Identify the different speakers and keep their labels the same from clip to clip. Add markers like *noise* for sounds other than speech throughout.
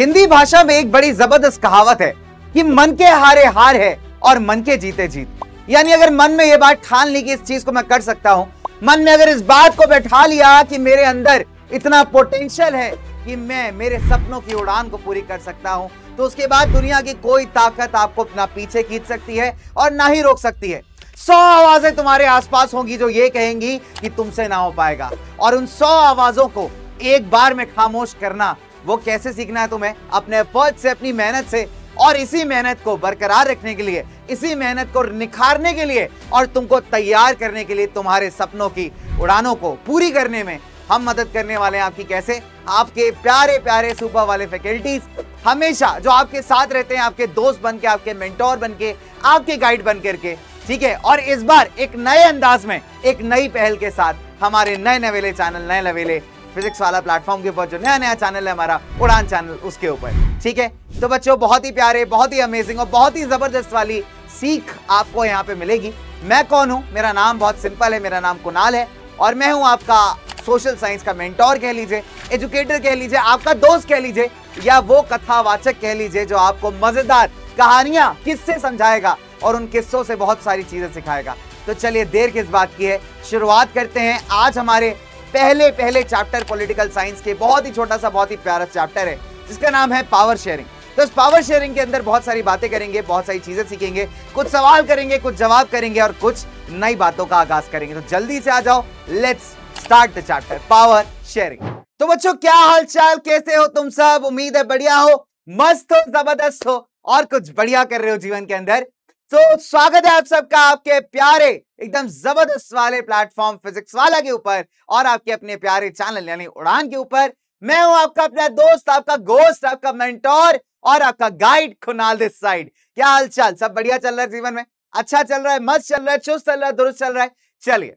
Speaker 1: हिंदी भाषा में एक बड़ी जबरदस्त कहावत है कि मन के हारे हार है और मन के जीते जीत यानी अगर मन में यह बात ठान ली कि इस चीज को मैं कर सकता हूं मन में अगर इस बात को बैठा लिया कि मेरे अंदर इतना पोटेंशियल है कि मैं मेरे सपनों की उड़ान को पूरी कर सकता हूं तो उसके बाद दुनिया की कोई ताकत आपको अपना पीछे खींच सकती है और ना ही रोक सकती है सौ आवाजें तुम्हारे आसपास होंगी जो ये कहेंगी कि तुमसे ना हो पाएगा और उन सौ आवाजों को एक बार में खामोश करना वो कैसे सीखना है तुम्हें अपने एफर्ट से अपनी मेहनत से और इसी मेहनत को बरकरार रखने के लिए इसी मेहनत को निखारने के लिए और तुमको तैयार करने के लिए तुम्हारे सपनों की उड़ानों को पूरी करने में हम मदद करने वाले हैं आपकी कैसे आपके प्यारे प्यारे सुपर वाले फैकल्टीज हमेशा जो आपके साथ रहते हैं आपके दोस्त बन के आपके मेंटोर बन के आपके गाइड बन करके ठीक है और इस बार एक नए अंदाज में एक नई पहल के साथ हमारे नए नवेले चैनल नए नवेले फिजिक्स वाला प्लेटफॉर्म के ऊपर जो नया नया चैनल है हमारा उड़ान चैनल उसके ऊपर ठीक है तो बच्चों बहुत ही प्यारे बहुत ही अमेजिंग और बहुत ही जबरदस्त वाली सीख आपको यहाँ पे मिलेगी मैं कौन हूँ मेरा नाम बहुत सिंपल है मेरा नाम कुनाल है और मैं हूँ आपका सोशल साइंस का मेंटोर कह लीजिए एजुकेटर कह लीजिए आपका दोस्त कह लीजिए या वो कथावाचक कह लीजिए जो आपको मजेदार कहानियां किससे समझाएगा और उन किस्सों से बहुत सारी चीजें सिखाएगा तो चलिए देर किस बात की है शुरुआत करते हैं आज हमारे पहले पहले चैप्टर पॉलिटिकल साइंस के बहुत ही छोटा सा बहुत ही प्यारा चैप्टर है जिसका नाम है पावर शेयरिंग तो इस पावर शेयरिंग के अंदर बहुत सारी बातें करेंगे बहुत सारी चीजें सीखेंगे कुछ सवाल करेंगे कुछ जवाब करेंगे और कुछ नई बातों का आगाज करेंगे तो जल्दी से आ जाओ let's start the chapter power sharing तो बच्चों क्या हाल चाल कैसे हो तुम सब उम्मीद है बढ़िया हो मस्त हो जबरदस्त हो और कुछ बढ़िया कर रहे हो जीवन के अंदर तो स्वागत है आप सबका आपके प्यारे एकदम जबरदस्त वाले प्लेटफॉर्म फिजिक्स वाला के ऊपर और आपके अपने प्यारे चैनल यानी उड़ान के ऊपर मैं हूं आपका अपना दोस्त आपका गोस्ट आपका मेंटोर और आपका गाइड खुनाल दिस साइड क्या हालचाल सब बढ़िया चल रहा है जीवन में अच्छा चल रहा है मस्त चल रहा है चुस्त चल रहा है दुरुस्त चल रहा है चलिए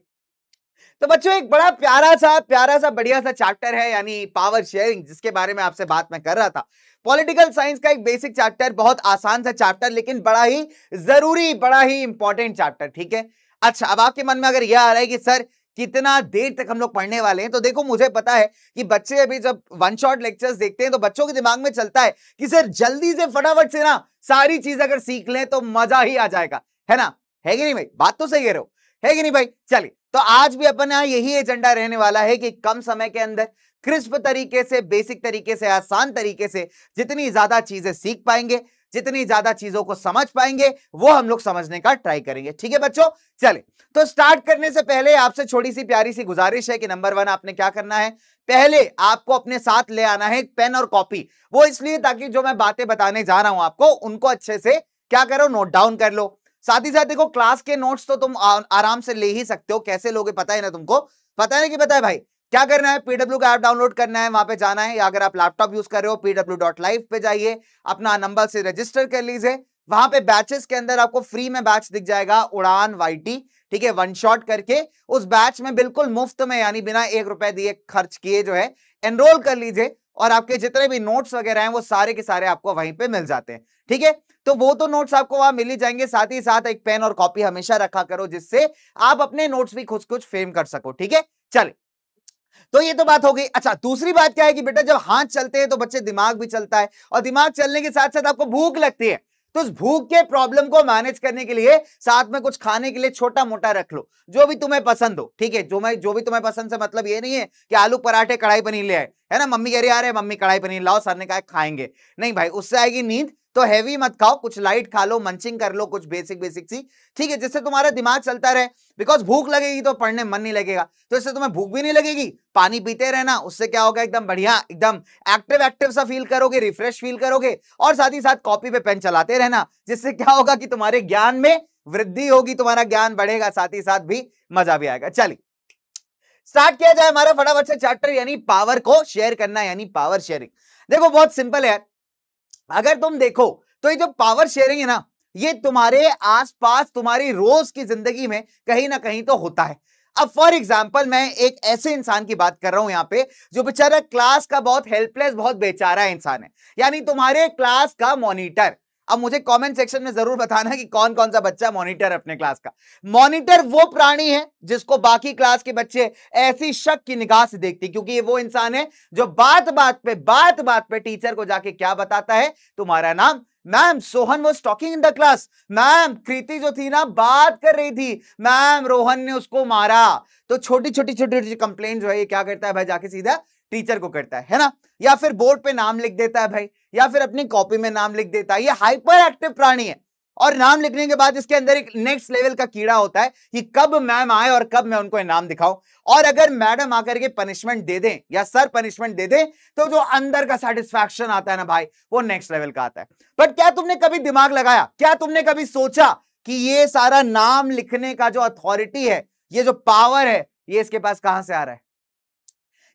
Speaker 1: तो बच्चों एक बड़ा प्यारा सा प्यारा सा बढ़िया सा चैप्टर है यानी पावर शेयरिंग जिसके बारे में आपसे बात मैं कर रहा था पॉलिटिकल साइंस का एक बेसिक चैप्टर बहुत आसान सा चैप्टर लेकिन बड़ा ही जरूरी बड़ा ही इंपॉर्टेंट चैप्टर ठीक है अच्छा अब आपके मन में अगर यह आ रहा है कि सर कितना देर तक हम लोग पढ़ने वाले हैं तो देखो मुझे पता है कि बच्चे अभी जब वन शॉट लेक्चर्स देखते हैं तो बच्चों के दिमाग में चलता है कि सर जल्दी से फटाफट से ना सारी चीज अगर सीख लें तो मजा ही आ जाएगा है ना है कि नहीं भाई बात तो सही कह रहे हो है कि नहीं भाई चलिए तो आज भी अपना यही एजेंडा रहने वाला है कि कम समय के अंदर क्रिस्प तरीके से बेसिक तरीके से आसान तरीके से जितनी ज्यादा चीजें सीख पाएंगे जितनी ज्यादा चीजों को समझ पाएंगे वो हम लोग समझने का ट्राई करेंगे ठीक है बच्चों चले तो स्टार्ट करने से पहले आपसे छोटी सी प्यारी सी गुजारिश है कि नंबर वन आपने क्या करना है पहले आपको अपने साथ ले आना है पेन और कॉपी वो इसलिए ताकि जो मैं बातें बताने जा रहा हूं आपको उनको अच्छे से क्या करो नोट डाउन कर लो साथ ही साथ देखो क्लास के नोट्स तो तुम आराम से ले ही सकते हो कैसे लोगे पता है ना तुमको पता है ना कि पता है भाई क्या करना है पीडब्ल्यू का ऐप डाउनलोड करना है वहां पे जाना है या अगर आप लैपटॉप यूज कर रहे हो पीडब्ल्यू डॉट लाइव पे जाइए अपना नंबर से रजिस्टर कर लीजिए वहां पे बैचेस के अंदर आपको फ्री में बैच दिख जाएगा उड़ान वाईटी ठीक है वन शॉट करके उस बैच में बिल्कुल मुफ्त में यानी बिना एक रुपए दिए खर्च किए जो है एनरोल कर लीजिए और आपके जितने भी नोट्स वगैरह हैं वो सारे के सारे आपको वहीं पे मिल जाते हैं ठीक है तो वो तो नोट्स आपको वहां मिल ही जाएंगे साथ ही साथ एक पेन और कॉपी हमेशा रखा करो जिससे आप अपने नोट्स भी कुछ कुछ फेम कर सको ठीक है चले तो ये तो बात हो गई अच्छा दूसरी बात क्या है कि बेटा जब हाथ चलते हैं तो बच्चे दिमाग भी चलता है और दिमाग चलने के साथ साथ आपको भूख लगती है तो उस भूख के प्रॉब्लम को मैनेज करने के लिए साथ में कुछ खाने के लिए छोटा मोटा रख लो जो भी तुम्हें पसंद हो ठीक है जो मैं जो भी तुम्हें पसंद से मतलब ये नहीं है कि आलू पराठे कढ़ाई पनीर ले आए है ना मम्मी कह रही आ रहे मम्मी कढ़ाई पनीर लाओ सर ने कहा खाएंगे नहीं भाई उससे आएगी नींद तो हैवी मत खाओ कुछ लाइट खा लो मंचिंग कर लो कुछ बेसिक बेसिक सी ठीक है जिससे तुम्हारा दिमाग चलता रहे बिकॉज भूख लगेगी तो पढ़ने मन नहीं लगेगा तो इससे तुम्हें भूख भी नहीं लगेगी पानी पीते रहना उससे क्या होगा एकदम बढ़िया एकदम एक्टिव एक्टिव सा फील करोगे रिफ्रेश फील करोगे और साथ ही साथ कॉपी पे पेन चलाते रहना जिससे क्या होगा कि तुम्हारे ज्ञान में वृद्धि होगी तुम्हारा ज्ञान बढ़ेगा साथ ही साथ भी मजा भी आएगा चलिए स्टार्ट किया जाए हमारा फटाफट से चैप्टर यानी पावर को शेयर करना यानी पावर शेयरिंग देखो बहुत सिंपल है अगर तुम देखो तो ये जो पावर शेयरिंग है ना ये तुम्हारे आसपास तुम्हारी रोज की जिंदगी में कहीं ना कहीं तो होता है अब फॉर एग्जाम्पल मैं एक ऐसे इंसान की बात कर रहा हूं यहाँ पे जो बेचारा क्लास का बहुत हेल्पलेस बहुत बेचारा इंसान है यानी तुम्हारे क्लास का मॉनिटर अब मुझे कमेंट सेक्शन में जरूर बताना कि कौन कौन सा बच्चा मॉनिटर है अपने क्लास का मॉनिटर वो प्राणी है जिसको बाकी क्लास के बच्चे ऐसी शक की निगाह से देखते क्योंकि ये वो इंसान है जो बात बात पे बात बात पे टीचर को जाके क्या बताता है तुम्हारा नाम मैम सोहन वो talking in the class ma'am Kriti जो थी ना बात कर रही थी मैम रोहन ने उसको मारा तो छोटी छोटी छोटी छोटी कंप्लेन जो है ये क्या करता है भाई जाके सीधा टीचर को करता है है ना या फिर बोर्ड पे नाम लिख देता है भाई या फिर अपनी कॉपी में नाम लिख देता है ये हाइपर एक्टिव प्राणी है और नाम लिखने के बाद इसके अंदर एक नेक्स्ट लेवल का कीड़ा होता है कि कब मैम आए और कब मैं उनको इनाम दिखाऊं और अगर मैडम आकर के पनिशमेंट दे दें या सर पनिशमेंट दे दें तो जो अंदर का सेटिस्फैक्शन आता है ना भाई वो नेक्स्ट लेवल का आता है बट क्या तुमने कभी दिमाग लगाया क्या तुमने कभी सोचा कि ये सारा नाम लिखने का जो अथॉरिटी है ये जो पावर है ये इसके पास कहां से आ रहा है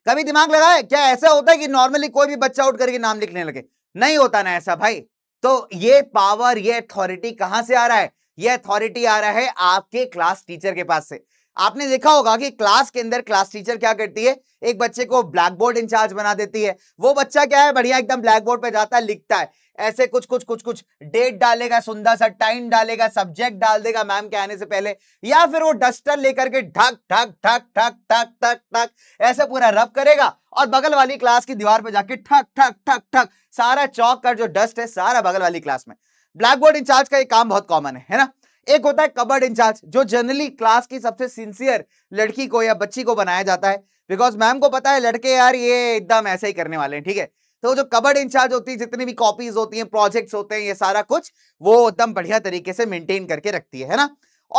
Speaker 1: कभी दिमाग है क्या ऐसा होता है कि नॉर्मली कोई भी बच्चा आउट करके नाम लिखने लगे नहीं होता ना ऐसा भाई तो ये पावर ये अथॉरिटी कहां से आ रहा है ये अथॉरिटी आ रहा है आपके क्लास टीचर के पास से आपने देखा होगा कि क्लास के अंदर क्लास टीचर क्या करती है एक बच्चे को ब्लैक बोर्ड इंचार्ज बना देती है वो बच्चा क्या है बढ़िया एकदम ब्लैक बोर्ड पर जाता है लिखता है ऐसे कुछ कुछ कुछ कुछ डेट डालेगा सुंदर सा टाइम डालेगा सब्जेक्ट डाल देगा मैम के आने से पहले या फिर वो डस्टर लेकर के ढक ढक ढक ढक ढक ढक ढक ऐसे पूरा रब करेगा और बगल वाली क्लास की दीवार पे जाके ठक ठक ठक ठक सारा चौक का जो डस्ट है सारा बगल वाली क्लास में ब्लैक बोर्ड इंचार्ज का ये काम बहुत कॉमन है है ना एक होता है कबर्ड इंचार्ज जो जनरली क्लास की सबसे सिंसियर लड़की को या बच्ची को बनाया जाता है बिकॉज मैम को पता है लड़के यार ये एकदम ऐसे ही करने वाले हैं ठीक है तो जो कबर्ड इंचार्ज होती है जितनी भी कॉपीज होती हैं प्रोजेक्ट्स होते हैं ये सारा कुछ वो एकदम बढ़िया तरीके से मेंटेन करके रखती है, है ना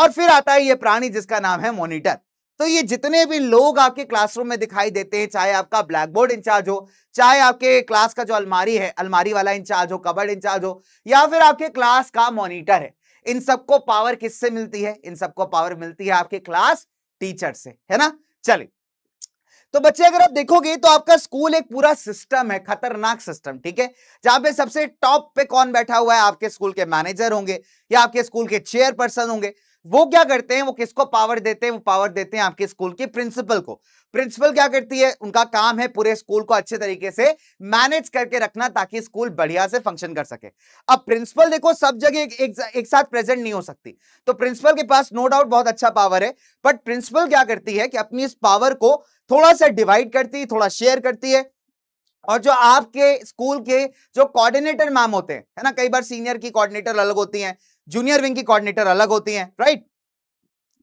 Speaker 1: और फिर आता है ये प्राणी जिसका नाम है मोनिटर तो ये जितने भी लोग आपके क्लासरूम में दिखाई देते हैं चाहे आपका ब्लैक बोर्ड इंचार्ज हो चाहे आपके क्लास का जो अलमारी है अलमारी वाला इंचार्ज हो कबर्ड इंचार्ज हो या फिर आपके क्लास का मॉनिटर है इन सबको पावर किससे मिलती है इन सबको पावर मिलती है आपके क्लास टीचर से है ना चलिए तो बच्चे अगर आप देखोगे तो आपका स्कूल एक पूरा सिस्टम है खतरनाक सिस्टम ठीक है जहां पे सबसे टॉप पे कौन बैठा हुआ है आपके स्कूल के मैनेजर होंगे या आपके स्कूल के चेयरपर्सन होंगे वो क्या करते हैं वो किसको पावर देते हैं वो पावर देते हैं आपके स्कूल की प्रिंसिपल को प्रिंसिपल क्या करती है उनका काम है पूरे स्कूल को अच्छे तरीके से मैनेज करके रखना ताकि स्कूल बढ़िया से फंक्शन कर सके अब प्रिंसिपल देखो सब जगह एक, एक, एक साथ प्रेजेंट नहीं हो सकती तो प्रिंसिपल के पास नो डाउट बहुत अच्छा पावर है बट प्रिंसिपल क्या करती है कि अपनी इस पावर को थोड़ा सा डिवाइड करती है थोड़ा शेयर करती है और जो आपके स्कूल के जो कोऑर्डिनेटर मैम होते हैं है ना कई बार सीनियर की कोऑर्डिनेटर अलग होती हैं जूनियर विंग की कोऑर्डिनेटर अलग होती हैं राइट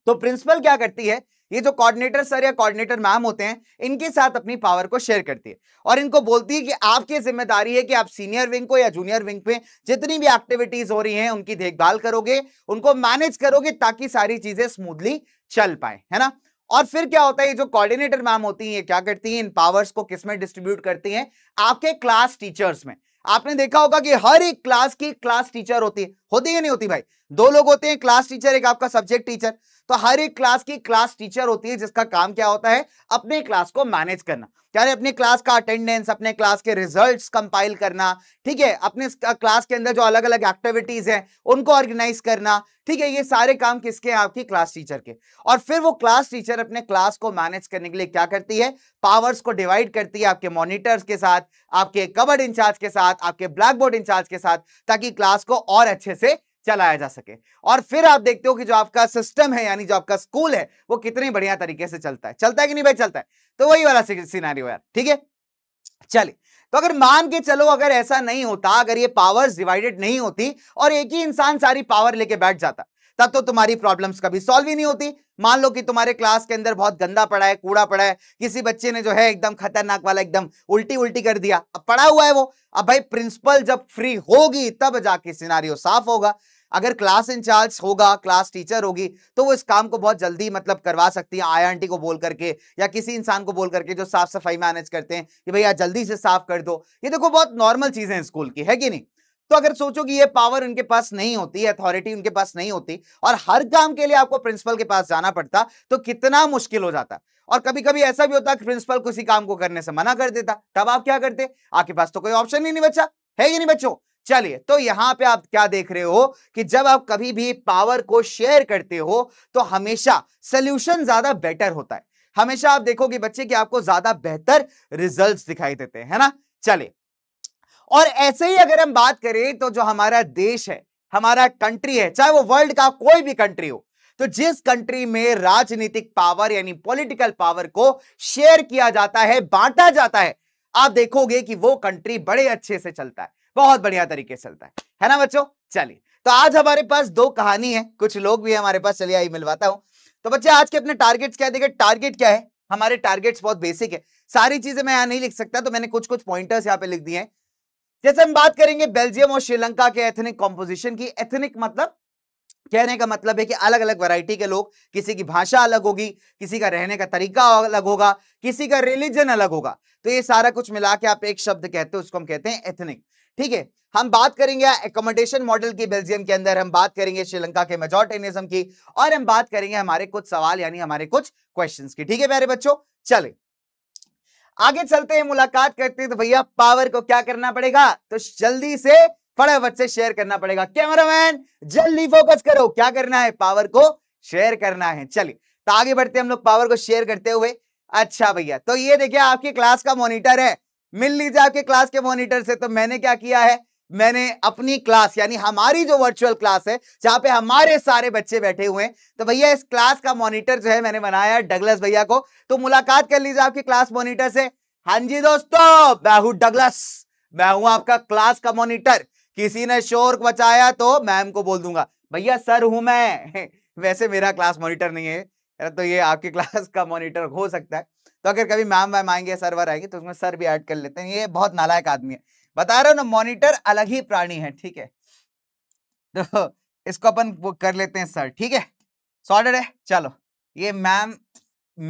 Speaker 1: तो प्रिंसिपल क्या करती है ये जो कोऑर्डिनेटर सर या कोऑर्डिनेटर मैम होते हैं इनके साथ अपनी पावर को शेयर करती है और इनको बोलती है कि आपकी जिम्मेदारी है कि आप सीनियर विंग को या जूनियर विंग पे जितनी भी एक्टिविटीज हो रही हैं उनकी देखभाल करोगे उनको मैनेज करोगे ताकि सारी चीजें स्मूथली चल पाए है ना और फिर क्या होता है ये जो कोऑर्डिनेटर मैम होती है क्या करती है इन पावर्स को किसमें डिस्ट्रीब्यूट करती हैं आपके क्लास टीचर्स में आपने देखा होगा कि हर एक क्लास की क्लास टीचर होती है होती है नहीं होती भाई दो लोग होते हैं क्लास टीचर एक आपका सब्जेक्ट टीचर तो हर एक क्लास की क्लास टीचर होती है जिसका काम क्या होता है अपने क्लास को मैनेज करना यानी अपने क्लास का अटेंडेंस अपने क्लास के रिजल्ट्स कंपाइल करना ठीक है अपने क्लास के अंदर जो अलग अलग एक्टिविटीज हैं उनको ऑर्गेनाइज करना ठीक है ये सारे काम किसके हैं आपकी क्लास टीचर के और फिर वो क्लास टीचर अपने क्लास को मैनेज करने के लिए क्या करती है पावर्स को डिवाइड करती है आपके मॉनिटर्स के साथ आपके कबर्ड इंचार्ज के साथ आपके ब्लैक बोर्ड इंचार्ज के साथ ताकि क्लास को और अच्छे से चलाया जा सके और फिर आप देखते हो कि जो आपका सिस्टम है यानी जो आपका स्कूल है वो कितने बढ़िया तरीके से चलता है चलता है कि नहीं भाई चलता है तो वही वाला सिनारियो यार ठीक है चलिए तो अगर मान के चलो अगर ऐसा नहीं होता अगर ये पावर्स डिवाइडेड नहीं होती और एक ही इंसान सारी पावर लेके बैठ जाता तब तो तुम्हारी प्रॉब्लम्स कभी सॉल्व ही नहीं होती मान लो कि तुम्हारे क्लास के अंदर बहुत गंदा पड़ा है कूड़ा पड़ा है किसी बच्चे ने जो है एकदम खतरनाक वाला एकदम उल्टी उल्टी कर दिया अब पड़ा हुआ है वो अब भाई प्रिंसिपल जब फ्री होगी तब जाके सिनारियो साफ होगा अगर क्लास इंचार्ज होगा क्लास टीचर होगी तो वो इस काम को बहुत जल्दी मतलब करवा सकती है आई आंटी को बोल करके या किसी इंसान को बोल करके जो साफ सफाई मैनेज करते हैं कि भैया जल्दी से साफ कर दो ये देखो बहुत नॉर्मल चीजें हैं स्कूल की है कि नहीं तो अगर सोचो कि ये पावर उनके पास नहीं होती अथॉरिटी उनके पास नहीं होती और हर काम के लिए आपको प्रिंसिपल के पास जाना पड़ता तो कितना मुश्किल हो जाता और कभी कभी ऐसा भी होता कि प्रिंसिपल किसी काम को करने से मना कर देता तब आप क्या करते आपके पास तो कोई ऑप्शन ही नहीं बचा है ये नहीं बच्चों चलिए तो यहां पे आप क्या देख रहे हो कि जब आप कभी भी पावर को शेयर करते हो तो हमेशा सोल्यूशन ज्यादा बेटर होता है हमेशा आप देखोगे बच्चे कि आपको ज्यादा बेहतर रिजल्ट्स दिखाई देते हैं ना चलिए और ऐसे ही अगर हम बात करें तो जो हमारा देश है हमारा कंट्री है चाहे वो वर्ल्ड का कोई भी कंट्री हो तो जिस कंट्री में राजनीतिक पावर यानी पॉलिटिकल पावर को शेयर किया जाता है बांटा जाता है आप देखोगे कि वो कंट्री बड़े अच्छे से चलता है बहुत बढ़िया तरीके से चलता है है ना बच्चों चलिए तो आज हमारे पास दो कहानी है कुछ लोग भी है हमारे पास चलिए आई मिलवाता हूँ तो बच्चे आज के अपने टारगेट्स क्या देखिए टारगेट क्या है हमारे टारगेट्स बहुत बेसिक है सारी चीजें मैं यहाँ नहीं लिख सकता तो मैंने कुछ कुछ पॉइंटर्स यहाँ पे लिख दिए हैं जैसे हम बात करेंगे बेल्जियम और श्रीलंका के एथनिक कॉम्पोजिशन की एथनिक मतलब कहने का मतलब है कि अलग अलग वैरायटी के लोग किसी की भाषा अलग होगी किसी का रहने का तरीका अलग होगा किसी का रिलीजन अलग होगा तो ये सारा कुछ मिला के आप एक शब्द कहते हो उसको हम कहते हैं एथनिक ठीक है हम बात करेंगे एकोमोडेशन मॉडल की बेल्जियम के अंदर हम बात करेंगे श्रीलंका के मेजोरिटेनिज्म की और हम बात करेंगे हमारे कुछ सवाल यानी हमारे कुछ क्वेश्चंस की ठीक है मेरे बच्चों चले आगे चलते हैं मुलाकात करते हैं तो भैया पावर को क्या करना पड़ेगा तो जल्दी से फटाफट से शेयर करना पड़ेगा कैमरामैन जल्दी फोकस करो क्या करना है पावर को शेयर करना है चलिए तो आगे बढ़ते हम लोग पावर को शेयर करते हुए अच्छा भैया तो ये देखिए आपकी क्लास का मॉनिटर है मिल लीजिए आपके क्लास के मॉनिटर से तो मैंने क्या किया है मैंने अपनी क्लास यानी हमारी जो वर्चुअल क्लास है जहां पे हमारे सारे बच्चे बैठे हुए हैं तो भैया इस क्लास का मॉनिटर जो है मैंने बनाया डगलस भैया को तो मुलाकात कर लीजिए आपके क्लास मॉनिटर से हां जी दोस्तों मैं हूं डगलस मैं हूं आपका क्लास का मॉनिटर किसी ने शोर बचाया तो मैम को बोल दूंगा भैया सर हूं मैं *laughs* वैसे मेरा क्लास मॉनिटर नहीं है तो ये आपकी *laughs* क्लास का मॉनिटर हो सकता है तो अगर कभी मैम वैम आएंगे सर्वर आएंगे तो उसमें सर भी ऐड कर लेते हैं ये बहुत नालायक आदमी है बता रहे हो ना मॉनिटर अलग ही प्राणी है ठीक है तो इसको अपन वो कर लेते हैं सर ठीक है सॉर्टेड है चलो ये मैम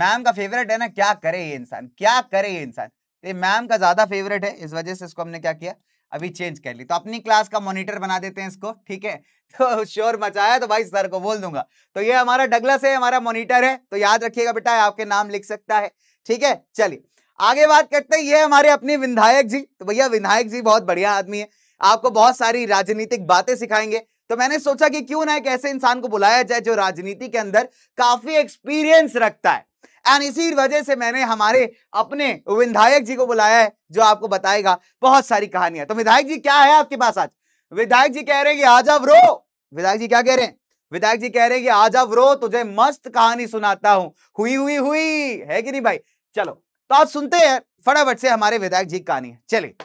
Speaker 1: मैम का फेवरेट है ना क्या करे ये इंसान क्या करे ये इंसान ये मैम का ज़्यादा फेवरेट है इस वजह से इसको हमने क्या किया अभी चेंज कर ली तो अपनी क्लास का मॉनिटर बना देते हैं इसको ठीक है तो शोर मचाया तो भाई सर को बोल दूंगा तो ये हमारा डगलस है हमारा मॉनिटर है तो याद रखिएगा बेटा आपके नाम लिख सकता है ठीक है चलिए आगे बात करते हैं ये हमारे अपने विधायक जी तो भैया विधायक जी बहुत बढ़िया आदमी है आपको बहुत सारी राजनीतिक बातें सिखाएंगे तो मैंने सोचा कि क्यों ना एक ऐसे इंसान को बुलाया जाए जो राजनीति के अंदर काफी एक्सपीरियंस रखता है एंड इसी वजह से मैंने हमारे अपने विधायक जी को बुलाया है जो आपको बताएगा बहुत सारी कहानियां तो विधायक जी क्या है आपके पास आज विधायक जी कह रहे हैं कि आ जाओ रो विधायक जी क्या कह रहे हैं विधायक जी कह रहे हैं कि आ जाओ रो तुझे मस्त कहानी सुनाता हूं हुई हुई हुई है कि नहीं भाई चलो तो आप सुनते हैं फटाफट से हमारे विधायक जी कहानी है चलिए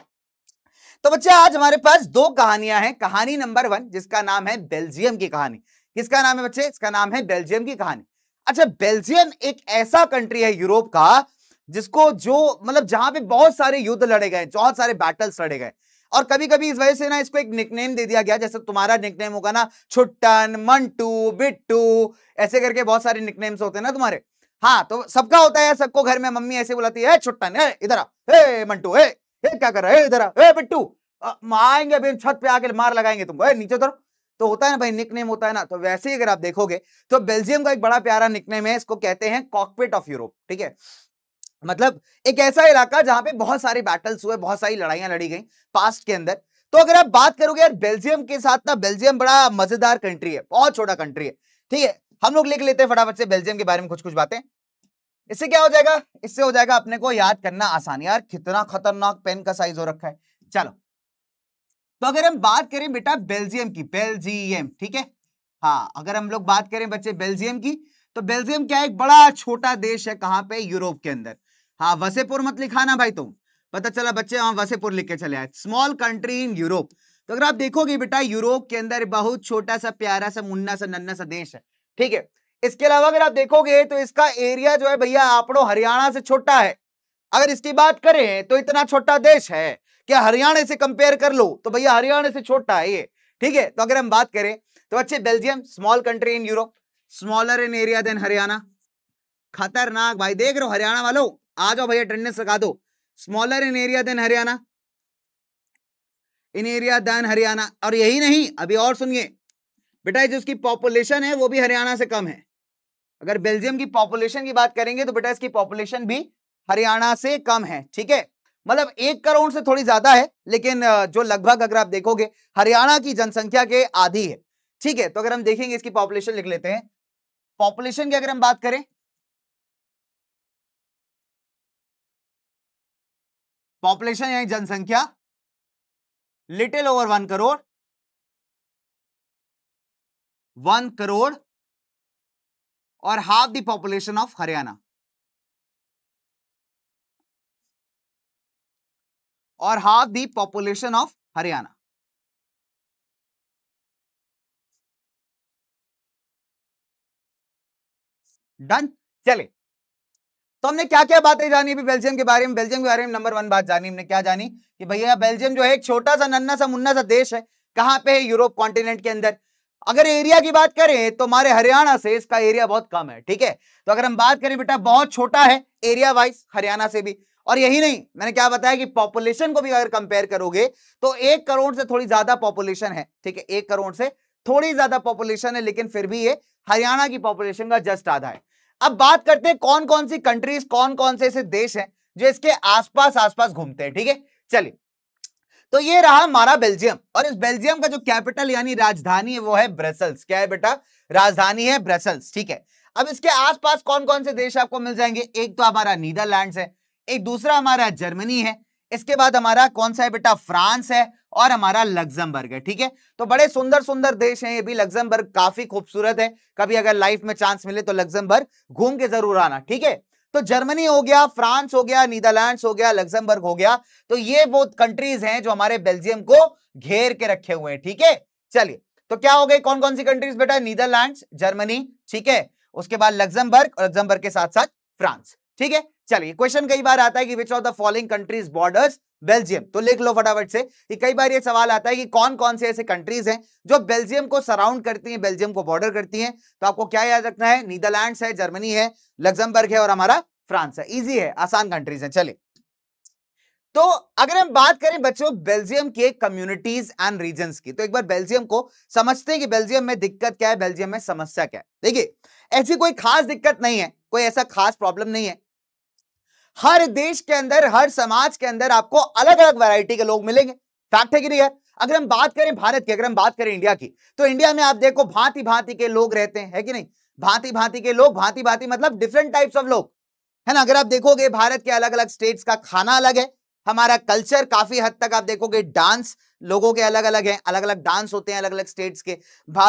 Speaker 1: तो बच्चे आज हमारे पास दो कहानियां हैं कहानी नंबर वन जिसका नाम है बेल्जियम की कहानी किसका नाम है बच्चे इसका नाम है बेल्जियम की कहानी अच्छा बेल्जियम एक ऐसा कंट्री है यूरोप का जिसको जो मतलब जहां पे बहुत सारे युद्ध लड़े गए बहुत सारे बैटल्स लड़े गए और कभी कभी इस वजह से ना इसको एक निकनेम दे दिया गया जैसे तुम्हारा निकनेम होगा ना छुट्टन मंटू बिट्टू ऐसे करके बहुत सारे निकनेम्स होते हैं ना तुम्हारे हाँ तो सबका होता है सबको घर में मम्मी ऐसे बुलाती है छुट्टा ने इधर हे मंटू हे क्या कर रहे इधर हे बिट्टू आएंगे अभी छत पे आके मार लगाएंगे तुमको नीचे उतरो तो होता है ना भाई निकनेम होता है ना तो वैसे ही अगर आप देखोगे तो बेल्जियम का एक बड़ा प्यारा निकनेम है इसको कहते हैं कॉकपेट ऑफ यूरोप ठीक है मतलब एक ऐसा इलाका जहां पे बहुत सारे बैटल्स हुए बहुत सारी लड़ाइयां लड़ी गई पास्ट के अंदर तो अगर आप बात करोगे यार बेल्जियम के साथ ना बेल्जियम बड़ा मजेदार कंट्री है बहुत छोटा कंट्री है ठीक है हम लोग लिख लेते हैं फटाफट से बेल्जियम के बारे में कुछ कुछ बातें इससे क्या हो जाएगा इससे हो जाएगा अपने को याद करना आसान यार कितना खतरनाक पेन का साइज हो रखा है चलो तो अगर हम बात करें बेटा बेल्जियम की बेल्जियम ठीक है हाँ अगर हम लोग बात करें बच्चे बेल्जियम की तो बेल्जियम क्या एक बड़ा छोटा देश है कहाँ पे यूरोप के अंदर हाँ वसेपुर मत लिखाना भाई तुम पता चला बच्चे वहां वसेपुर लिख के चले आए स्मॉल कंट्री इन यूरोप तो अगर आप देखोगे बेटा यूरोप के अंदर बहुत छोटा सा प्यारा सा मुन्ना सा नन्ना सा देश है ठीक है इसके अलावा अगर आप देखोगे तो इसका एरिया जो है भैया आपड़ो हरियाणा से छोटा है अगर इसकी बात करें तो इतना छोटा देश है कि हरियाणा से कंपेयर कर लो तो भैया हरियाणा से छोटा है ये ठीक है तो अगर हम बात करें तो अच्छे Belgium small country in Europe smaller in area than Haryana खतरनाक भाई देख रहे हो हरियाणा वालों आ जाओ भैया टेंडेंस लगा दो smaller in area than Haryana in area than Haryana और यही नहीं अभी और सुनिए बेटा जो उसकी पॉपुलेशन है वो भी हरियाणा से कम है अगर बेल्जियम की पॉपुलेशन की बात करेंगे तो बेटा इसकी पॉपुलेशन भी हरियाणा से कम है ठीक है मतलब एक करोड़ से थोड़ी ज्यादा है लेकिन जो लगभग अगर आप देखोगे हरियाणा की जनसंख्या के आधी है ठीक है तो अगर हम देखेंगे इसकी पॉपुलेशन लिख लेते
Speaker 2: हैं पॉपुलेशन की अगर हम बात करें पॉपुलेशन यानी जनसंख्या little over one crore one crore और half the population of Haryana और half the population of Haryana done चले तो हमने क्या क्या बातें जानी
Speaker 1: अभी बेल्जियम के बारे में बेल्जियम के बारे में नंबर वन बात जानी हमने क्या जानी कि भैया बेल्जियम जो है एक छोटा सा नन्ना सा मुन्ना सा देश है कहां पे है यूरोप कॉन्टिनेंट के अंदर अगर एरिया की बात करें तो हमारे हरियाणा से इसका एरिया बहुत कम है ठीक है तो अगर हम बात करें बेटा बहुत छोटा है एरिया वाइज हरियाणा से भी और यही नहीं मैंने क्या बताया कि पॉपुलेशन को भी अगर कंपेयर करोगे तो एक करोड़ से थोड़ी ज्यादा पॉपुलेशन है ठीक है एक करोड़ से थोड़ी ज्यादा पॉपुलेशन है लेकिन फिर भी ये हरियाणा की पॉपुलेशन का जस्ट आधा है अब बात करते हैं कौन कौन सी कंट्रीज कौन कौन से ऐसे देश हैं जो इसके आसपास आसपास घूमते हैं ठीक है चलिए तो ये रहा हमारा बेल्जियम और इस बेल्जियम का जो कैपिटल यानी राजधानी है वो है ब्रसल्स क्या है बेटा राजधानी है ब्रसल्स ठीक है अब इसके आसपास कौन कौन से देश आपको मिल जाएंगे एक तो हमारा नीदरलैंड है एक दूसरा हमारा जर्मनी है इसके बाद हमारा कौन सा है बेटा फ्रांस है और हमारा लग्जमबर्ग है ठीक है तो बड़े सुंदर सुंदर देश हैं ये भी लग्जमबर्ग काफी खूबसूरत है कभी अगर लाइफ में चांस मिले तो लग्जमबर्ग घूम के जरूर आना ठीक है तो जर्मनी हो गया फ्रांस हो गया नीदरलैंड हो गया लग्जमबर्ग हो गया तो ये वो कंट्रीज हैं जो हमारे बेल्जियम को घेर के रखे हुए हैं ठीक है चलिए तो क्या हो गई कौन कौन सी कंट्रीज बेटा नीदरलैंड जर्मनी ठीक है उसके बाद लग्जमबर्ग और लग्जमबर्ग के साथ साथ फ्रांस ठीक है चलिए क्वेश्चन कई बार आता है कि which of the following countries borders Belgium तो लिख लो फटाफट से कि कई बार ये सवाल आता है कि कौन कौन से ऐसे कंट्रीज हैं जो बेल्जियम को सराउंड करती हैं बेल्जियम को बॉर्डर करती हैं तो आपको क्या याद रखना है नीदरलैंड है जर्मनी है लग्जमबर्ग है और हमारा फ्रांस है इजी है आसान कंट्रीज है चलिए तो अगर हम बात करें बच्चों बेल्जियम के कम्युनिटीज एंड रीजन की तो एक बार बेल्जियम को समझते हैं कि बेल्जियम में दिक्कत क्या है बेल्जियम में समस्या क्या है देखिए ऐसी कोई खास दिक्कत नहीं है कोई ऐसा खास प्रॉब्लम नहीं है हर देश के अंदर हर समाज के अंदर आपको अलग अलग वैरायटी के लोग मिलेंगे फैक्ट है कि नहीं है अगर हम बात करें भारत की अगर हम बात करें इंडिया की तो इंडिया में आप देखो भांति भांति के लोग रहते हैं है कि नहीं भांति भांति के लोग भांति भांति मतलब डिफरेंट टाइप्स ऑफ लोग है ना अगर आप देखोगे भारत के अलग अलग स्टेट्स का खाना अलग है हमारा कल्चर काफी हद तक आप देखोगे डांस लोगों के अलग अलग हैं अलग अलग डांस होते हैं अलग अलग स्टेट्स के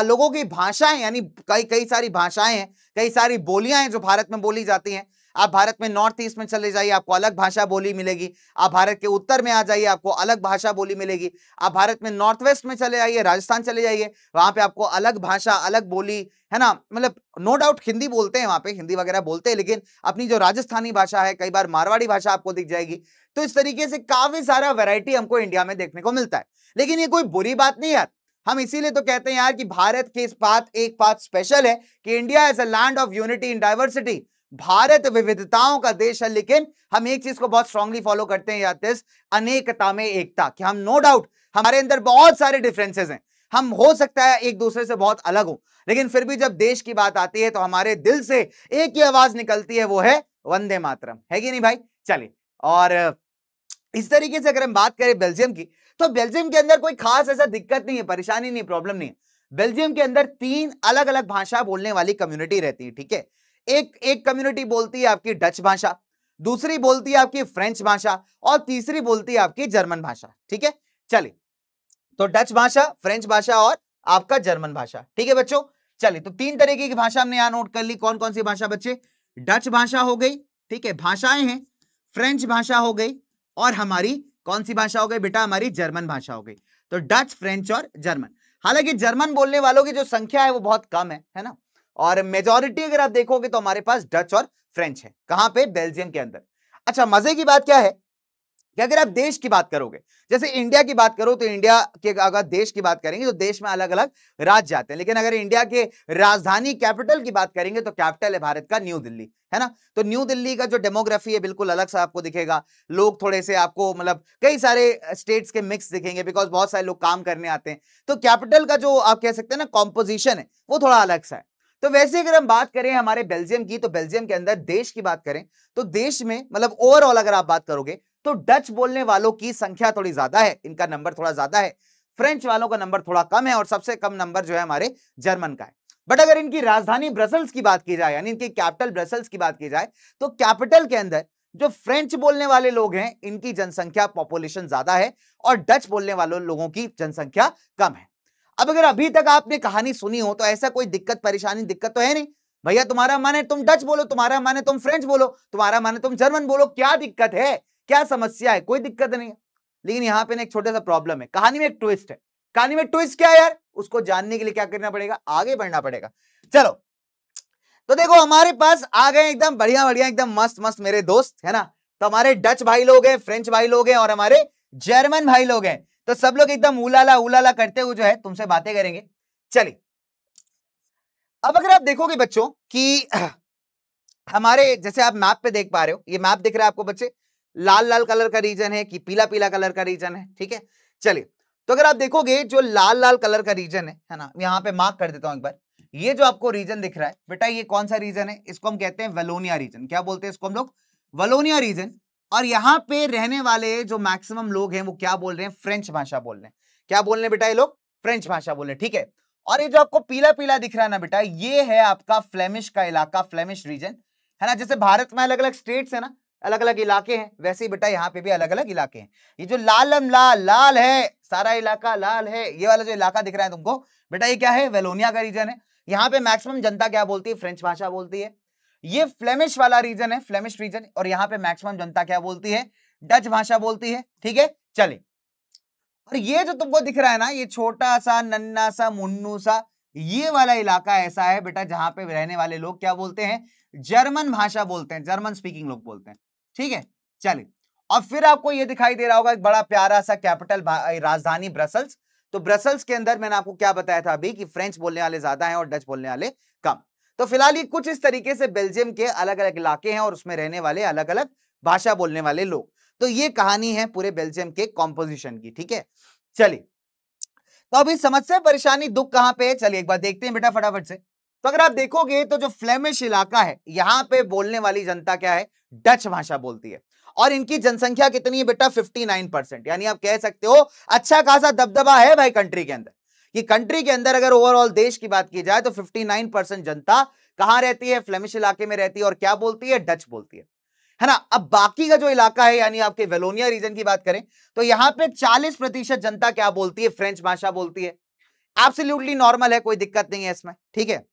Speaker 1: लोगों की भाषाएं यानी कई कई सारी भाषाएं हैं कई सारी बोलियां हैं जो भारत में बोली जाती हैं आप भारत में नॉर्थ ईस्ट में चले जाइए आपको अलग भाषा बोली मिलेगी आप भारत के उत्तर में आ जाइए आपको अलग भाषा बोली मिलेगी आप भारत में नॉर्थ वेस्ट में चले जाइए राजस्थान चले जाइए वहां पे आपको अलग भाषा अलग बोली है ना मतलब नो डाउट हिंदी बोलते हैं वहां पे हिंदी वगैरह बोलते हैं लेकिन अपनी जो राजस्थानी भाषा है कई बार मारवाड़ी भाषा आपको दिख जाएगी तो इस तरीके से काफी सारा वेरायटी हमको इंडिया में देखने को मिलता है लेकिन ये कोई बुरी बात नहीं यार हम इसीलिए तो कहते हैं यार कि भारत के इस बात एक बात स्पेशल है कि India as a land of unity in diversity Bharat विविधताओं का देश है लेकिन हम एक चीज को बहुत स्ट्रांगली फॉलो करते हैं यातिस अनेकता में एकता कि हम नो डाउट हमारे अंदर बहुत सारे डिफरेंसेस हैं हम हो सकता है एक दूसरे से बहुत अलग हो लेकिन फिर भी जब देश की बात आती है तो हमारे दिल से एक ही आवाज निकलती है वो है वंदे मातरम है कि नहीं भाई चलिए और इस तरीके से अगर हम बात करें बेल्जियम की तो बेल्जियम के अंदर कोई खास ऐसा दिक्कत नहीं है परेशानी नहीं प्रॉब्लम नहीं है बेल्जियम के अंदर तीन अलग अलग भाषा बोलने वाली कम्युनिटी रहती है ठीक है एक एक कम्युनिटी बोलती है आपकी डच भाषा दूसरी बोलती है आपकी फ्रेंच भाषा और तीसरी बोलती है आपकी जर्मन भाषा ठीक है चलिए तो डच भाषा फ्रेंच भाषा और आपका जर्मन भाषा ठीक है बच्चों चलिए तो तीन तरीके की भाषा हमने यहां नोट कर ली कौन कौन सी भाषा बच्चे डच भाषा हो गई ठीक है भाषाएं हैं फ्रेंच भाषा हो गई और हमारी कौन सी भाषा हो गई बेटा हमारी जर्मन भाषा हो गई तो डच फ्रेंच और जर्मन हालांकि जर्मन बोलने वालों की जो संख्या है वो बहुत कम है है ना और मेजोरिटी अगर आप देखोगे तो हमारे पास डच और फ्रेंच है कहां पे बेल्जियम के अंदर अच्छा मजे की बात क्या है कि अगर आप देश की बात करोगे जैसे इंडिया की बात करो तो इंडिया के अगर देश की बात करेंगे तो देश में अलग अलग राज्य आते हैं लेकिन अगर इंडिया के राजधानी कैपिटल की बात करेंगे तो कैपिटल है भारत का न्यू दिल्ली है ना तो न्यू दिल्ली का जो डेमोग्राफी है बिल्कुल अलग सा आपको दिखेगा लोग थोड़े से आपको मतलब कई सारे स्टेट्स के मिक्स दिखेंगे बिकॉज बहुत सारे लोग काम करने आते हैं तो कैपिटल का जो आप कह सकते हैं ना कॉम्पोजिशन है वो थोड़ा अलग सा है तो वैसे अगर हम बात करें हमारे बेल्जियम की तो बेल्जियम के अंदर देश की बात करें तो देश में मतलब ओवरऑल अगर आप बात करोगे तो डच बोलने वालों की संख्या थोड़ी ज्यादा है इनका नंबर थोड़ा ज्यादा है फ्रेंच वालों का नंबर थोड़ा कम है और सबसे कम नंबर जो है हमारे जर्मन का है बट अगर इनकी राजधानी ब्रसल्स की बात की जाए यानी इनकी कैपिटल ब्रसल्स की बात की जाए तो कैपिटल के अंदर जो फ्रेंच बोलने वाले लोग हैं इनकी जनसंख्या पॉपुलेशन ज्यादा है और डच बोलने वालों लोगों की जनसंख्या कम है अब अगर अभी तक आपने कहानी सुनी हो तो ऐसा कोई दिक्कत परेशानी दिक्कत तो है नहीं भैया तुम्हारा मन है तुम डच बोलो तुम्हारा मन है तुम फ्रेंच बोलो तुम्हारा मन है तुम जर्मन बोलो क्या दिक्कत है क्या समस्या है कोई दिक्कत नहीं है लेकिन यहाँ पे ना एक छोटा सा प्रॉब्लम है कहानी में एक ट्विस्ट है कहानी में ट्विस्ट क्या है यार उसको जानने के लिए क्या करना पड़ेगा आगे बढ़ना पड़ेगा चलो तो देखो हमारे पास आ गए एकदम बढ़िया बढ़िया एकदम मस्त मस्त मेरे दोस्त है ना तो हमारे डच भाई लोग हैं फ्रेंच भाई लोग हैं और हमारे जर्मन भाई लोग हैं तो सब लोग एकदम उलाला उलाला करते हुए जो है तुमसे बातें करेंगे चलिए अब अगर आप देखोगे बच्चों कि *clears throat* हमारे जैसे आप मैप पे देख पा रहे हो ये मैप दिख रहा है आपको बच्चे लाल लाल कलर का रीजन है कि पीला पीला कलर का रीजन है ठीक है चलिए तो अगर आप देखोगे जो लाल लाल कलर का रीजन है है ना यहाँ पे मार्क कर देता हूँ एक बार ये जो आपको रीजन दिख रहा है बेटा ये कौन सा रीजन है इसको हम कहते हैं वेलोनिया रीजन क्या बोलते हैं इसको हम लोग वलोनिया रीजन और यहां पे रहने वाले जो मैक्सिमम लोग हैं वो क्या बोल रहे हैं फ्रेंच भाषा बोल रहे हैं क्या बोल रहे हैं बेटा ये लोग फ्रेंच भाषा बोल रहे हैं ठीक है और ये जो आपको पीला पीला दिख रहा है ना बेटा ये है आपका फ्लेमिश का इलाका फ्लेमिश रीजन है ना जैसे भारत में अलग अलग स्टेट्स है ना अलग अलग इलाके हैं वैसे ही बेटा यहाँ पे भी अलग अलग इलाके हैं ये जो लाल लाल लाल है सारा इलाका लाल है ये वाला जो इलाका दिख रहा है तुमको बेटा ये क्या है वेलोनिया का रीजन है यहाँ पे मैक्सिमम जनता क्या बोलती है फ्रेंच भाषा बोलती है ये फ्लेमिश वाला रीजन है फ्लेमिश रीजन और यहाँ पे मैक्सिमम जनता क्या बोलती है डच भाषा बोलती है ठीक है चले और ये जो तुमको दिख रहा है ना ये छोटा सा नन्ना सा मुन्नू सा ये वाला इलाका ऐसा है बेटा जहां पे रहने वाले लोग क्या बोलते हैं जर्मन भाषा बोलते हैं जर्मन स्पीकिंग लोग बोलते हैं ठीक है चलिए और फिर आपको ये दिखाई दे रहा होगा एक बड़ा प्यारा सा कैपिटल राजधानी ब्रसल्स तो ब्रसल्स के अंदर मैंने आपको क्या बताया था अभी कि फ्रेंच बोलने वाले ज्यादा हैं और डच बोलने वाले कम तो फिलहाल ये कुछ इस तरीके से बेल्जियम के अलग अलग इलाके हैं और उसमें रहने वाले अलग अलग भाषा बोलने वाले लोग तो ये कहानी है पूरे बेल्जियम के कॉम्पोजिशन की ठीक है चलिए तो अभी समस्या परेशानी दुख कहां पे है चलिए एक बार देखते हैं बेटा फटाफट से तो अगर आप देखोगे तो जो फ्लेमिश इलाका है यहां पे बोलने वाली जनता क्या है डच भाषा बोलती है और इनकी जनसंख्या कितनी है बेटा 59 परसेंट यानी आप कह सकते हो अच्छा खासा दबदबा है भाई कंट्री के अंदर कि कंट्री के अंदर अगर ओवरऑल देश की बात की जाए तो 59 परसेंट जनता कहां रहती है फ्लेमिश इलाके में रहती है और क्या बोलती है डच बोलती है है ना अब बाकी का जो इलाका है यानी आपके वेलोनिया रीजन की बात करें तो यहां पे 40 प्रतिशत जनता क्या बोलती है फ्रेंच भाषा बोलती है एब्सोल्यूटली नॉर्मल है कोई दिक्कत नहीं है इसमें ठीक है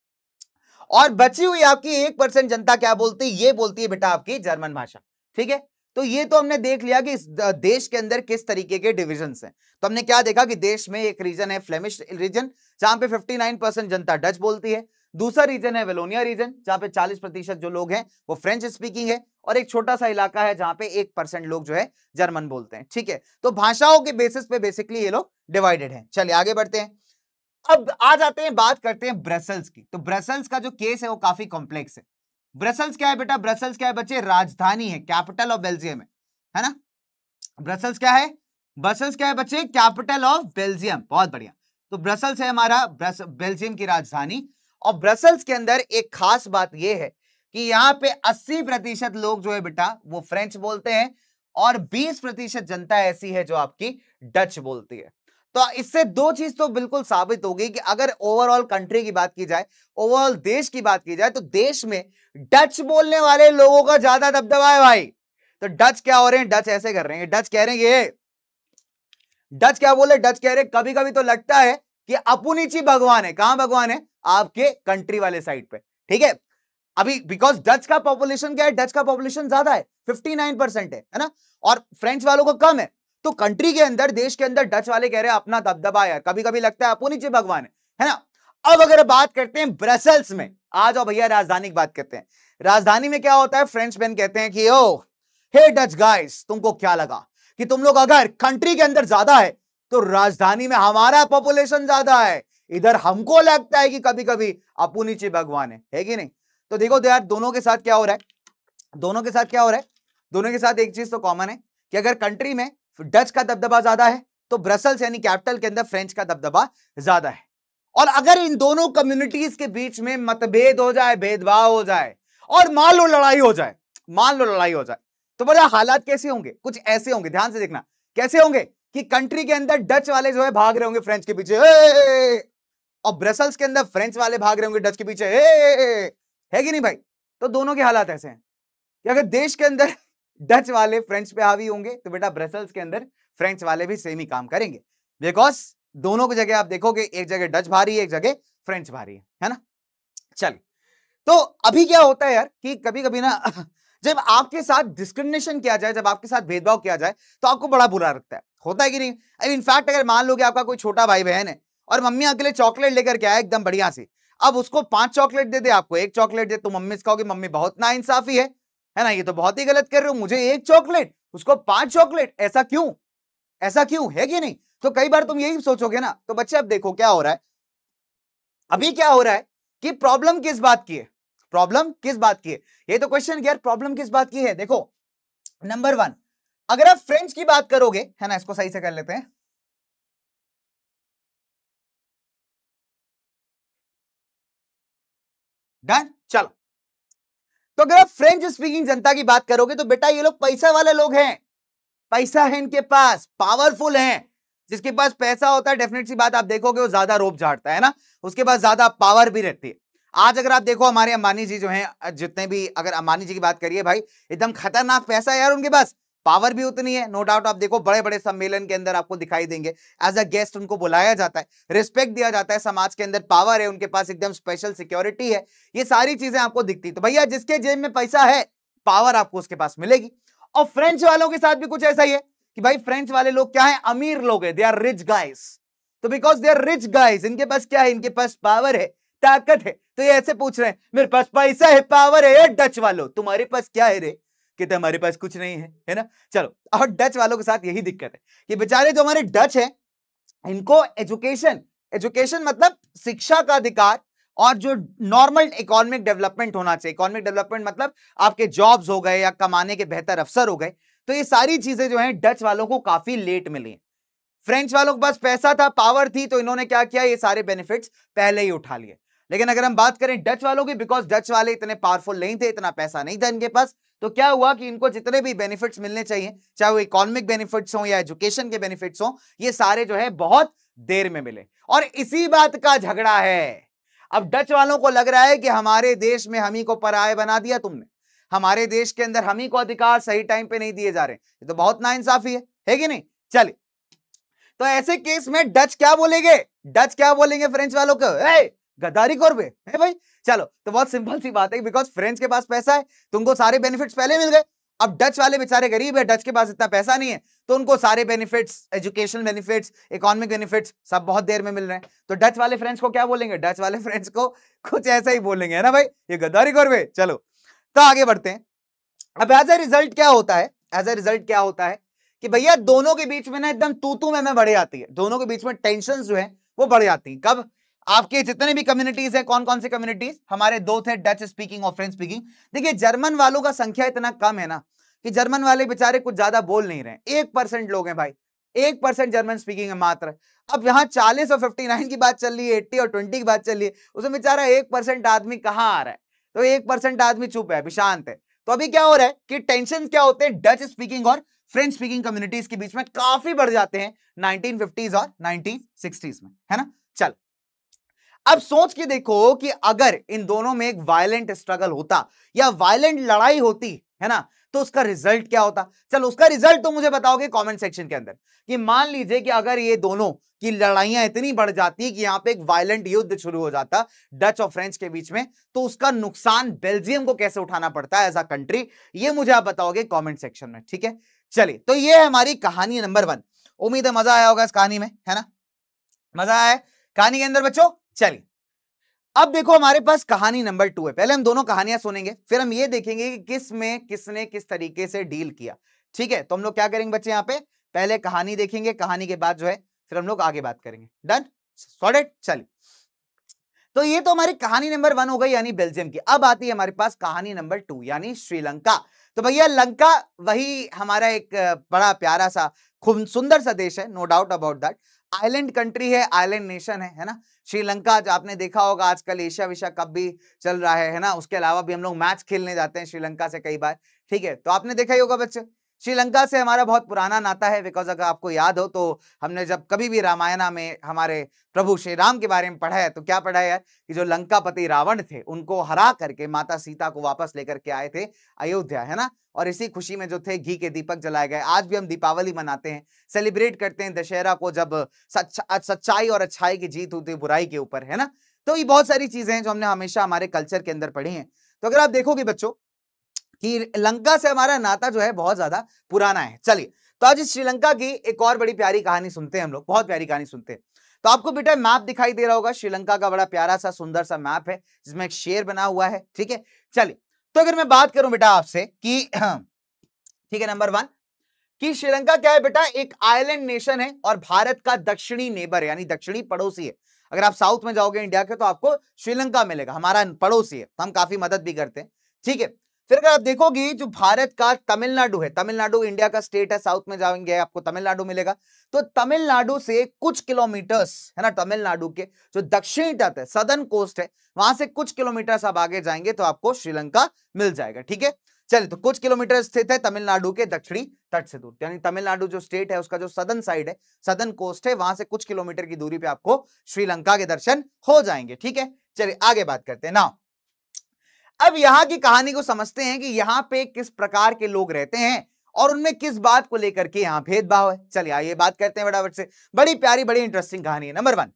Speaker 1: और बची हुई आपकी एक परसेंट जनता क्या बोलती है ये बोलती है बेटा आपकी जर्मन भाषा ठीक है तो ये तो हमने देख लिया कि इस देश के अंदर किस तरीके के डिविजन हैं तो हमने क्या देखा कि देश में एक रीजन है फ्लेमिश रीजन जहां पे 59 परसेंट जनता डच बोलती है दूसरा रीजन है वेलोनिया रीजन जहां पे 40 प्रतिशत जो लोग हैं वो फ्रेंच स्पीकिंग है और एक छोटा सा इलाका है जहां पे एक परसेंट लोग जो है जर्मन बोलते हैं ठीक है तो भाषाओं के बेसिस पे बेसिकली ये लोग डिवाइडेड है चलिए आगे बढ़ते हैं अब आ जाते हैं बात करते हैं ब्रसल्स की तो ब्रसल्स का जो केस है वो काफी कॉम्प्लेक्स है ब्रसल्स क्या है बेटा ब्रसल्स क्या है बच्चे राजधानी है कैपिटल ऑफ बेल्जियम है है ना ब्रसल्स क्या है ब्रसल्स क्या है बच्चे कैपिटल ऑफ बेल्जियम बहुत बढ़िया तो ब्रसल्स है हमारा बेल्जियम की राजधानी और ब्रसल्स के अंदर एक खास बात यह है कि यहाँ पे 80 प्रतिशत लोग जो है बेटा वो फ्रेंच बोलते हैं और 20 प्रतिशत जनता ऐसी है जो आपकी डच बोलती है तो इससे दो चीज तो बिल्कुल साबित होगी कि अगर ओवरऑल कंट्री की बात की जाए ओवरऑल देश की बात की जाए तो देश में डच बोलने वाले लोगों का ज्यादा दबदबा है भाई तो डच क्या हो रहे हैं डच ऐसे कर रहे हैं डच कह रहे हैं ये डच क्या बोले डच कह रहे कभी कभी तो लगता है कि अपुनिची भगवान है कहां भगवान है आपके कंट्री वाले साइड पे ठीक है अभी बिकॉज डच का पॉपुलेशन क्या है डच का पॉपुलेशन ज्यादा है 59 परसेंट है ना और फ्रेंच वालों का कम है तो कंट्री के अंदर देश के अंदर डच वाले कह रहे हैं अपना दबदबा यार कभी कभी लगता है अपोनी जी भगवान है है ना अब अगर बात करते हैं ब्रसल्स में आज और भैया राजधानी की बात करते हैं राजधानी में क्या होता है फ्रेंच मैन कहते हैं कि ओ हे डच गाइस तुमको क्या लगा कि तुम लोग अगर कंट्री के अंदर ज्यादा है तो राजधानी में हमारा पॉपुलेशन ज्यादा है इधर हमको लगता है कि कभी कभी अपू नीचे भगवान है है कि नहीं तो देखो तो यार दोनों के साथ क्या हो रहा है दोनों के साथ क्या हो रहा है दोनों के साथ एक चीज तो कॉमन है कि अगर कंट्री में डच का दबदबा ज्यादा है तो ब्रसल्स यानी कैपिटल के अंदर फ्रेंच का दबदबा ज्यादा है और अगर इन दोनों कम्युनिटीज के बीच में मतभेद हो जाए भेदभाव हो जाए और मान लो लड़ाई हो जाए मान लो लड़ाई हो जाए तो बोला हालात कैसे होंगे कुछ ऐसे होंगे ध्यान से देखना कैसे होंगे कि कंट्री के अंदर डच वाले जो है भाग रहे होंगे फ्रेंच के पीछे और ब्रसल्स के अंदर फ्रेंच वाले भाग रहे होंगे डच के पीछे है कि नहीं भाई तो दोनों के हालात ऐसे हैं कि अगर देश के अंदर डच वाले फ्रेंच पे हावी होंगे तो बेटा ब्रसल्स के अंदर फ्रेंच वाले भी सेम ही काम करेंगे बिकॉज दोनों की जगह आप देखोगे एक जगह डच भारी है एक जगह फ्रेंच भारी है है ना चल तो अभी क्या होता है यार कि कभी कभी ना *laughs* जब आपके साथ डिस्क्रिमिनेशन किया जाए जब आपके साथ भेदभाव किया जाए तो आपको बड़ा बुरा लगता है होता है कि नहीं अब इनफैक्ट अगर मान लो कि आपका कोई छोटा भाई बहन है और मम्मी आपके लिए चॉकलेट लेकर के आया एकदम बढ़िया से अब उसको पांच चॉकलेट दे दे आपको एक चॉकलेट दे तो मम्मी से कहोगे मम्मी बहुत ना इंसाफी है है ना ये तो बहुत ही गलत कर रहे हो मुझे एक चॉकलेट उसको पांच चॉकलेट ऐसा क्यों ऐसा क्यों है कि नहीं तो कई बार तुम यही सोचोगे ना तो बच्चे अब देखो क्या हो रहा है अभी क्या हो रहा है कि प्रॉब्लम किस बात की है प्रॉब्लम किस बात की है ये तो क्वेश्चन यार प्रॉब्लम किस बात की है देखो नंबर
Speaker 2: वन अगर आप फ्रेंच की बात करोगे है ना इसको सही से कर लेते हैं डन चलो तो अगर आप फ्रेंच स्पीकिंग जनता की बात करोगे तो बेटा ये लोग पैसा वाले
Speaker 1: लोग हैं पैसा है इनके पास पावरफुल हैं जिसके पास पैसा होता है डेफिनेट सी बात आप देखोगे वो ज्यादा रोप झाड़ता है ना उसके पास ज्यादा पावर भी रहती है आज अगर आप देखो हमारे अंबानी जी जो हैं जितने भी अगर अंबानी जी की बात करिए भाई एकदम खतरनाक पैसा है यार उनके पास पावर भी उतनी है नो डाउट आप देखो बड़े बड़े सम्मेलन के अंदर आपको दिखाई देंगे एज अ गेस्ट उनको बुलाया जाता है रिस्पेक्ट दिया जाता है समाज के अंदर पावर है उनके पास एकदम स्पेशल सिक्योरिटी है ये सारी चीजें आपको दिखती तो भैया जिसके जेब में पैसा है पावर आपको उसके पास मिलेगी और फ्रेंच वालों के साथ भी कुछ ऐसा ही है कि भाई फ्रेंच वाले लोग क्या है अमीर लोग है दे आर रिच गाइस तो because they are rich guys इनके पास क्या है इनके पास पावर है ताकत है तो ये ऐसे पूछ रहे हैं मेरे पास पैसा है पावर है डच वालों तुम्हारे पास क्या है रे कहते तो हमारे पास कुछ नहीं है है ना चलो और डच वालों के साथ यही दिक्कत है कि बेचारे जो हमारे डच हैं इनको एजुकेशन एजुकेशन मतलब शिक्षा का अधिकार और जो नॉर्मल इकोनॉमिक डेवलपमेंट होना चाहिए इकोनॉमिक डेवलपमेंट मतलब आपके जॉब्स हो गए या कमाने के बेहतर अवसर हो गए तो ये सारी चीजें जो हैं डच वालों को काफी लेट मिली हैं फ्रेंच वालों के पास पैसा था पावर थी तो इन्होंने क्या किया ये सारे बेनिफिट्स पहले ही उठा लिए लेकिन अगर हम बात करें डच वालों की बिकॉज डच वाले इतने पावरफुल नहीं थे इतना पैसा नहीं था इनके पास तो क्या हुआ कि इनको जितने भी बेनिफिट्स मिलने चाहिए चाहे वो इकोनॉमिक बेनिफिट्स हों या एजुकेशन के बेनिफिट्स हों ये सारे जो है बहुत देर में मिले और इसी बात का झगड़ा है अब डच वालों को लग रहा है कि हमारे देश में हम ही को पराये बना दिया तुमने हमारे देश के अंदर हम ही को अधिकार सही टाइम पे नहीं दिए जा रहे ये तो बहुत नाइंसाफी है है कि नहीं चलिए तो ऐसे केस में डच क्या बोलेंगे डच क्या बोलेंगे फ्रेंच वालों को ए, गद्दारी कर भाई चलो तो बहुत सिंपल सी बात है बिकॉज फ्रेंच के पास पैसा है तुमको सारे बेनिफिट्स पहले मिल गए अब डच वाले बेचारे गरीब है डच के पास इतना पैसा नहीं है तो उनको सारे benefits education benefits economic benefits सब बहुत देर में मिल रहे हैं तो डच वाले फ्रेंड्स को क्या बोलेंगे डच वाले फ्रेंड्स को कुछ ऐसा ही बोलेंगे है ना भाई ये गद्दारी कर चलो तो आगे बढ़ते हैं अब एज ए रिजल्ट क्या होता है एज ए रिजल्ट क्या होता है कि भैया दोनों के बीच में ना एकदम तू तू में बढ़ जाती है दोनों के बीच में टेंशन जो है वो बढ़ जाती है कब आपके जितने भी कम्युनिटीज हैं कौन कौन से कम्युनिटीज हमारे दो थे डच स्पीकिंग और फ्रेंच स्पीकिंग देखिए जर्मन वालों का संख्या इतना कम है ना कि जर्मन वाले बेचारे कुछ ज्यादा बोल नहीं रहे एक परसेंट लोग हैं भाई एक परसेंट जर्मन स्पीकिंग है मात्र अब यहाँ चालीस और फिफ्टी नाइन की बात चल रही है एट्टी और ट्वेंटी की बात चल रही है उसमें बेचारा एक परसेंट आदमी कहाँ आ रहा है तो एक परसेंट आदमी चुप है विशांत है तो अभी क्या हो रहा है कि टेंशन क्या होते हैं डच स्पीकिंग और फ्रेंच स्पीकिंग कम्युनिटीज के बीच में काफी बढ़ जाते हैं नाइनटीन और नाइनटीन में है ना चल अब सोच के देखो कि अगर इन दोनों में एक वायलेंट स्ट्रगल होता या वायलेंट लड़ाई होती है ना तो उसका रिजल्ट क्या होता चलो उसका रिजल्ट तो मुझे बताओगे कमेंट सेक्शन के अंदर कि मान लीजिए कि अगर ये दोनों की लड़ाइयां इतनी बढ़ जाती कि यहां पे एक वायलेंट युद्ध शुरू हो जाता डच और फ्रेंच के बीच में तो उसका नुकसान बेल्जियम को कैसे उठाना पड़ता है एज अ कंट्री ये मुझे आप बताओगे कॉमेंट सेक्शन में ठीक है चलिए तो ये है हमारी कहानी नंबर वन उम्मीद है मजा आया होगा इस कहानी में है ना मजा आया कहानी के अंदर बच्चों चलिए अब देखो हमारे पास कहानी नंबर टू है पहले हम दोनों कहानियां सुनेंगे फिर हम ये देखेंगे कि किस में किसने किस तरीके से डील किया ठीक है तो हम लोग क्या करेंगे बच्चे यहाँ पे पहले कहानी देखेंगे कहानी के बाद जो है फिर हम लोग आगे बात करेंगे डन सॉडेट चलिए तो ये तो हमारी कहानी नंबर वन हो गई यानी बेल्जियम की अब आती है हमारे पास कहानी नंबर टू यानी श्रीलंका तो भैया लंका वही हमारा एक बड़ा प्यारा सा खूब सुंदर सा देश है no doubt about that island country है आइलैंड नेशन है है ना श्रीलंका जो आपने देखा होगा आजकल एशिया विशा कप भी चल रहा है है ना उसके अलावा भी हम लोग मैच खेलने जाते हैं श्रीलंका से कई बार ठीक है तो आपने देखा ही होगा बच्चे श्रीलंका से हमारा बहुत पुराना नाता है बिकॉज अगर आपको याद हो तो हमने जब कभी भी रामायणा में हमारे प्रभु श्री राम के बारे में पढ़ा है तो क्या पढ़ा है कि जो लंकापति रावण थे उनको हरा करके माता सीता को वापस लेकर के आए थे अयोध्या है ना और इसी खुशी में जो थे घी के दीपक जलाए गए आज भी हम दीपावली मनाते हैं सेलिब्रेट करते हैं दशहरा को जब सच, सच्चाई और अच्छाई की जीत होती है बुराई के ऊपर है ना तो ये बहुत सारी चीजें हैं जो हमने हमेशा हमारे कल्चर के अंदर पढ़ी हैं तो अगर आप देखोगे बच्चों कि लंका से हमारा नाता जो है बहुत ज्यादा पुराना है चलिए तो आज श्रीलंका की एक और बड़ी प्यारी कहानी सुनते हैं हम लोग बहुत प्यारी कहानी सुनते हैं तो आपको बेटा मैप दिखाई दे रहा होगा श्रीलंका का बड़ा प्यारा सा सुंदर सा मैप है जिसमें एक शेर बना हुआ है ठीक है चलिए तो अगर मैं बात करूं बेटा आपसे कि ठीक है नंबर वन कि श्रीलंका क्या है बेटा एक आइलैंड नेशन है और भारत का दक्षिणी नेबर यानी दक्षिणी पड़ोसी है अगर आप साउथ में जाओगे इंडिया के तो आपको श्रीलंका मिलेगा हमारा पड़ोसी है तो हम काफी मदद भी करते हैं ठीक है फिर अगर आप देखोगे जो भारत का तमिलनाडु है तमिलनाडु इंडिया का स्टेट है साउथ में जाएंगे आपको तमिलनाडु मिलेगा तो तमिलनाडु से कुछ किलोमीटर्स है ना तमिलनाडु के जो दक्षिणी तट है सदर्न कोस्ट है वहां से कुछ किलोमीटर आप आगे जाएंगे तो आपको श्रीलंका मिल जाएगा ठीक है चलिए तो कुछ किलोमीटर स्थित है तमिलनाडु के दक्षिणी तट से दूर यानी तमिलनाडु जो स्टेट है उसका जो सदन साइड है सदन कोस्ट है वहां से कुछ किलोमीटर की दूरी पे आपको श्रीलंका के दर्शन हो जाएंगे ठीक है चलिए आगे बात करते हैं ना अब यहां की कहानी को समझते हैं कि यहां पे किस प्रकार के लोग रहते हैं और उनमें किस बात को लेकर के यहाँ भेदभाव है चलिए आइए बात करते हैं बड़ा से बड़ी प्यारी बड़ी इंटरेस्टिंग कहानी है नंबर वन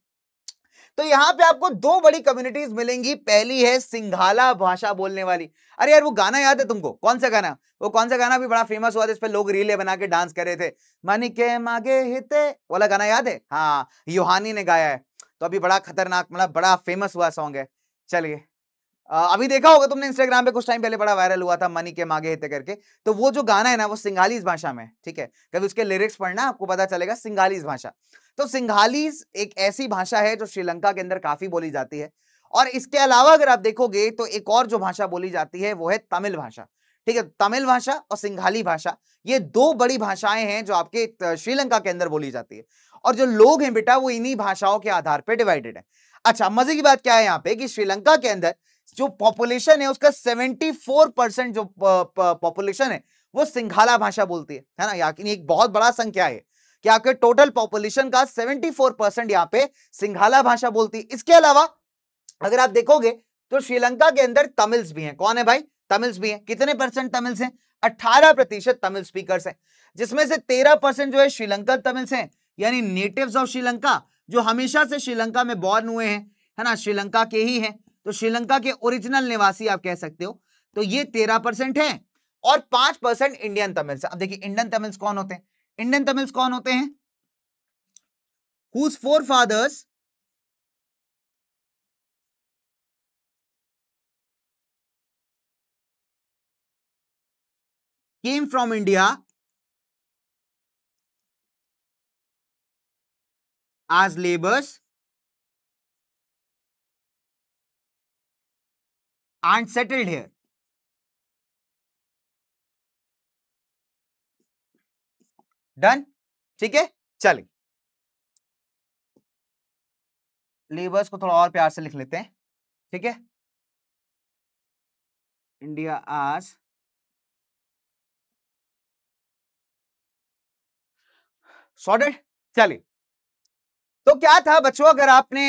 Speaker 1: तो यहाँ पे आपको दो बड़ी कम्युनिटीज मिलेंगी पहली है सिंघाला भाषा बोलने वाली अरे यार वो गाना याद है तुमको कौन सा गाना वो कौन सा गाना भी बड़ा फेमस हुआ था इस पर लोग रीले बना के डांस कर रहे थे मानी के मागे हिते वाला गाना याद है हाँ योहानी ने गाया है तो अभी बड़ा खतरनाक मतलब बड़ा फेमस हुआ सॉन्ग है चलिए अभी देखा होगा तुमने इंस्टाग्राम पे कुछ टाइम पहले बड़ा वायरल हुआ था मनी के मागे हित करके तो वो जो गाना है ना वो सिंघालीज भाषा में ठीक है कभी उसके लिरिक्स पढ़ना आपको पता चलेगा सिंघालीज भाषा तो सिंघालीज एक ऐसी भाषा है जो श्रीलंका के अंदर काफी बोली जाती है और इसके अलावा अगर आप देखोगे तो एक और जो भाषा बोली जाती है वो है तमिल भाषा ठीक है तमिल भाषा और सिंघाली भाषा ये दो बड़ी भाषाएं हैं जो आपके श्रीलंका के अंदर बोली जाती है और जो लोग हैं बेटा वो इन्हीं भाषाओं के आधार पर डिवाइडेड है अच्छा मजे की बात क्या है यहाँ पे कि श्रीलंका के अंदर जो पॉपुलेशन है उसका 74 परसेंट जो पॉपुलेशन है वो सिंघाला भाषा बोलती है है ना यहाँ एक बहुत बड़ा संख्या है कि आपके टोटल पॉपुलेशन का 74 परसेंट यहाँ पे सिंघाला भाषा बोलती है इसके अलावा अगर आप देखोगे तो श्रीलंका के अंदर तमिल्स भी हैं कौन है भाई तमिल्स भी हैं कितने परसेंट तमिल्स हैं अट्ठारह प्रतिशत तमिल स्पीकर हैं जिसमें से तेरह परसेंट जो है श्रीलंका तमिल्स हैं यानी नेटिव्स ऑफ श्रीलंका जो हमेशा से श्रीलंका में बॉर्न हुए हैं है ना श्रीलंका के ही हैं तो श्रीलंका के ओरिजिनल निवासी आप कह सकते हो तो ये तेरह परसेंट है और पांच परसेंट इंडियन तमिल्स अब देखिए
Speaker 2: इंडियन तमिल्स कौन होते हैं इंडियन तमिल्स कौन होते हैं forefathers came from India as labours aren't settled here. Done ठीक है चलिए लेबर्स को थोड़ा और प्यार से लिख लेते हैं ठीक है इंडिया आज सॉर्टेड चलिए तो क्या
Speaker 1: था बच्चों अगर आपने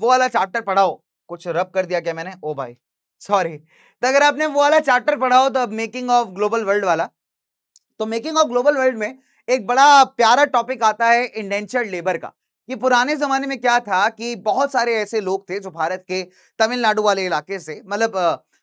Speaker 1: वो वाला चैप्टर पढ़ा हो कुछ रब कर दिया क्या मैंने ओ भाई सॉरी तो अगर आपने वो वाला चैप्टर पढ़ा हो तो मेकिंग ऑफ ग्लोबल वर्ल्ड वाला तो मेकिंग ऑफ ग्लोबल वर्ल्ड में एक बड़ा प्यारा टॉपिक आता है इंडेंचर्ड लेबर का कि पुराने जमाने में क्या था कि बहुत सारे ऐसे लोग थे जो भारत के तमिलनाडु वाले इलाके से मतलब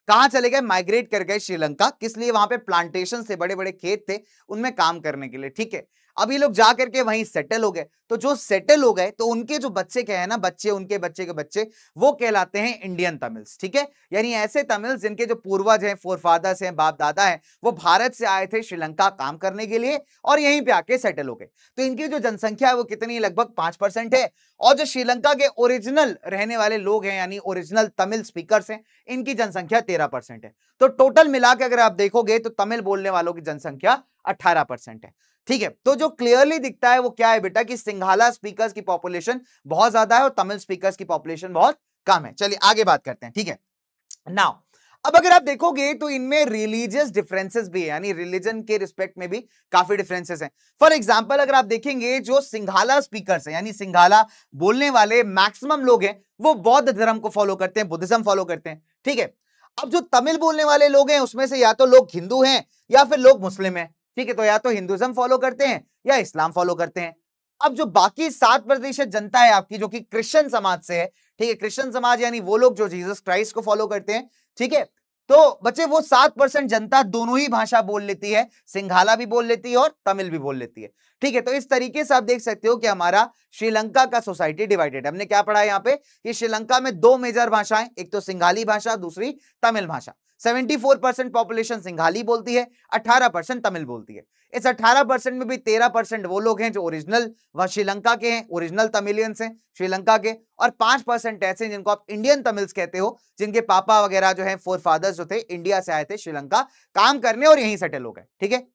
Speaker 1: कहाँ चले गए माइग्रेट कर गए श्रीलंका किस लिए वहां पे प्लांटेशन थे बड़े बड़े खेत थे उनमें काम करने के लिए ठीक है अब ये लोग जा करके वहीं सेटल हो गए तो जो सेटल हो गए तो उनके जो बच्चे क्या है ना बच्चे उनके बच्चे के बच्चे वो कहलाते हैं इंडियन तमिल्स ठीक है यानी ऐसे तमिल्स जिनके जो पूर्वज हैं फोरफादर्स हैं बाप दादा हैं वो भारत से आए थे श्रीलंका काम करने के लिए और यहीं पे आके सेटल हो गए तो इनकी जो जनसंख्या है वो कितनी लगभग पांच परसेंट है और जो श्रीलंका के ओरिजिनल रहने वाले लोग हैं यानी ओरिजिनल तमिल स्पीकर हैं इनकी जनसंख्या तेरह परसेंट है तो टोटल मिला के अगर आप देखोगे तो तमिल बोलने वालों की जनसंख्या अट्ठारह परसेंट है ठीक है तो जो क्लियरली दिखता है वो क्या है बेटा कि सिंघाला स्पीकर्स की पॉपुलेशन बहुत ज्यादा है और तमिल स्पीकर्स की पॉपुलेशन बहुत कम है चलिए आगे बात करते हैं ठीक है नाउ अब अगर आप देखोगे तो इनमें रिलीजियस डिफरेंसेस भी है यानी रिलीजन के रिस्पेक्ट में भी काफी डिफरेंसेस हैं फॉर एग्जांपल अगर आप देखेंगे जो सिंघाला स्पीकर्स हैं यानी सिंघाला बोलने वाले मैक्सिमम लोग हैं वो बौद्ध धर्म को फॉलो करते हैं बुद्धिज्म फॉलो करते हैं ठीक है अब जो तमिल बोलने वाले लोग हैं उसमें से या तो लोग हिंदू हैं या फिर लोग मुस्लिम हैं ठीक है तो या तो हिंदुज्म फॉलो करते हैं या इस्लाम फॉलो करते हैं अब जो बाकी सात प्रतिशत जनता है आपकी जो कि क्रिश्चियन समाज से है ठीक है क्रिश्चियन समाज यानी वो लोग जो जीसस क्राइस्ट को फॉलो करते हैं ठीक है तो बच्चे वो सात परसेंट जनता दोनों ही भाषा बोल लेती है सिंघाला भी बोल लेती है और तमिल भी बोल लेती है ठीक है तो इस तरीके से आप देख सकते हो कि हमारा श्रीलंका का सोसाइटी डिवाइडेड हमने क्या पढ़ा है यहाँ पे कि श्रीलंका में दो मेजर भाषाएं एक तो सिंघाली भाषा दूसरी तमिल भाषा फोर परसेंट पॉपुलेशन सिंघाली बोलती है अठारह परसेंट तमिल बोलती है इस अठारह परसेंट में भी तेरह परसेंट वो लोग हैं जो ओरिजिनल वह श्रीलंका के हैं ओरिजिनल तमिलियंस हैं श्रीलंका के और पांच परसेंट ऐसे जिनको आप इंडियन तमिल्स कहते हो जिनके पापा वगैरह जो है फोर फादर्स जो थे इंडिया से आए थे श्रीलंका काम करने और यहीं सेटल हो गए ठीक है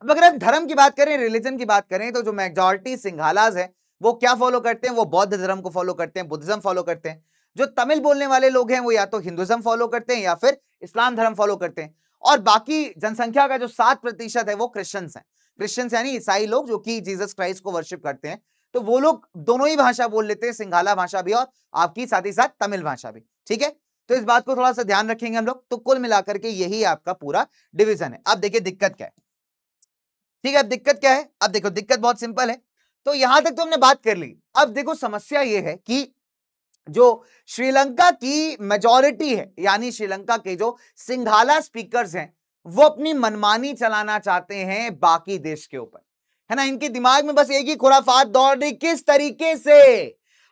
Speaker 1: अब अगर हम धर्म की बात करें रिलीजन की बात करें तो जो मेजोरिटी सिंघालाज है वो क्या फॉलो करते हैं वो बौद्ध धर्म को फॉलो करते हैं बुद्धिज्म फॉलो करते हैं जो तमिल बोलने वाले लोग हैं वो या तो हिंदुज्म फॉलो करते हैं या फिर इस्लाम धर्म फॉलो करते हैं और बाकी जनसंख्या का जो सात प्रतिशत है वो क्रिश्चियंस हैं क्रिश्चियंस यानी ईसाई लोग जो कि जीसस क्राइस्ट को वर्शिप करते हैं तो वो लोग दोनों ही भाषा बोल लेते हैं सिंघाला भाषा भी और आपकी साथ ही साथ तमिल भाषा भी ठीक है तो इस बात को थोड़ा सा ध्यान रखेंगे हम लोग तो कुल मिलाकर के यही आपका पूरा डिविजन है अब देखिए दिक्कत क्या है ठीक है अब दिक्कत क्या है अब देखो दिक्कत बहुत सिंपल है तो यहां तक तो हमने बात कर ली अब देखो समस्या ये है कि जो श्रीलंका की मेजोरिटी है यानी श्रीलंका के जो सिंघाला स्पीकर्स हैं वो अपनी मनमानी चलाना चाहते हैं बाकी देश के ऊपर है ना इनके दिमाग में बस एक ही खुराफात दौड़ रही किस तरीके से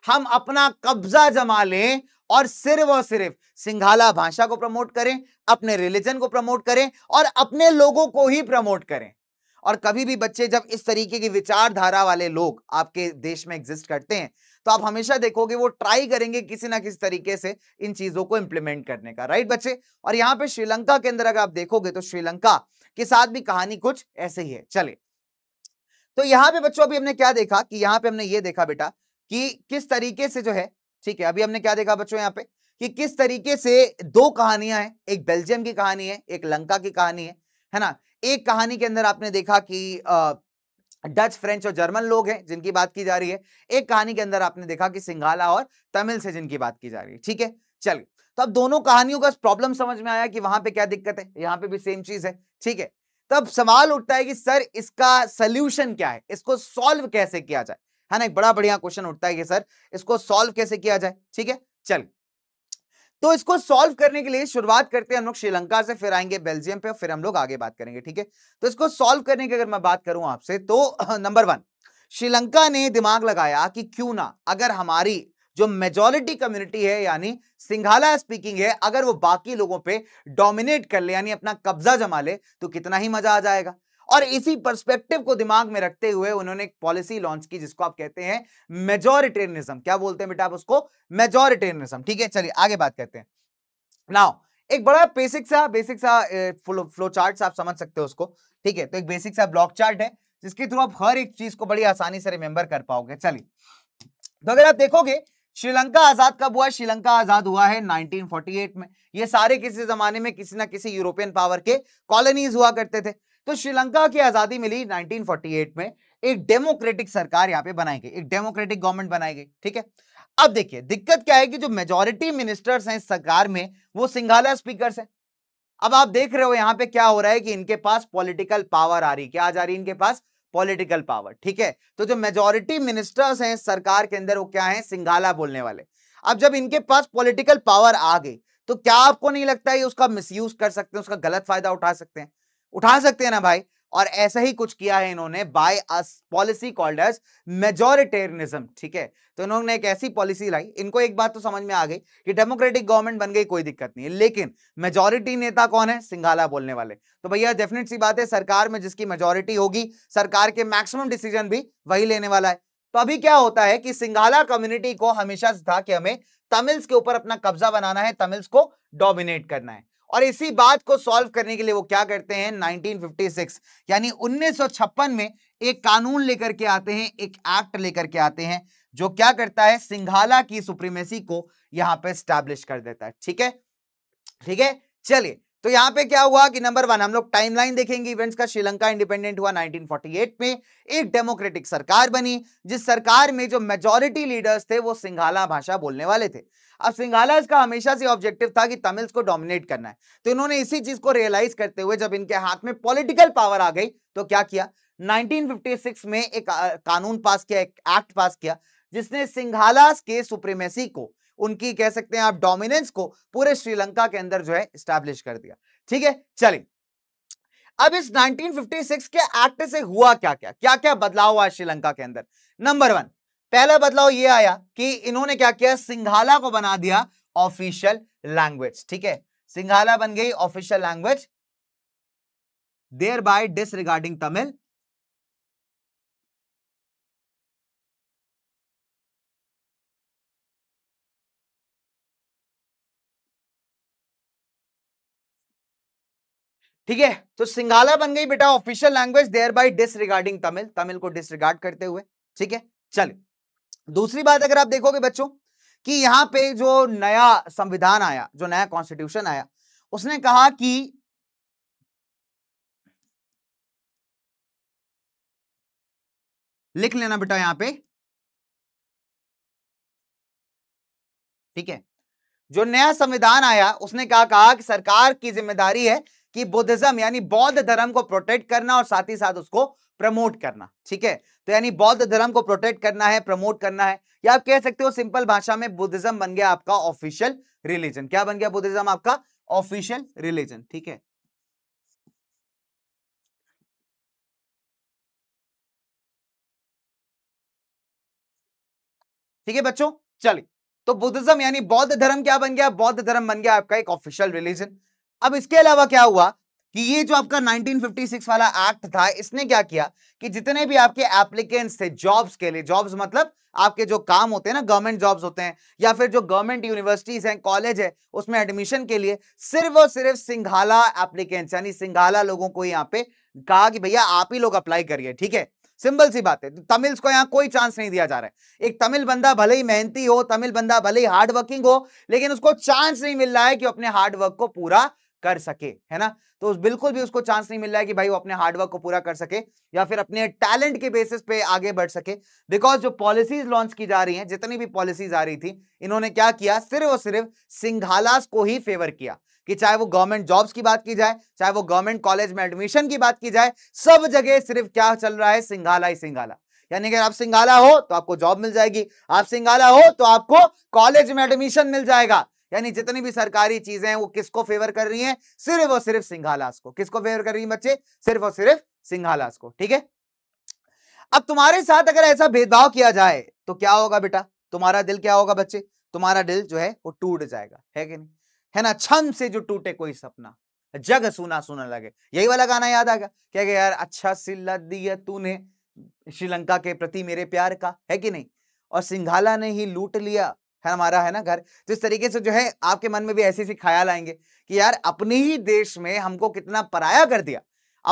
Speaker 1: हम अपना कब्जा जमा लें और सिर्फ और सिर्फ सिंघाला भाषा को प्रमोट करें अपने रिलीजन को प्रमोट करें और अपने लोगों को ही प्रमोट करें और कभी भी बच्चे जब इस तरीके की विचारधारा वाले लोग आपके देश में एग्जिस्ट करते हैं तो आप हमेशा देखोगे वो ट्राई करेंगे किसी ना किसी तरीके से इन चीजों को इंप्लीमेंट करने का राइट बच्चे और यहाँ पे श्रीलंका के अंदर अगर आप देखोगे तो श्रीलंका के साथ भी कहानी कुछ ऐसे ही है चले तो यहाँ पे बच्चों अभी हमने क्या देखा कि यहाँ पे हमने ये देखा बेटा कि किस तरीके से जो है ठीक है अभी हमने क्या देखा बच्चों यहाँ पे कि किस तरीके से दो कहानियां हैं एक बेल्जियम की कहानी है एक लंका की कहानी है है ना एक कहानी के अंदर आपने देखा कि आ, डच फ्रेंच और जर्मन लोग हैं जिनकी बात की जा रही है एक कहानी के अंदर आपने देखा कि सिंघाला और तमिल से जिनकी बात की जा रही है ठीक है चलिए तो अब दोनों कहानियों का प्रॉब्लम समझ में आया कि वहां पे क्या दिक्कत है यहाँ पे भी सेम चीज है ठीक है तब सवाल उठता है कि सर इसका सोल्यूशन क्या है इसको सॉल्व कैसे किया जाए है ना एक बड़ा बढ़िया क्वेश्चन उठता है कि सर इसको सॉल्व कैसे किया जाए ठीक है चलिए तो इसको सॉल्व करने के लिए शुरुआत करते हैं हम लोग श्रीलंका से फिर आएंगे बेल्जियम पे फिर हम लोग आगे बात करेंगे ठीक है तो इसको सॉल्व करने की अगर मैं बात करूं आपसे तो नंबर *clears throat* वन श्रीलंका ने दिमाग लगाया कि क्यों ना अगर हमारी जो मेजोरिटी कम्युनिटी है यानी सिंघाला स्पीकिंग है अगर वो बाकी लोगों पे डोमिनेट कर ले यानी अपना कब्जा जमा ले तो कितना ही मजा आ जाएगा और इसी पर्सपेक्टिव को दिमाग में रखते हुए उन्होंने एक पॉलिसी लॉन्च की जिसको आप कहते हैं मेजोरिटेरियनिज्म क्या बोलते हैं बेटा आप उसको मेजोरिटेरियनिज्म ठीक है चलिए आगे बात करते हैं नाउ एक बड़ा बेसिक सा बेसिक सा फ्लो, चार्ट आप समझ सकते हो उसको ठीक है तो एक बेसिक सा ब्लॉक चार्ट है जिसके थ्रू आप हर एक चीज को बड़ी आसानी से रिमेंबर कर पाओगे चलिए तो अगर आप देखोगे श्रीलंका आजाद कब हुआ श्रीलंका आजाद हुआ है 1948 में ये सारे किसी जमाने में किसी ना किसी यूरोपियन पावर के कॉलोनीज हुआ करते थे तो श्रीलंका की आजादी मिली 1948 में एक डेमोक्रेटिक सरकार यहां पे बनाई गई एक डेमोक्रेटिक गवर्नमेंट बनाई गई ठीक है अब देखिए दिक्कत क्या है कि जो मेजोरिटी मिनिस्टर्स हैं सरकार में वो सिंघाला स्पीकर हैं अब आप देख रहे हो यहां पे क्या हो रहा है कि इनके पास पॉलिटिकल पावर आ रही क्या आ जा रही है इनके पास पॉलिटिकल पावर ठीक है तो जो मेजोरिटी मिनिस्टर्स हैं सरकार के अंदर वो क्या है सिंघाला बोलने वाले अब जब इनके पास पॉलिटिकल पावर आ गई तो क्या आपको नहीं लगता है उसका मिसयूज कर सकते हैं उसका गलत फायदा उठा सकते हैं उठा सकते हैं ना भाई और ऐसा ही कुछ किया है इन्होंने by a policy called as majoritarianism ठीक है तो इन्होंने एक ऐसी पॉलिसी लाई इनको एक बात तो समझ में आ गई कि डेमोक्रेटिक गवर्नमेंट बन गई कोई दिक्कत नहीं है लेकिन मेजोरिटी नेता कौन है सिंघाला बोलने वाले तो भैया डेफिनेट सी बात है सरकार में जिसकी मेजोरिटी होगी सरकार के मैक्सिमम डिसीजन भी वही लेने वाला है तो अभी क्या होता है कि सिंघाला कम्युनिटी को हमेशा था कि हमें तमिल्स के ऊपर अपना कब्जा बनाना है तमिल्स को डोमिनेट करना है और इसी बात को सॉल्व करने के लिए वो क्या करते हैं 1956 यानी 1956 में एक कानून लेकर के आते हैं एक एक्ट लेकर के आते हैं जो क्या करता है सिंघाला की सुप्रीमेसी को यहां पे स्टैब्लिश कर देता है ठीक है ठीक है चलिए तो यहाँ पे क्या हुआ कि नंबर वन हम लोग टाइमलाइन देखेंगे इवेंट्स का श्रीलंका इंडिपेंडेंट हुआ 1948 में एक डेमोक्रेटिक सरकार बनी जिस सरकार में जो मेजोरिटी लीडर्स थे वो सिंघाला भाषा बोलने वाले थे अब सिंघाला इसका हमेशा से ऑब्जेक्टिव था कि तमिल्स को डोमिनेट करना है तो इन्होंने इसी चीज को रियलाइज करते हुए जब इनके हाथ में पॉलिटिकल पावर आ गई तो क्या किया 1956 में एक कानून पास किया एक एक्ट पास किया जिसने सिंघालास के सुप्रीमेसी को उनकी कह सकते हैं आप डोमिनेंस को पूरे श्रीलंका के अंदर जो है स्टैब्लिश कर दिया ठीक है चलिए अब इस 1956 के एक्ट से हुआ क्या क्या क्या क्या बदलाव हुआ श्रीलंका के अंदर नंबर वन पहला बदलाव यह आया कि इन्होंने क्या किया सिंघाला को बना दिया ऑफिशियल लैंग्वेज ठीक है
Speaker 2: सिंघाला बन गई official language thereby disregarding Tamil ठीक है तो सिंघाला बन गई बेटा official language thereby
Speaker 1: disregarding Tamil Tamil को डिसरिगार्ड करते हुए ठीक है चलिए दूसरी बात अगर आप देखोगे बच्चों कि यहां पे जो नया संविधान आया जो नया कॉन्स्टिट्यूशन आया
Speaker 2: उसने कहा कि लिख लेना बेटा यहां पे ठीक है जो नया संविधान आया उसने कहा कहा कि
Speaker 1: सरकार की जिम्मेदारी है कि बुद्धिज्म यानी बौद्ध धर्म को प्रोटेक्ट करना और साथ ही साथ उसको प्रमोट करना ठीक है तो यानी बौद्ध धर्म को प्रोटेक्ट करना है प्रमोट करना है या आप कह सकते हो सिंपल भाषा में बुद्धिज्म बन गया आपका ऑफिशियल रिलीजन क्या बन गया बुद्धिज्म आपका
Speaker 2: ऑफिशियल रिलीजन ठीक है ठीक है बच्चों चलिए तो बुद्धिज्म यानी बौद्ध धर्म क्या बन गया बौद्ध धर्म बन गया आपका एक ऑफिशियल रिलीजन
Speaker 1: अब इसके अलावा क्या हुआ कि ये जो आपका 1956 वाला एक्ट था इसने क्या किया कि जितने भी आपके एप्लीकेंट्स थे जॉब्स के लिए जॉब्स मतलब आपके जो काम होते हैं ना गवर्नमेंट जॉब्स होते हैं या फिर जो गवर्नमेंट यूनिवर्सिटीज हैं कॉलेज है उसमें एडमिशन के लिए सिर्फ और सिर्फ सिंघाला एप्लीकेंट्स यानी सिंघाला लोगों को यहाँ पे कहा कि भैया आप ही लोग अप्लाई करिए ठीक है सिंपल सी बात है तो तमिल्स को यहाँ कोई चांस नहीं दिया जा रहा है एक तमिल बंदा भले ही मेहनती हो तमिल बंदा भले ही हार्ड वर्किंग हो लेकिन उसको चांस नहीं मिल रहा है कि अपने हार्डवर्क को पूरा कर सके है ना तो बिल्कुल भी उसको चांस नहीं मिल रहा है कि भाई वो अपने हार्डवर्क को पूरा कर सके या फिर अपने टैलेंट के बेसिस पे आगे बढ़ सके बिकॉज जो पॉलिसीज लॉन्च की जा रही हैं जितनी भी पॉलिसीज आ रही थी इन्होंने क्या किया सिर्फ और सिर्फ सिंघालास को ही फेवर किया कि चाहे वो गवर्नमेंट जॉब्स की बात की जाए चाहे वो गवर्नमेंट कॉलेज में एडमिशन की बात की जाए सब जगह सिर्फ क्या चल रहा है सिंघाला ही सिंघाला यानी कि आप सिंघाला हो तो आपको जॉब मिल जाएगी आप सिंगाला हो तो आपको कॉलेज में एडमिशन मिल जाएगा यानी जितनी भी सरकारी चीजें हैं वो किसको फेवर कर रही हैं सिर्फ और सिर्फ सिंघालास को किसको फेवर कर रही है बच्चे सिर्फ और सिर्फ सिंघालास को ठीक है अब तुम्हारे साथ अगर ऐसा भेदभाव किया जाए तो क्या होगा बेटा तुम्हारा दिल क्या होगा बच्चे तुम्हारा दिल जो है वो टूट जाएगा है कि नहीं है ना छम से जो टूटे कोई सपना जग सुना सुना लगे यही वाला गाना याद आएगा क्या यार अच्छा सिल्ला दिया तूने श्रीलंका के प्रति मेरे प्यार का है कि नहीं और सिंघाला ने ही लूट लिया है हमारा है ना घर जिस तो तरीके से जो है आपके मन में भी ऐसे ऐसे ख्याल आएंगे कि यार अपने ही देश में हमको कितना पराया कर दिया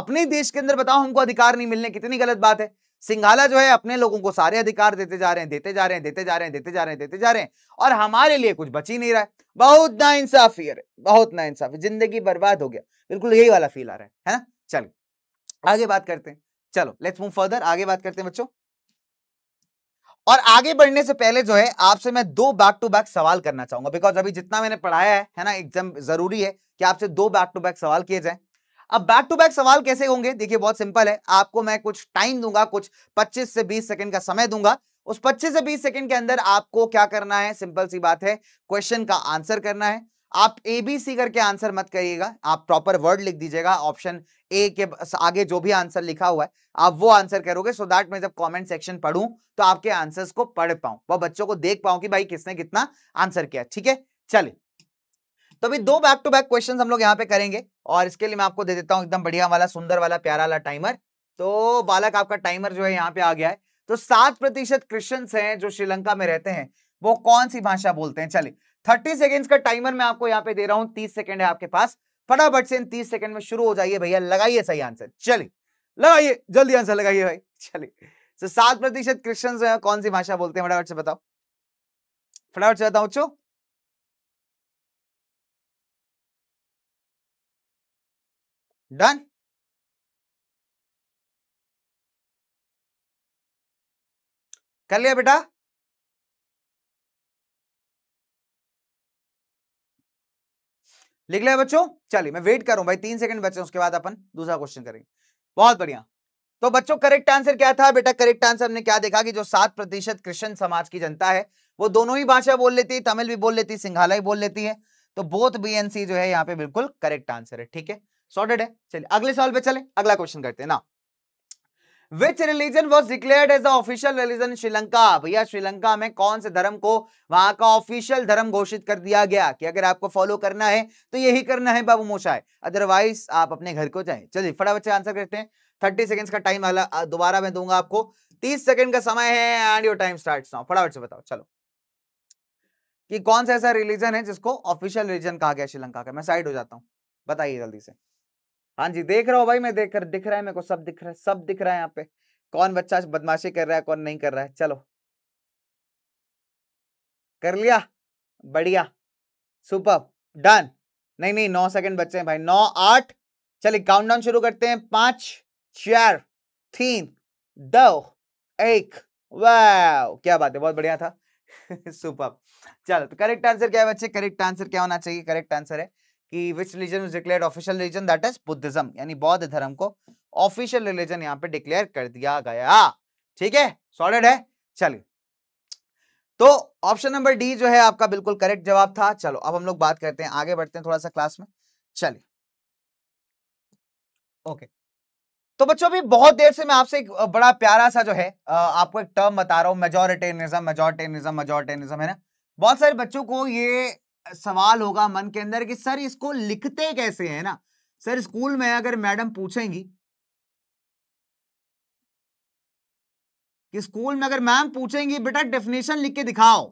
Speaker 1: अपने देश के अंदर बताओ हमको अधिकार नहीं मिलने कितनी गलत बात है सिंघाला जो है अपने लोगों को सारे अधिकार देते जा रहे हैं देते जा रहे हैं देते जा रहे हैं देते जा रहे हैं देते जा रहे हैं और हमारे लिए कुछ बच ही नहीं रहा है बहुत ना इंसाफी है बहुत ना इंसाफी जिंदगी बर्बाद हो गया बिल्कुल यही वाला फील आ रहा है है ना चलिए आगे बात करते हैं चलो लेट्स मूव फर्दर आगे बात करते हैं बच्चों और आगे बढ़ने से पहले जो है आपसे मैं दो बैक टू बैक सवाल करना चाहूंगा बिकॉज अभी जितना मैंने पढ़ाया है है ना एग्जाम जरूरी है कि आपसे दो बैक टू बैक सवाल किए जाए अब बैक टू बैक सवाल कैसे होंगे देखिए बहुत सिंपल है आपको मैं कुछ टाइम दूंगा कुछ 25 से 20 सेकंड का समय दूंगा उस 25 से 20 सेकंड के अंदर आपको क्या करना है सिंपल सी बात है क्वेश्चन का आंसर करना है आप ए बी सी करके आंसर मत करिएगा आप प्रॉपर वर्ड लिख दीजिएगा ऑप्शन ए के आगे जो भी आंसर लिखा हुआ है आप वो आंसर करोगे सो दैट मैं जब कमेंट सेक्शन पढ़ूं तो आपके आंसर्स को पढ़ पाऊं वह बच्चों को देख पाऊं कि भाई किसने कितना आंसर किया ठीक है चलिए तो अभी दो बैक टू बैक क्वेश्चन हम लोग यहाँ पे करेंगे और इसके लिए मैं आपको दे देता हूँ एकदम बढ़िया वाला सुंदर वाला प्यारा वाला टाइमर तो बालक आपका टाइमर जो है यहाँ पे आ गया है तो सात प्रतिशत क्रिश्चियंस हैं जो श्रीलंका में रहते हैं वो कौन सी भाषा बोलते हैं चलिए थर्टी सेकेंड का टाइमर मैं आपको यहाँ पे दे रहा हूं तीस सेकेंड है आपके पास फटाफट से इन तीस सेकेंड में शुरू हो जाइए भैया लगाइए सही आंसर चलिए लगाइए जल्दी
Speaker 2: आंसर लगाइए भाई चलिए तो सात प्रतिशत क्रिश्चन कौन सी भाषा बोलते हैं फटाफट से बताओ फटाफट से बताओ चो डन कर लिया बेटा लिख लिया बच्चों चलिए मैं वेट करूं भाई तीन सेकंड बचे उसके बाद अपन दूसरा क्वेश्चन करेंगे बहुत बढ़िया तो
Speaker 1: बच्चों करेक्ट आंसर क्या था बेटा करेक्ट आंसर हमने क्या देखा कि जो सात प्रतिशत क्रिश्चन समाज की जनता है वो दोनों ही भाषा बोल लेती है तमिल भी बोल लेती है सिंघाला ही बोल लेती है तो बोथ बीएनसी जो है यहाँ पे बिल्कुल करेक्ट आंसर है ठीक है सॉर्टेड है चलिए अगले सवाल पे चले अगला क्वेश्चन करते हैं ना which religion was declared as official religion Sri Lanka भैया श्रीलंका में कौन से धर्म को वहां का ऑफिशियल धर्म घोषित कर दिया गया कि अगर आपको फॉलो करना है तो यही करना है बाबू मोशाय अदरवाइज आप अपने घर को जाए चलिए फटाफट से आंसर करते हैं थर्टी सेकेंड्स का टाइम अगला दोबारा मैं दूंगा आपको तीस सेकेंड का समय है and your time start now फटाफट से बताओ चलो कि कौन सा ऐसा रिलीजन है जिसको ऑफिशियल रिलीजन कहा गया श्रीलंका का मैं साइड हो जाता हूँ बताइए जल्दी से हाँ जी देख रहा हो भाई मैं देख कर दिख रहा है मेरे को सब दिख रहा है सब दिख रहा है यहाँ पे कौन बच्चा बदमाशी कर रहा है कौन नहीं कर रहा है चलो कर लिया बढ़िया सुपर डन नहीं नहीं नौ सेकंड बच्चे हैं भाई नौ आठ चलिए काउंटडाउन शुरू करते हैं पांच चार तीन दो एक वाह क्या बात है बहुत बढ़िया था *laughs* सुपर चलो तो करेक्ट आंसर क्या है बच्चे करेक्ट आंसर क्या होना चाहिए करेक्ट आंसर है कि which religion is declare official religion that is Buddhism यानी बौद्ध धर्म को ऑफिशियल रिलीजन यहाँ पे डिक्लेयर कर दिया गया ठीक है सॉलिड है चलिए तो ऑप्शन नंबर डी जो है आपका बिल्कुल करेक्ट जवाब था चलो अब हम लोग बात करते हैं आगे बढ़ते हैं थोड़ा सा क्लास में चलिए ओके तो बच्चों अभी बहुत देर से मैं आपसे एक बड़ा प्यारा सा जो है आपको एक टर्म बता रहा हूं मेजोरिटेनिज्म मेजोरिटेनिज्म मेजोरिटेनिज्म है ना बहुत सारे बच्चों को ये सवाल होगा मन के अंदर कि सर इसको लिखते कैसे है ना सर स्कूल में अगर मैडम पूछेंगी कि स्कूल में अगर मैम पूछेंगी बेटा डेफिनेशन लिख के दिखाओ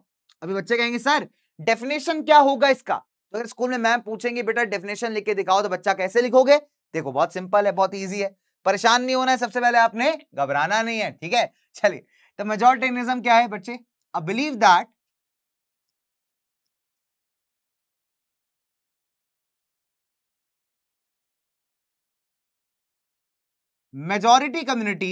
Speaker 1: अभी बच्चे कहेंगे सर डेफिनेशन क्या होगा इसका तो अगर स्कूल में मैम पूछेंगी बेटा डेफिनेशन लिख के दिखाओ तो बच्चा कैसे लिखोगे देखो बहुत सिंपल है बहुत ईजी है परेशान नहीं होना है सबसे पहले आपने
Speaker 2: घबराना नहीं है ठीक है चलिए तो मेजोरिटेनिज्म क्या है बच्चे I believe that majority community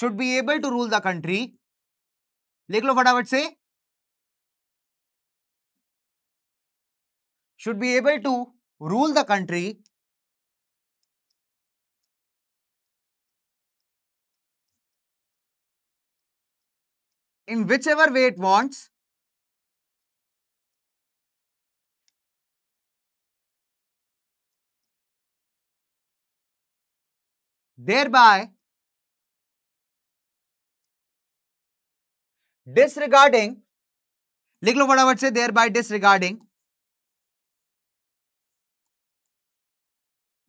Speaker 2: should be able to rule the country लिख लो फटाफट से should be able to rule the country in whichever way it wants thereby disregarding लिख लो फटाफट से thereby disregarding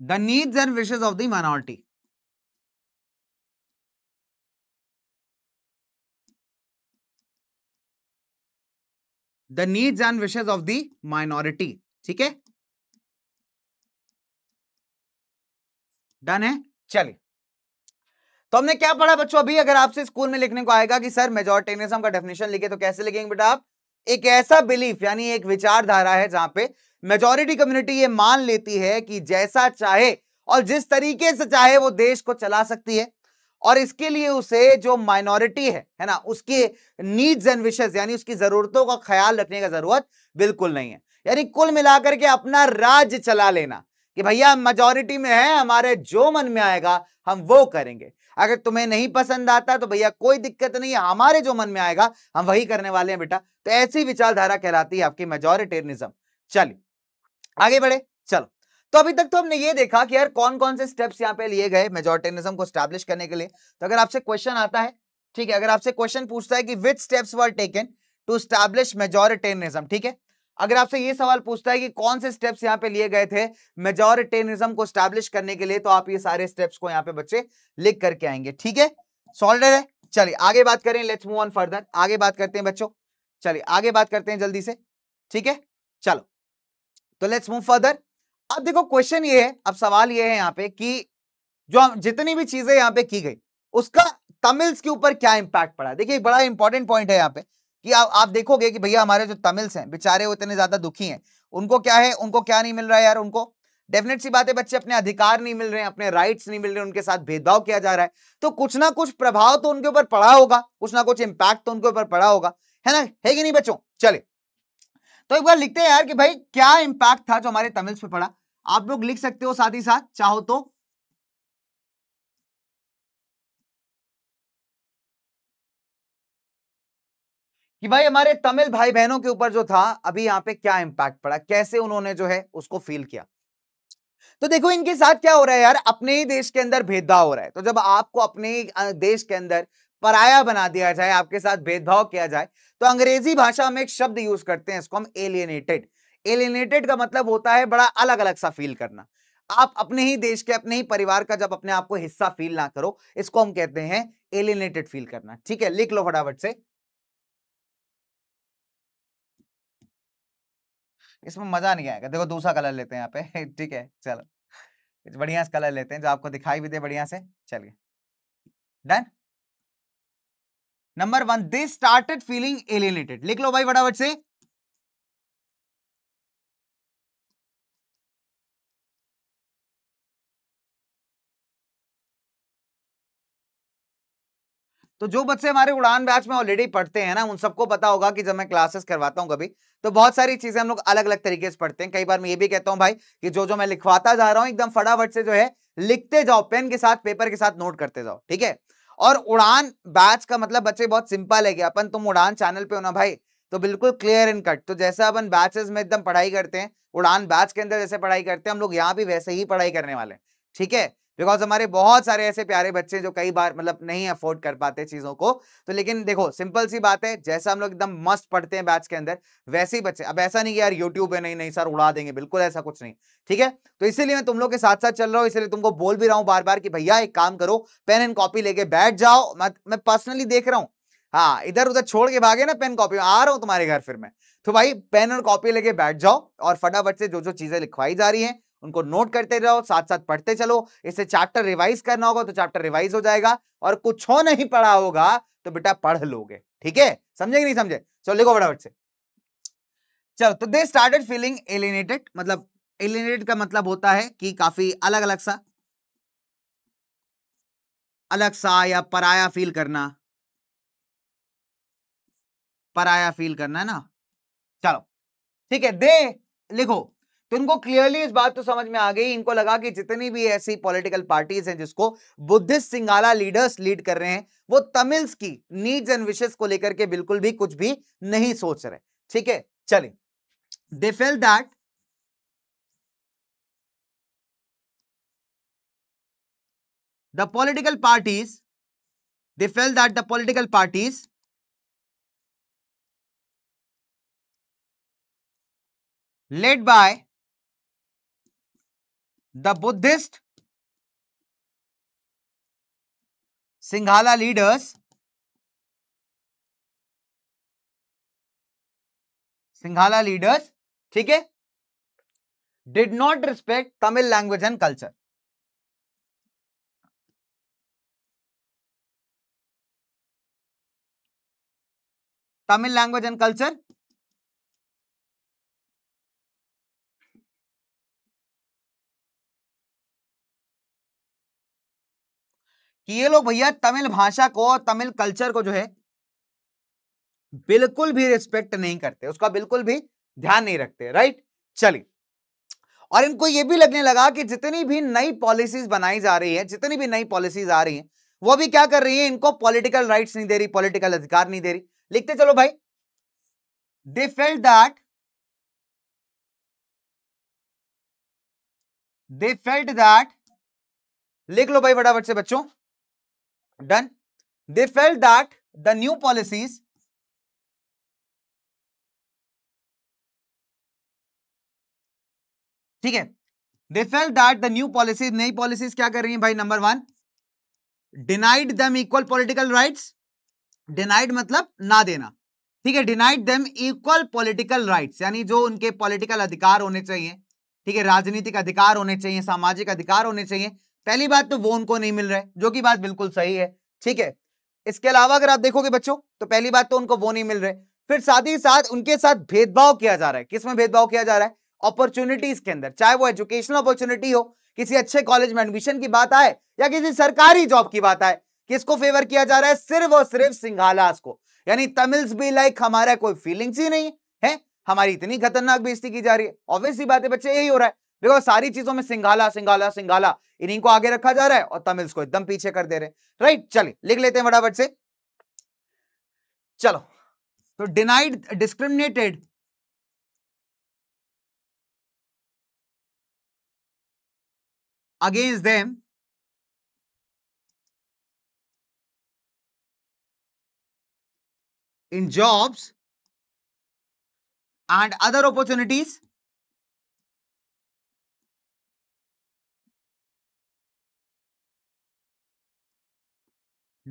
Speaker 2: the needs and wishes of the minority the needs and wishes of the minority ठीक है
Speaker 1: done है चलिए तो हमने क्या पढ़ा बच्चों अभी अगर आपसे स्कूल में लिखने को आएगा कि सर मेजोरिटेनिज्म का डेफिनेशन लिखे तो कैसे लिखेंगे बेटा आप एक ऐसा बिलीफ यानी एक विचारधारा है जहां पे मेजोरिटी कम्युनिटी ये मान लेती है कि जैसा चाहे और जिस तरीके से चाहे वो देश को चला सकती है और इसके लिए उसे जो माइनॉरिटी है है ना उसके नीड्स एंड विशेष यानी उसकी जरूरतों का ख्याल रखने का जरूरत बिल्कुल नहीं है यानी कुल मिलाकर के अपना राज्य चला लेना कि भैया हम मेजोरिटी में है हमारे जो मन में आएगा हम वो करेंगे अगर तुम्हें नहीं पसंद आता तो भैया कोई दिक्कत नहीं है हमारे जो मन में आएगा हम वही करने वाले हैं बेटा तो ऐसी विचारधारा कहलाती है आपकी मेजोरिटेरिज्म चलिए आगे बढ़े चलो तो अभी तक तो हमने ये देखा कि यार कौन कौन से स्टेप्स यहाँ पे लिए गए मेजोरिटेरिज्म को स्टैब्लिश करने के लिए तो अगर आपसे क्वेश्चन आता है ठीक है अगर आपसे क्वेश्चन पूछता है कि which steps were taken to establish majoritarianism ठीक है अगर आपसे ये सवाल पूछता है कि कौन से स्टेप्स यहाँ पे लिए गए थे मेजोरिटेनिज्म को स्टैब्लिश करने के लिए तो आप ये सारे स्टेप्स को यहाँ पे बच्चे लिख करके आएंगे ठीक है सॉल्डर है चलिए आगे बात करें लेट्स मूव ऑन फर्दर आगे बात करते हैं बच्चों चलिए आगे बात करते हैं जल्दी से ठीक है चलो तो लेट्स मूव फर्दर अब देखो क्वेश्चन ये है अब सवाल ये है यहाँ पे कि जो जितनी भी चीजें यहाँ पे की गई उसका तमिल्स के ऊपर क्या इंपैक्ट पड़ा देखिए बड़ा इंपॉर्टेंट पॉइंट है यहाँ पे कि आ, आप देखोगे कि भैया हमारे जो तमिल्स हैं बेचारे वो इतने ज्यादा दुखी हैं उनको क्या है उनको क्या नहीं मिल रहा है यार उनको डेफिनेट सी बात है बच्चे अपने अधिकार नहीं मिल रहे हैं अपने राइट्स नहीं मिल रहे उनके साथ भेदभाव किया जा रहा है तो कुछ ना कुछ प्रभाव तो उनके ऊपर पड़ा होगा कुछ ना कुछ इंपैक्ट तो उनके ऊपर पड़ा होगा है ना है कि नहीं बच्चों चले
Speaker 2: तो एक बार लिखते हैं यार कि भाई क्या इंपैक्ट था जो हमारे तमिल्स पे पड़ा आप लोग लिख सकते हो साथ ही साथ चाहो तो कि भाई हमारे तमिल भाई बहनों के ऊपर जो था अभी
Speaker 1: यहाँ पे क्या इम्पैक्ट पड़ा कैसे उन्होंने जो है उसको फील किया तो देखो इनके साथ क्या हो रहा है यार अपने ही देश के अंदर भेदभाव हो रहा है तो जब आपको अपने ही देश के अंदर पराया बना दिया जाए आपके साथ भेदभाव किया जाए तो अंग्रेजी भाषा में एक शब्द यूज करते हैं इसको हम एलियनेटेड एलियनेटेड का मतलब होता है बड़ा अलग अलग सा फील करना आप अपने ही देश के अपने ही परिवार का जब अपने आप को हिस्सा फील ना करो इसको हम कहते हैं एलिनेटेड फील करना ठीक है लिख लो फटाफट से इसमें मजा नहीं आएगा देखो दूसरा कलर लेते हैं यहाँ पे *laughs* ठीक है चलो बढ़िया से कलर लेते हैं जो आपको दिखाई भी दे बढ़िया से चलिए done
Speaker 2: number one they started feeling alienated लिख लो भाई बड़ा बट से तो जो
Speaker 1: बच्चे हमारे उड़ान बैच में ऑलरेडी पढ़ते हैं ना उन सबको पता होगा कि जब मैं क्लासेस करवाता हूँ कभी तो बहुत सारी चीजें हम लोग अलग अलग तरीके से पढ़ते हैं कई बार मैं ये भी कहता हूँ भाई कि जो जो मैं लिखवाता जा रहा हूँ एकदम फटाफट से जो है लिखते जाओ पेन के साथ पेपर के साथ नोट करते जाओ ठीक है और उड़ान बैच का मतलब बच्चे बहुत सिंपल है कि अपन तुम उड़ान चैनल पे हो ना भाई तो बिल्कुल क्लियर एंड कट तो जैसे अपन बैचेस में एकदम पढ़ाई करते हैं उड़ान बैच के अंदर जैसे पढ़ाई करते हैं हम लोग यहाँ भी वैसे ही पढ़ाई करने वाले ठीक है बिकॉज हमारे बहुत सारे ऐसे प्यारे बच्चे जो कई बार मतलब नहीं अफोर्ड कर पाते चीज़ों को तो लेकिन देखो सिंपल सी बात है जैसा हम लोग एकदम मस्त पढ़ते हैं बैच के अंदर वैसे ही बच्चे अब ऐसा नहीं कि यार यूट्यूब है नहीं नहीं सर उड़ा देंगे बिल्कुल ऐसा कुछ नहीं ठीक है तो इसीलिए मैं तुम लोग के साथ साथ चल रहा हूँ इसलिए तुमको बोल भी रहा हूँ बार बार कि भैया एक काम करो पेन एंड कॉपी लेके बैठ जाओ मैं पर्सनली देख रहा हूँ हाँ इधर उधर छोड़ के भागे ना पेन कॉपी आ रहा हूँ तुम्हारे घर फिर मैं तो भाई पेन और कॉपी लेके बैठ जाओ और फटाफट से जो जो चीजें लिखवाई जा रही हैं उनको नोट करते रहो साथ साथ पढ़ते चलो इसे चैप्टर रिवाइज करना होगा तो चैप्टर रिवाइज हो जाएगा और कुछ हो नहीं पढ़ा होगा तो बेटा पढ़ लोगे ठीक है समझे नहीं समझे चलो लिखो बड़ा से चलो तो दे स्टार्टेड फीलिंग एलिनेटेड मतलब एलिनेटेड का मतलब होता है कि काफी अलग अलग
Speaker 2: सा अलग सा या पराया फील करना पराया फील करना है ना चलो
Speaker 1: ठीक है दे लिखो तो इनको क्लियरली इस बात तो समझ में आ गई इनको लगा कि जितनी भी ऐसी पॉलिटिकल पार्टीज हैं जिसको बुद्धिस्ट सिंगाला लीडर्स लीड कर रहे हैं वो तमिल्स की नीड्स एंड विशेष को लेकर के बिल्कुल भी कुछ भी नहीं सोच रहे ठीक है चलिए
Speaker 2: they felt that the political parties they felt that the political parties led by the Buddhist Sinhala leaders Sinhala leaders ठीक है did not respect Tamil language and culture Tamil language and culture कि ये लोग भैया तमिल भाषा को तमिल कल्चर
Speaker 1: को जो है बिल्कुल भी रिस्पेक्ट नहीं करते उसका बिल्कुल भी ध्यान नहीं रखते राइट चलिए और इनको यह भी लगने लगा कि जितनी भी नई पॉलिसीज बनाई जा रही है जितनी भी नई पॉलिसीज आ रही है वो भी क्या कर रही है इनको पॉलिटिकल राइट्स नहीं
Speaker 2: दे रही पॉलिटिकल अधिकार नहीं दे रही लिखते चलो भाई they felt that they felt that लिख लो भाई बड़ा से बच्चों done they felt that the new policies ठीक है they felt that the new policies नई पॉलिसीज क्या कर रही हैं भाई number one denied them equal political rights
Speaker 1: denied मतलब ना देना ठीक है denied them equal political rights यानी जो उनके पॉलिटिकल अधिकार होने चाहिए ठीक है राजनीतिक अधिकार होने चाहिए सामाजिक अधिकार होने चाहिए पहली बात तो वो उनको नहीं मिल रहा है जो कि बात बिल्कुल सही है ठीक है इसके अलावा अगर आप देखोगे बच्चों तो पहली बात तो उनको वो नहीं मिल रहे फिर साथ ही साथ उनके साथ भेदभाव किया जा रहा है किस में भेदभाव किया जा रहा है अपॉर्चुनिटीज के अंदर चाहे वो एजुकेशनल अपॉर्चुनिटी हो किसी अच्छे कॉलेज में एडमिशन की बात आए या किसी सरकारी जॉब की बात आए किसको फेवर किया जा रहा है सिर्फ और सिर्फ सिंघालास को यानी तमिल्स भी लाइक हमारा कोई फीलिंग्स ही नहीं है हमारी इतनी खतरनाक बेजती की जा रही है ऑब्वियसली बात है बच्चे यही हो रहा है देखो सारी चीजों में सिंघाला सिंघाला सिंघाला इन्हीं को आगे रखा जा रहा है और तमिल्स को एकदम पीछे कर दे रहे हैं राइट चलिए लिख लेते हैं फटाफट से
Speaker 2: चलो तो denied discriminated against them in jobs and other opportunities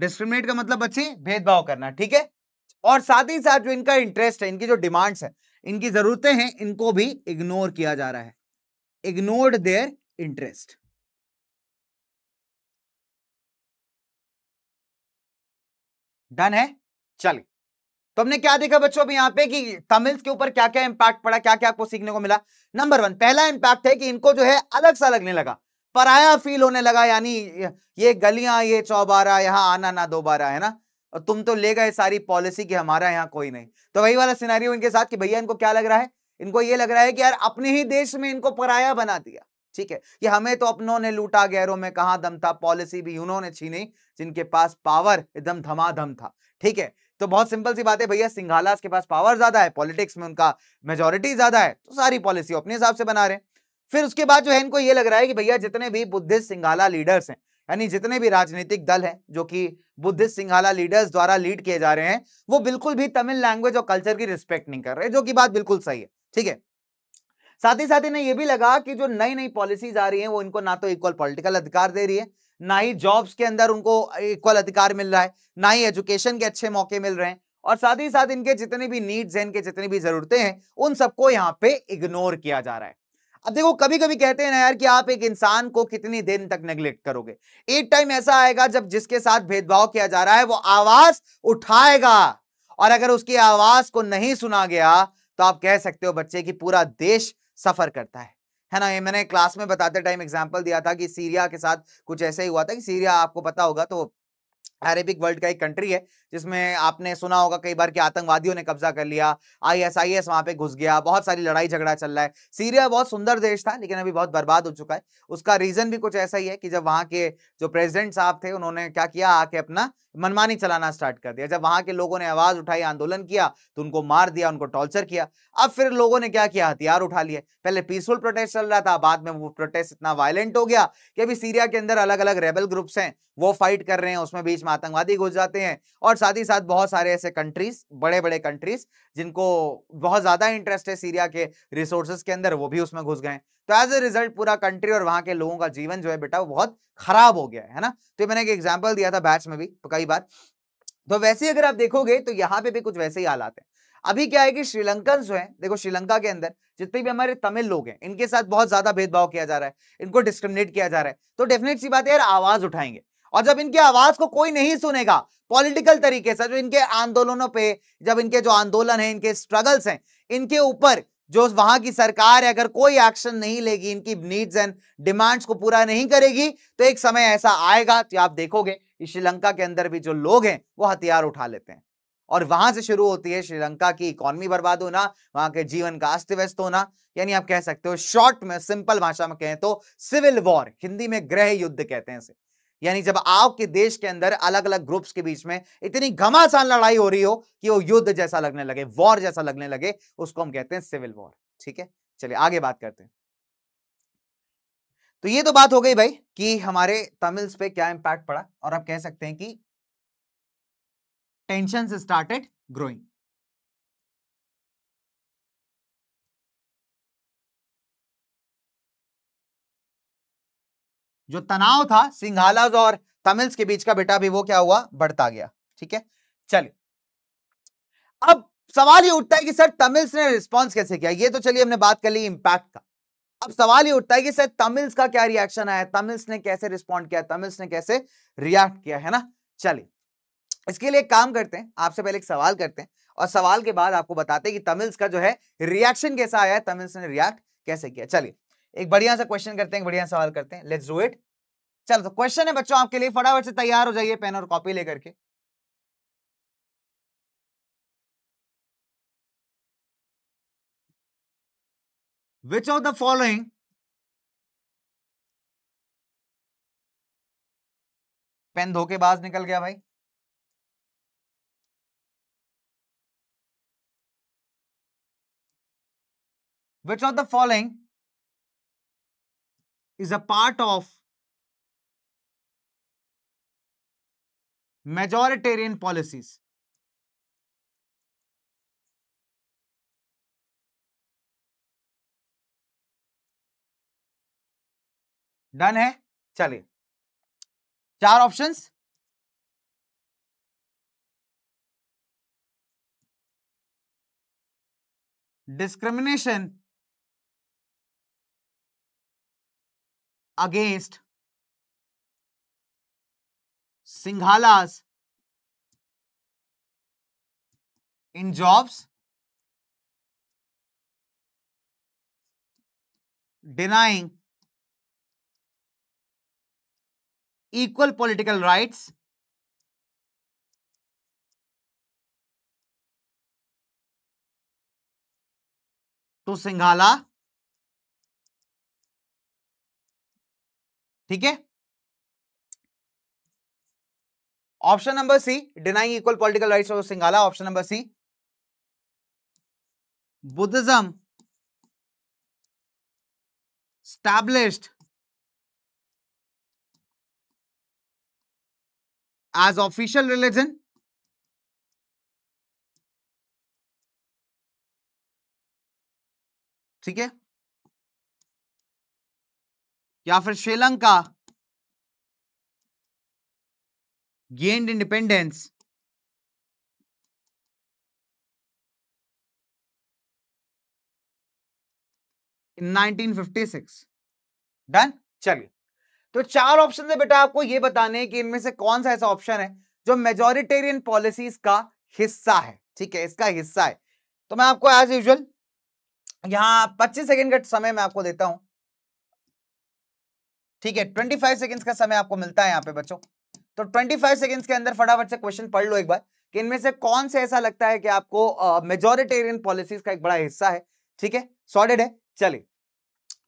Speaker 2: discriminate का मतलब बच्चे
Speaker 1: भेदभाव करना ठीक है और साथ ही साथ जो इनका इंटरेस्ट है इनकी जो डिमांड्स है इनकी जरूरतें
Speaker 2: हैं इनको भी इग्नोर किया जा रहा है इग्नोर्ड देयर इंटरेस्ट डन है चलिए तो हमने क्या देखा बच्चों अभी यहाँ पे कि तमिल्स के ऊपर क्या क्या इंपैक्ट
Speaker 1: पड़ा क्या क्या आपको सीखने को मिला नंबर वन पहला इंपैक्ट है कि इनको जो है अलग सा लगने लगा पराया फील होने लगा यानी ये गलियां ये चौबारा यहाँ आना ना दोबारा है ना और तुम तो ले गए सारी पॉलिसी की हमारा यहाँ कोई नहीं तो वही वाला सिनारी इनके साथ कि भैया इनको क्या लग रहा है इनको ये लग रहा है कि यार अपने ही देश में इनको पराया बना दिया ठीक है कि हमें तो अपनों ने लूटा गैरों में कहा दम था पॉलिसी भी उन्होंने छीनी जिनके पास पावर एकदम धमाधम था ठीक है तो बहुत सिंपल सी बात है भैया सिंघालास के पास पावर ज्यादा है पॉलिटिक्स में उनका मेजोरिटी ज्यादा है तो सारी पॉलिसी अपने हिसाब से बना रहे हैं फिर उसके बाद जो है इनको ये लग रहा है कि भैया जितने भी बुद्धिस्ट सिंघाला लीडर्स हैं यानी जितने भी राजनीतिक दल हैं जो कि बुद्धिस्ट सिंघाला लीडर्स द्वारा लीड किए जा रहे हैं वो बिल्कुल भी तमिल लैंग्वेज और कल्चर की रिस्पेक्ट नहीं कर रहे जो की बात बिल्कुल सही है ठीक है साथ ही साथ इन्हें यह भी लगा कि जो नई नई पॉलिसीज आ रही है वो इनको ना तो इक्वल पॉलिटिकल अधिकार दे रही है ना ही जॉब्स के अंदर उनको इक्वल अधिकार मिल रहा है ना ही एजुकेशन के अच्छे मौके मिल रहे हैं और साथ ही साथ इनके जितने भी नीड्स हैं इनके जितनी भी जरूरतें हैं उन सबको यहाँ पे इग्नोर किया जा रहा है अब देखो कभी कभी कहते हैं ना यार कि आप एक इंसान को कितनी दिन तक नेग्लेक्ट करोगे एक टाइम ऐसा आएगा जब जिसके साथ भेदभाव किया जा रहा है वो आवाज उठाएगा और अगर उसकी आवाज को नहीं सुना गया तो आप कह सकते हो बच्चे की पूरा देश सफर करता है है ना ये मैंने क्लास में बताते टाइम एग्जाम्पल दिया था कि सीरिया के साथ कुछ ऐसे ही हुआ था कि सीरिया आपको पता होगा तो अरेबिक वर्ल्ड का एक कंट्री है जिसमें आपने सुना होगा कई बार कि आतंकवादियों ने कब्जा कर लिया आईएसआईएस वहाँ पे घुस गया बहुत सारी लड़ाई झगड़ा चल रहा है सीरिया बहुत सुंदर देश था लेकिन अभी बहुत बर्बाद हो चुका है उसका रीजन भी कुछ ऐसा ही है कि जब वहाँ के जो प्रेसिडेंट साहब थे उन्होंने क्या किया आके अपना मनमानी चलाना स्टार्ट कर दिया जब वहाँ के लोगों ने आवाज उठाई आंदोलन किया तो उनको मार दिया उनको टॉर्चर किया अब फिर लोगों ने क्या किया हथियार उठा लिए पहले पीसफुल प्रोटेस्ट चल रहा था बाद में वो प्रोटेस्ट इतना वायलेंट हो गया कि अभी सीरिया के अंदर अलग अलग रेबल ग्रुप्स हैं वो फाइट कर रहे हैं उसमें बीच में आतंकवादी घुस जाते हैं और साथ ही साथ बहुत सारे ऐसे कंट्रीज बड़े बड़े कंट्रीज जिनको बहुत ज़्यादा इंटरेस्ट है सीरिया के रिसोर्सेज के अंदर वो भी उसमें घुस गए तो एज ए रिजल्ट पूरा कंट्री और वहां के लोगों का जीवन जो है बेटा वो बहुत खराब हो गया है ना तो मैंने एक एग्जाम्पल दिया था बैच में भी कई बार तो वैसे अगर आप देखोगे तो यहाँ पे भी कुछ वैसे ही हालात है अभी क्या है कि श्रीलंकन जो है देखो श्रीलंका के अंदर जितने भी हमारे तमिल लोग हैं इनके साथ बहुत ज्यादा भेदभाव किया जा रहा है इनको डिस्क्रिमिनेट किया जा रहा है तो डेफिनेट सी बात है यार आवाज उठाएंगे और जब इनकी आवाज को कोई नहीं सुनेगा पॉलिटिकल तरीके से जो इनके आंदोलनों पे जब इनके जो आंदोलन है इनके स्ट्रगल्स हैं इनके ऊपर जो वहां की सरकार है अगर कोई एक्शन नहीं लेगी इनकी नीड्स एंड डिमांड्स को पूरा नहीं करेगी तो एक समय ऐसा आएगा तो आप देखोगे श्रीलंका के अंदर भी जो लोग हैं वो हथियार उठा लेते हैं और वहां से शुरू होती है श्रीलंका की इकोनॉमी बर्बाद होना वहां के जीवन का अस्त व्यस्त होना यानी आप कह सकते हो शॉर्ट में सिंपल भाषा में कहें तो सिविल वॉर हिंदी में ग्रह युद्ध कहते हैं इसे यानी जब आपके देश के अंदर अलग अलग ग्रुप्स के बीच में इतनी घमासान लड़ाई हो रही हो कि वो युद्ध जैसा लगने लगे वॉर जैसा लगने लगे उसको हम कहते हैं सिविल वॉर ठीक है चलिए आगे बात करते हैं तो ये तो बात हो गई भाई
Speaker 2: कि हमारे तमिल्स पे क्या इंपैक्ट पड़ा और आप कह सकते हैं कि टेंशन स्टार्टेड ग्रोइंग जो तनाव था सिंघालाज और तमिल्स के बीच का बेटा भी वो क्या हुआ बढ़ता गया ठीक है
Speaker 1: चलिए अब सवाल ये उठता है कि सर तमिल्स ने रिस्पॉन्स कैसे किया ये तो चलिए हमने बात कर ली इंपैक्ट का अब सवाल ये उठता है कि सर तमिल्स का क्या रिएक्शन आया तमिल्स ने कैसे रिस्पॉन्ड किया तमिल्स ने कैसे रिएक्ट किया है ना चलिए इसके लिए काम करते हैं आपसे पहले एक सवाल करते हैं और सवाल के बाद आपको बताते हैं कि तमिल्स का जो है रिएक्शन कैसा आया है तमिल्स ने रिएक्ट कैसे किया चलिए एक बढ़िया सा क्वेश्चन करते हैं बढ़िया सवाल करते हैं लेट्स डू इट
Speaker 2: चलो तो क्वेश्चन है बच्चों आपके लिए फटाफट से तैयार हो जाइए पेन और कॉपी लेकर के which of the following pen धोखेबाज निकल गया भाई which of the following is a part of majoritarian policies done है चलिए चार options discrimination against Sinhalas in jobs denying equal political rights to तो सिंघाला ठीक है option number C denying equal political rights of Sinhala option number C Buddhism established as official religion ठीक है या फिर Sri Lanka gained independence in 1956 done चलिए तो
Speaker 1: चार ऑप्शन है बेटा आपको ये बताने कि इनमें से कौन सा ऐसा ऑप्शन है जो मेजोरिटेरियन पॉलिसीज का हिस्सा है ठीक है इसका हिस्सा है तो मैं आपको एज यूजल यहां 25 सेकंड का समय मैं आपको देता हूं ठीक है ट्वेंटी फाइव सेकेंड्स का समय आपको मिलता है यहाँ पे बच्चों तो ट्वेंटी फाइव सेकेंड्स के अंदर फटाफट से क्वेश्चन पढ़ लो एक बार कि इनमें से कौन से ऐसा लगता है कि आपको मेजोरिटेरियन uh, पॉलिसीज का एक बड़ा हिस्सा है ठीक है सॉर्टेड है चलिए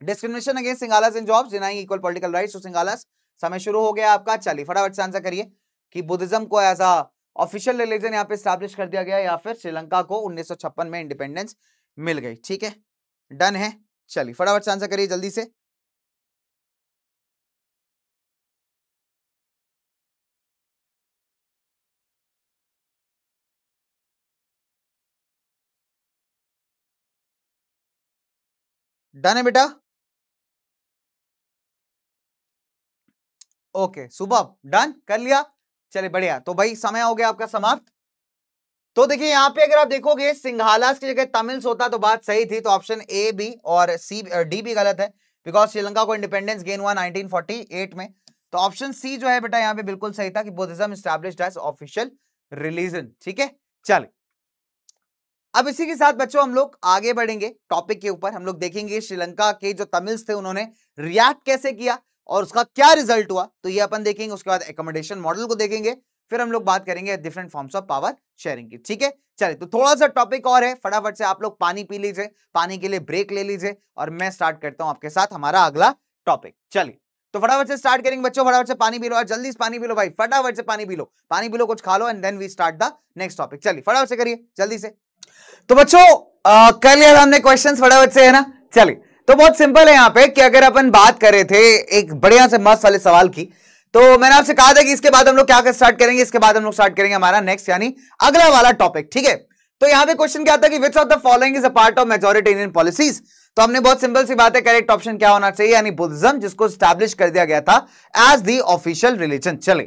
Speaker 1: discrimination against Sinhalas in jobs denying equal political rights to Sinhalas समय शुरू हो गया आपका चलिए फटाफट से आंसर करिए कि बुद्धिज्म को एज अ ऑफिशियल रिलीजन यहाँ पे स्टैब्लिश कर दिया गया या फिर श्रीलंका को उन्नीस में इंडिपेंडेंस मिल गई ठीक है
Speaker 2: डन है चलिए फटाफट से आंसर करिए जल्दी से डन है बेटा ओके सुबह डन कर लिया चले बढ़िया तो भाई समय हो गया आपका समाप्त
Speaker 1: तो देखिए यहां पे अगर आप देखोगे सिंघालास की जगह तमिल्स होता तो बात सही थी तो ऑप्शन ए भी और सी डी भी गलत है बिकॉज श्रीलंका को इंडिपेंडेंस गेन हुआ 1948 में तो ऑप्शन सी जो है बेटा यहाँ पे बिल्कुल सही था कि बुद्धिज्म ऑफिशियल रिलीजन ठीक है चले अब इसी के साथ बच्चों हम लोग आगे बढ़ेंगे टॉपिक के ऊपर हम लोग देखेंगे श्रीलंका के जो तमिल्स थे उन्होंने रिएक्ट कैसे किया और उसका क्या रिजल्ट हुआ तो ये अपन देखेंगे उसके बाद एकोमोडेशन मॉडल को देखेंगे फिर हम लोग बात करेंगे different forms of power sharing की ठीक है चलिए तो थोड़ा सा टॉपिक और है फटाफट से आप लोग पानी पी लीजिए पानी के लिए ब्रेक ले लीजिए और मैं स्टार्ट करता हूं आपके साथ हमारा अगला टॉपिक चलिए तो फटाफट से स्टार्ट करेंगे बच्चों फटाफट से पानी पी लो और जल्दी से पानी पी लो भाई फटाफट से पानी पी लो पानी पी लो कुछ खा लो and then we start the next topic चलिए फटाफट से करिए जल्दी से तो बच्चों कल यार हमने क्वेश्चन बड़े बच्चे है ना चलिए तो बहुत सिंपल है यहाँ पे कि अगर अपन बात कर रहे थे एक बढ़िया से मस्त वाले सवाल की तो मैंने आपसे कहा था कि इसके बाद हम लोग क्या कर स्टार्ट करेंगे इसके बाद हम लोग स्टार्ट करेंगे हमारा नेक्स्ट यानी अगला वाला टॉपिक ठीक है तो यहाँ पे क्वेश्चन क्या था कि which of the following is a part of majority Indian policies तो हमने बहुत सिंपल सी बात है करेक्ट ऑप्शन क्या होना चाहिए यानी बुद्धिज्म जिसको स्टैब्लिश कर दिया गया था एज दी ऑफिशियल रिलीजन चले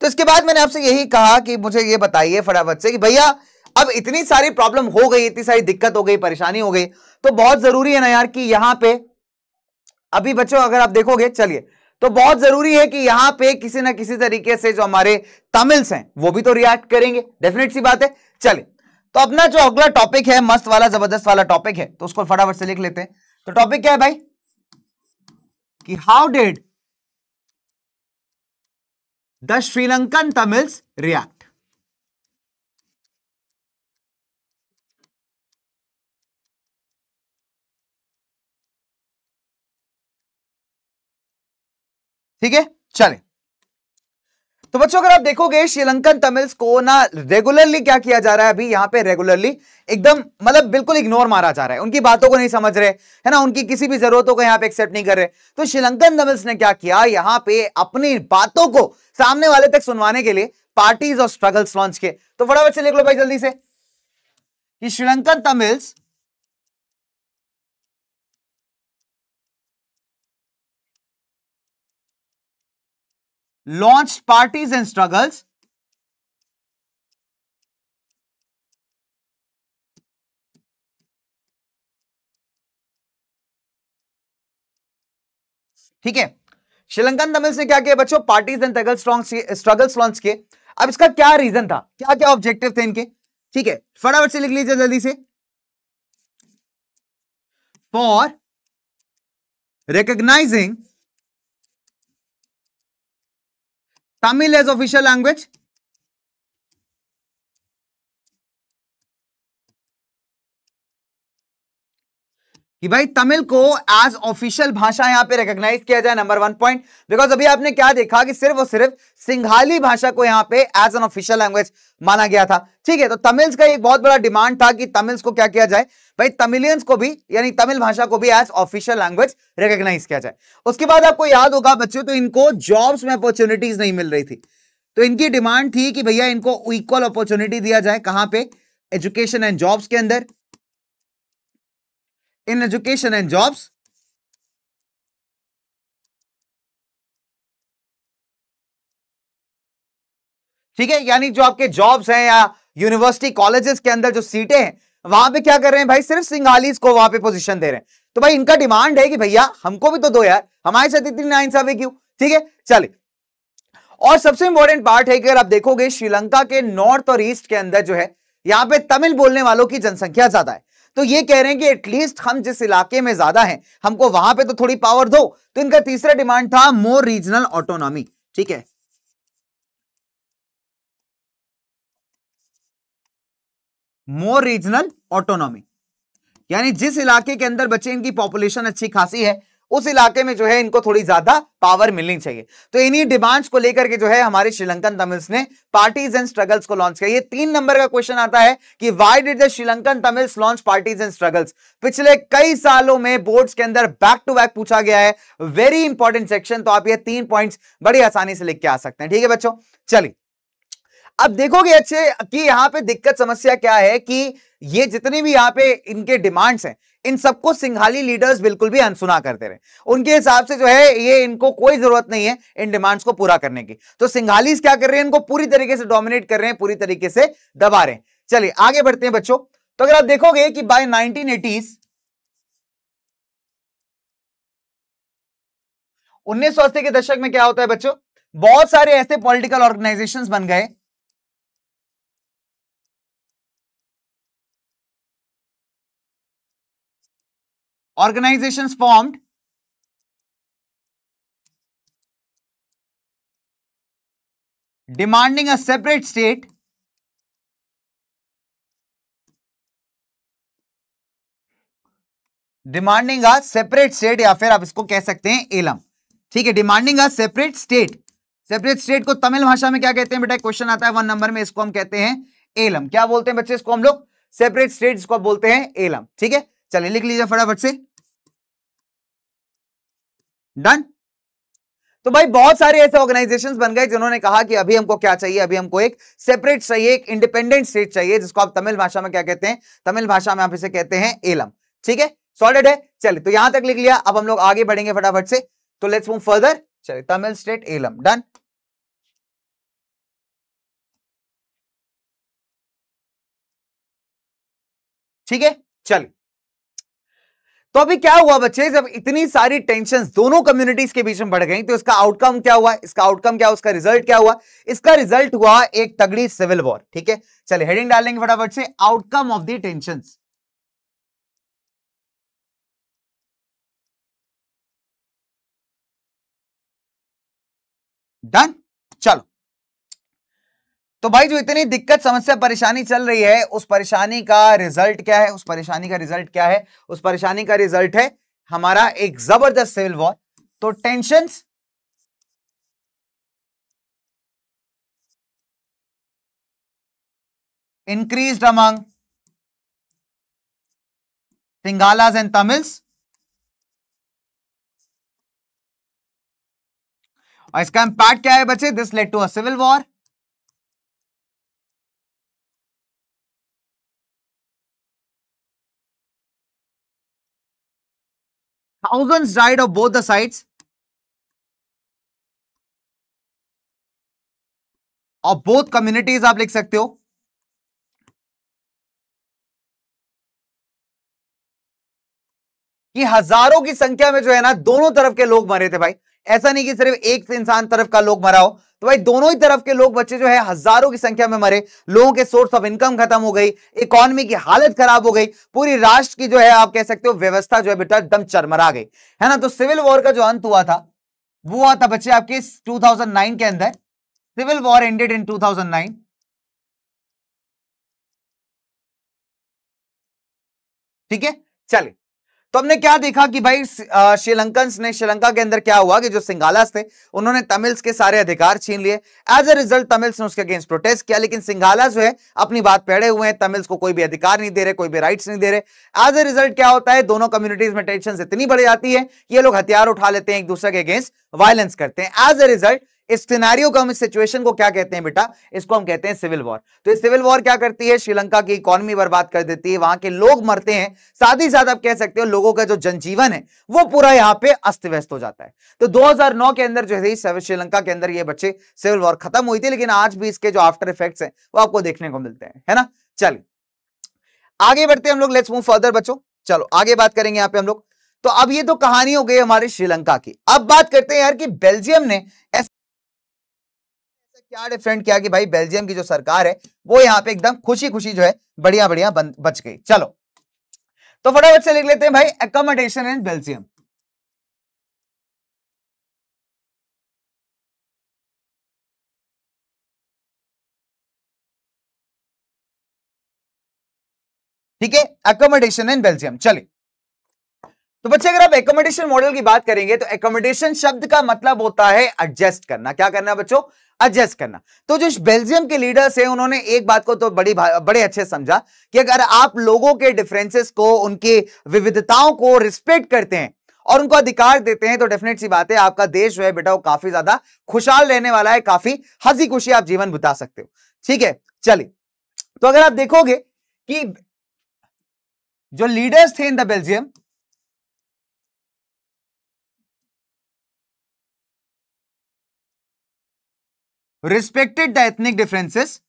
Speaker 1: तो इसके बाद मैंने आपसे यही कहा कि मुझे ये बताइए फटाफट से कि भैया अब इतनी सारी प्रॉब्लम हो गई इतनी सारी दिक्कत हो गई परेशानी हो गई तो बहुत जरूरी है ना यार कि यहां पे अभी बच्चों अगर आप देखोगे चलिए तो बहुत जरूरी है कि यहां पे किसी ना किसी तरीके से जो हमारे तमिल्स हैं वो भी तो रिएक्ट करेंगे डेफिनेट सी बात है चलिए तो अपना जो अगला टॉपिक है मस्त वाला जबरदस्त वाला टॉपिक है तो उसको फटाफट से लिख लेते हैं तो टॉपिक क्या है भाई कि how did
Speaker 2: the Sri Lankan Tamils react ठीक है चले तो बच्चों अगर आप देखोगे श्रीलंकन तमिल्स को ना
Speaker 1: रेगुलरली क्या किया जा रहा है अभी यहां पे रेगुलरली एकदम मतलब बिल्कुल इग्नोर मारा जा रहा है उनकी बातों को नहीं समझ रहे है ना उनकी किसी भी जरूरतों को यहां पे एक्सेप्ट नहीं कर रहे तो श्रीलंकन तमिल्स ने क्या किया यहां पे अपनी बातों को सामने वाले तक सुनवाने के लिए पार्टीज और स्ट्रगल्स लॉन्च किए
Speaker 2: तो फटाफट से लिख लो भाई जल्दी से Sri Lankan Tamils launched parties and struggles. ठीक है
Speaker 1: श्रीलंकन तमिल से क्या किया बच्चों पार्टीज एंड स्ट्रगल्स लॉन्च किए अब इसका क्या रीजन था क्या क्या ऑब्जेक्टिव थे इनके ठीक है फटाफट से लिख लीजिए जल्दी से
Speaker 2: for recognising Tamil as official language कि भाई तमिल को एज ऑफिशियल भाषा यहां पे रिकॉग्नाइज किया जाए नंबर वन पॉइंट
Speaker 1: बिकॉज अभी आपने क्या देखा कि सिर्फ और सिर्फ सिंघाली भाषा को यहां पे एज एन ऑफिशियल लैंग्वेज माना गया था ठीक है तो तमिल्स का एक बहुत बड़ा डिमांड था कि तमिल्स को क्या किया जाए भाई तमिलियंस को भी यानी तमिल भाषा को भी एज ऑफिशियल लैंग्वेज रिकोगनाइज किया जाए उसके बाद आपको याद होगा बच्चों तो इनको जॉब्स में अपॉर्चुनिटीज नहीं मिल रही थी तो इनकी डिमांड थी कि भैया इनको इक्वल
Speaker 2: अपॉर्चुनिटी दिया जाए कहां पे एजुकेशन एंड जॉब्स के अंदर इन एजुकेशन एंड जॉब्स ठीक है यानी जो आपके जॉब्स
Speaker 1: हैं या यूनिवर्सिटी कॉलेजेस के अंदर जो सीटें हैं वहां पे क्या कर रहे हैं भाई सिर्फ सिंगालीज को वहां पे पोजीशन दे रहे हैं तो भाई इनका डिमांड है कि भैया हमको भी तो दो यार हमारे साथ इतनी नाइंसाफी क्यों ठीक है चलिए और सबसे इंपॉर्टेंट पार्ट है कि अगर आप देखोगे श्रीलंका के नॉर्थ और ईस्ट के अंदर जो है यहां पे तमिल बोलने वालों की जनसंख्या ज्यादा है तो ये कह रहे हैं कि एटलीस्ट हम जिस इलाके में ज्यादा हैं हमको वहां पे तो थोड़ी पावर दो तो इनका तीसरा डिमांड था मोर
Speaker 2: रीजनल ऑटोनॉमी ठीक है मोर रीजनल ऑटोनॉमी यानी जिस
Speaker 1: इलाके के अंदर बच्चे इनकी पॉपुलेशन अच्छी खासी है उस इलाके में जो है इनको थोड़ी ज्यादा पावर मिलनी चाहिए तो इन्हीं डिमांड्स को लेकर के जो है हमारे श्रीलंकन तमिल्स ने पार्टीज एंड स्ट्रगल्स को लॉन्च किया ये तीन नंबर का क्वेश्चन आता है कि why did the Sri Lankan Tamils launch parties and struggles पिछले कई सालों में बोर्ड्स के अंदर बैक टू बैक पूछा गया है वेरी इंपॉर्टेंट सेक्शन तो आप ये तीन पॉइंट बड़ी आसानी से लिख के आ सकते हैं ठीक है बच्चों चलिए अब देखोगे अच्छे कि यहां पे दिक्कत समस्या क्या है कि ये जितने भी यहां पे इनके डिमांड्स हैं इन सबको सिंघाली लीडर्स बिल्कुल भी अनसुना करते रहे उनके हिसाब से जो है ये इनको कोई जरूरत नहीं है इन डिमांड्स को पूरा करने की तो सिंघालीज क्या कर रहे हैं इनको पूरी तरीके से डोमिनेट कर रहे हैं पूरी तरीके से दबा रहे हैं चलिए आगे बढ़ते हैं बच्चों तो अगर आप देखोगे कि बाय नाइनटीन एटीज
Speaker 2: उन्नीस के दशक में क्या होता है बच्चों बहुत सारे ऐसे पॉलिटिकल ऑर्गेनाइजेशंस बन गए organizations formed demanding a separate state demanding a separate state या फिर आप इसको कह सकते हैं एलम ठीक है demanding
Speaker 1: a separate state separate state को तमिल भाषा में क्या कहते हैं बेटा क्वेश्चन आता है वन नंबर में इसको हम कहते हैं एलम क्या बोलते हैं बच्चे इसको हम लोग सेपरेट स्टेट इसको बोलते हैं एलम ठीक है चलिए लिख लीजिए फटाफट से डन तो भाई बहुत सारे ऐसे ऑर्गेनाइजेशन बन गए जिन्होंने कहा कि अभी हमको क्या चाहिए अभी हमको एक सेपरेट चाहिए एक इंडिपेंडेंट स्टेट चाहिए जिसको आप तमिल भाषा में क्या कहते हैं तमिल भाषा में आप इसे कहते हैं एलम ठीक है सॉलिड है चलिए तो यहां तक लिख लिया अब हम लोग आगे बढ़ेंगे फटाफट से तो लेट्स मूव फर्दर चलिए
Speaker 2: तमिल स्टेट एलम डन ठीक है चलिए तो अभी क्या हुआ बच्चे जब इतनी सारी टेंशन दोनों कम्युनिटीज के बीच में बढ़ गई तो इसका
Speaker 1: आउटकम क्या हुआ इसका आउटकम क्या उसका रिजल्ट क्या हुआ इसका रिजल्ट हुआ एक तगड़ी सिविल वॉर ठीक
Speaker 2: है चलिए हेडिंग डालेंगे फटाफट से outcome of the tension done तो भाई जो इतनी दिक्कत
Speaker 1: समस्या परेशानी चल रही है उस परेशानी का रिजल्ट क्या है उस परेशानी का रिजल्ट क्या है उस
Speaker 2: परेशानी का रिजल्ट है हमारा एक जबरदस्त सिविल वॉर तो tension increase among Sinhalas and Tamils और इसका इंपैक्ट क्या है बच्चे this led to a civil war Thousands died of both the sides. और बोथ कम्युनिटीज आप लिख सकते हो कि हजारों की संख्या में जो है ना दोनों तरफ के लोग मरे थे भाई ऐसा नहीं कि सिर्फ
Speaker 1: एक इंसान तरफ का लोग मरा हो तो भाई दोनों ही तरफ के लोग बच्चे जो है हजारों की संख्या में मरे लोगों के सोर्स ऑफ इनकम खत्म हो गई इकोनॉमी की हालत खराब हो गई पूरी राष्ट्र की जो है आप कह सकते हो व्यवस्था जो है बेटा एकदम चरमरा गई है ना तो सिविल वॉर का जो अंत हुआ था वो हुआ था बच्चे
Speaker 2: आपके टू के अंदर civil war ended in two ठीक है चलिए तो हमने क्या देखा कि भाई श्रीलंकन ने श्रीलंका के अंदर क्या हुआ कि जो सिंघालास थे
Speaker 1: उन्होंने तमिल्स के सारे अधिकार छीन लिए एज ए रिजल्ट तमिल्स ने उसके अगेंस्ट प्रोटेस्ट किया लेकिन सिंघालास जो है अपनी बात पेड़े हुए हैं तमिल्स को कोई भी अधिकार नहीं दे रहे कोई भी राइट्स नहीं दे रहे एज ए रिजल्ट क्या होता है दोनों कम्युनिटीज में टेंशन इतनी बढ़ जाती है कि ये लोग हथियार उठा लेते हैं एक दूसरे के अगेंस्ट वायलेंस करते हैं एज ए रिजल्ट इस सिनारियो को हम इस सिचुएशन को क्या कहते हैं बेटा इसको हम कहते हैं सिविल वॉर तो ये सिविल वॉर क्या करती है श्रीलंका की इकोनॉमी बर्बाद कर देती है वहां के लोग मरते हैं साथ ही साथ आप कह सकते हो लोगों का जो जनजीवन है वो पूरा यहां पे अस्त व्यस्त हो जाता है तो 2009 के अंदर जो है श्रीलंका के अंदर ये बच्चे सिविल वॉर खत्म हुई थी लेकिन आज भी इसके जो आफ्टर इफेक्ट है वो आपको देखने को मिलते हैं है ना चलिए आगे बढ़ते हम लोग लेट्स मूव फर्दर बच्चो चलो आगे बात करेंगे यहाँ पे हम लोग तो अब ये तो कहानी हो गई हमारे श्रीलंका की अब बात करते हैं यार कि बेल्जियम ने क्या डिफरेंट किया कि भाई बेल्जियम की जो सरकार है वो यहाँ पे एकदम खुशी खुशी जो है बढ़िया बढ़िया बच गई चलो तो फटाफट से लिख लेते
Speaker 2: हैं भाई अकोमोडेशन इन बेल्जियम ठीक है अकोमोडेशन इन बेल्जियम चलिए
Speaker 1: तो बच्चे अगर आप एकोमोडेशन मॉडल की बात करेंगे तो एकोमोडेशन शब्द का मतलब होता है एडजस्ट करना क्या करना है बच्चों एडजस्ट करना तो जो बेल्जियम के लीडर्स हैं उन्होंने एक बात को तो बड़ी बड़े अच्छे समझा कि अगर आप लोगों के डिफरेंसेस को उनकी विविधताओं को रिस्पेक्ट करते हैं और उनको अधिकार देते हैं तो डेफिनेट सी बात है आपका देश जो है बेटा वो काफी ज्यादा खुशहाल रहने वाला है काफी हंसी खुशी आप जीवन बिता सकते हो ठीक है चलिए
Speaker 2: तो अगर आप देखोगे कि जो लीडर्स थे in the Belgium respected the ethnic differences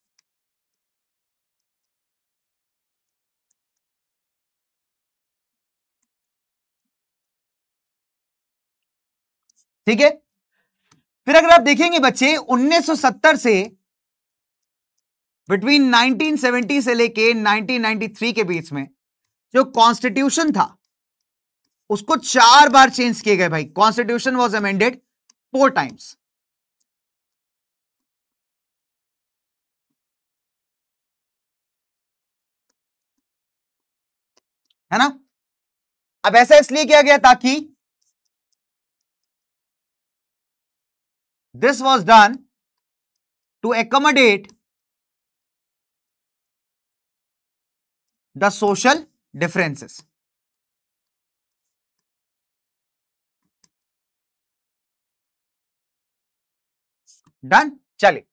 Speaker 2: ठीक है फिर अगर आप देखेंगे बच्चे 1970 से बिटवीन
Speaker 1: 1970 से लेके 1993 के बीच में जो कॉन्स्टिट्यूशन था
Speaker 2: उसको चार बार चेंज किए गए भाई constitution was amended four times है ना अब ऐसा इसलिए किया गया ताकि this was done to accommodate the social differences done चलिए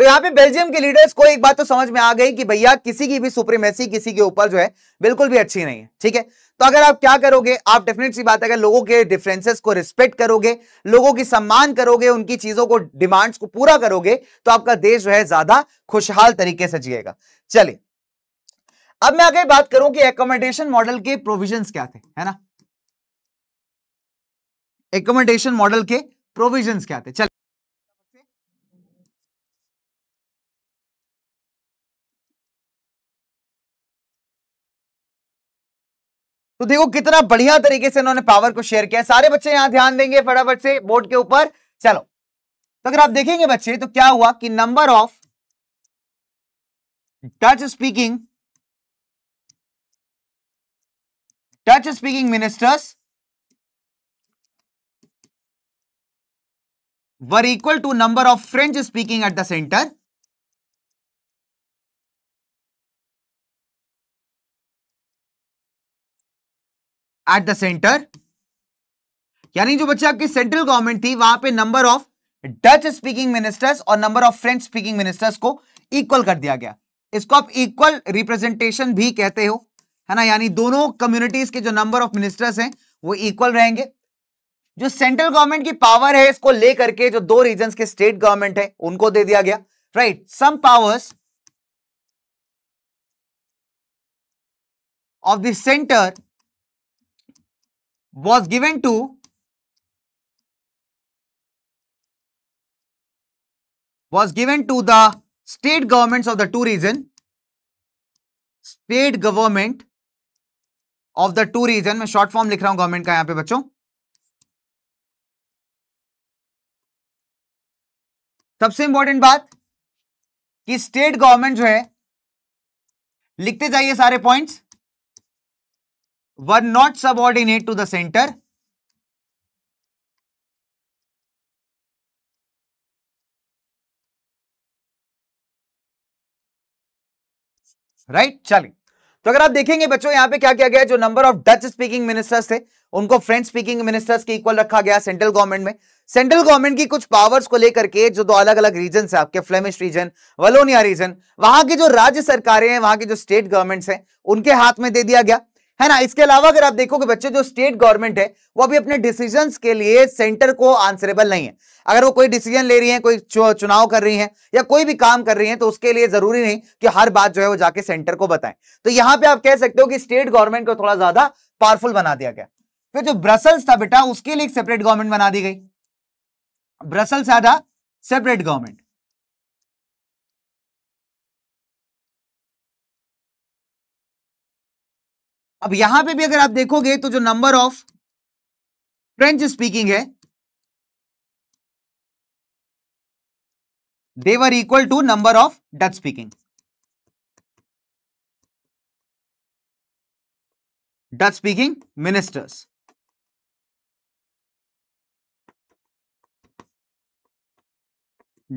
Speaker 2: तो यहाँ पे बेल्जियम के लीडर्स को एक बात
Speaker 1: तो समझ में आ गई कि भैया किसी की भी सुप्रीमेसी किसी के ऊपर जो है बिल्कुल भी अच्छी नहीं है ठीक है तो अगर आप क्या करोगे आप डेफिनेट सी बात है अगर लोगों के डिफरेंसेस को रिस्पेक्ट करोगे लोगों की सम्मान करोगे उनकी चीजों को डिमांड्स को पूरा करोगे तो आपका देश जो है ज्यादा खुशहाल तरीके से जिएगा चलिए अब मैं आगे बात करूं कि एकोमोडेशन मॉडल के प्रोविजन
Speaker 2: क्या थे है ना एकोमोडेशन मॉडल के प्रोविजन क्या थे चलिए तो देखो कितना बढ़िया तरीके से इन्होंने पावर को शेयर किया सारे बच्चे यहां ध्यान देंगे फटाफट से बोर्ड के ऊपर चलो तो अगर आप देखेंगे बच्चे तो क्या हुआ कि number of Dutch speaking Dutch speaking ministers were equal to number of French speaking at the centre at the centre यानी जो बच्चे आपकी सेंट्रल गवर्नमेंट थी वहां पे
Speaker 1: number of Dutch speaking ministers और number of French speaking ministers को equal कर दिया गया इसको आप इक्वल रिप्रेजेंटेशन भी कहते हो है ना यानी दोनों कम्युनिटीज के जो नंबर ऑफ मिनिस्टर्स हैं वो इक्वल रहेंगे जो सेंट्रल गवर्नमेंट की पावर है इसको लेकर के जो दो रीजन के स्टेट गवर्नमेंट है उनको दे दिया गया right some powers
Speaker 2: of the centre was given to was given to the state government of the two region state government of the two region मैं शॉर्ट फॉर्म लिख रहा हूं गवर्नमेंट का यहां पे बच्चों सबसे इंपॉर्टेंट बात कि स्टेट गवर्नमेंट जो है लिखते जाइए सारे points were not subordinate to the center right right? चलिए तो अगर आप देखेंगे बच्चों यहां पे क्या किया गया जो number of
Speaker 1: Dutch speaking ministers थे उनको फ्रेंच स्पीकिंग मिनिस्टर्स के इक्वल रखा गया सेंट्रल गवर्नमेंट में सेंट्रल गवर्नमेंट की कुछ पावर्स को लेकर के जो दो अलग अलग रीजन है आपके फ्लेमिश रीजन वलोनिया रीजन वहां की जो राज्य सरकारें हैं वहां की जो स्टेट गवर्नमेंट्स हैं उनके हाथ में दे दिया गया है ना इसके अलावा अगर आप देखो कि बच्चे जो स्टेट गवर्नमेंट है वो अभी अपने डिसीजन के लिए सेंटर को आंसरेबल नहीं है अगर वो कोई डिसीजन ले रही है कोई चुनाव कर रही है या कोई भी काम कर रही है तो उसके लिए जरूरी नहीं कि हर बात जो है वो जाके सेंटर को बताएं तो यहां पे आप कह सकते हो कि स्टेट गवर्नमेंट को थोड़ा ज्यादा पावरफुल बना दिया गया फिर जो ब्रसल्स था बेटा उसके लिए एक सेपरेट गवर्नमेंट बना दी गई
Speaker 2: ब्रसल्स आधा सेपरेट गवर्नमेंट अब यहां पे भी अगर आप देखोगे तो जो नंबर ऑफ फ्रेंच स्पीकिंग है they were equal to number of Dutch speaking Dutch speaking ministers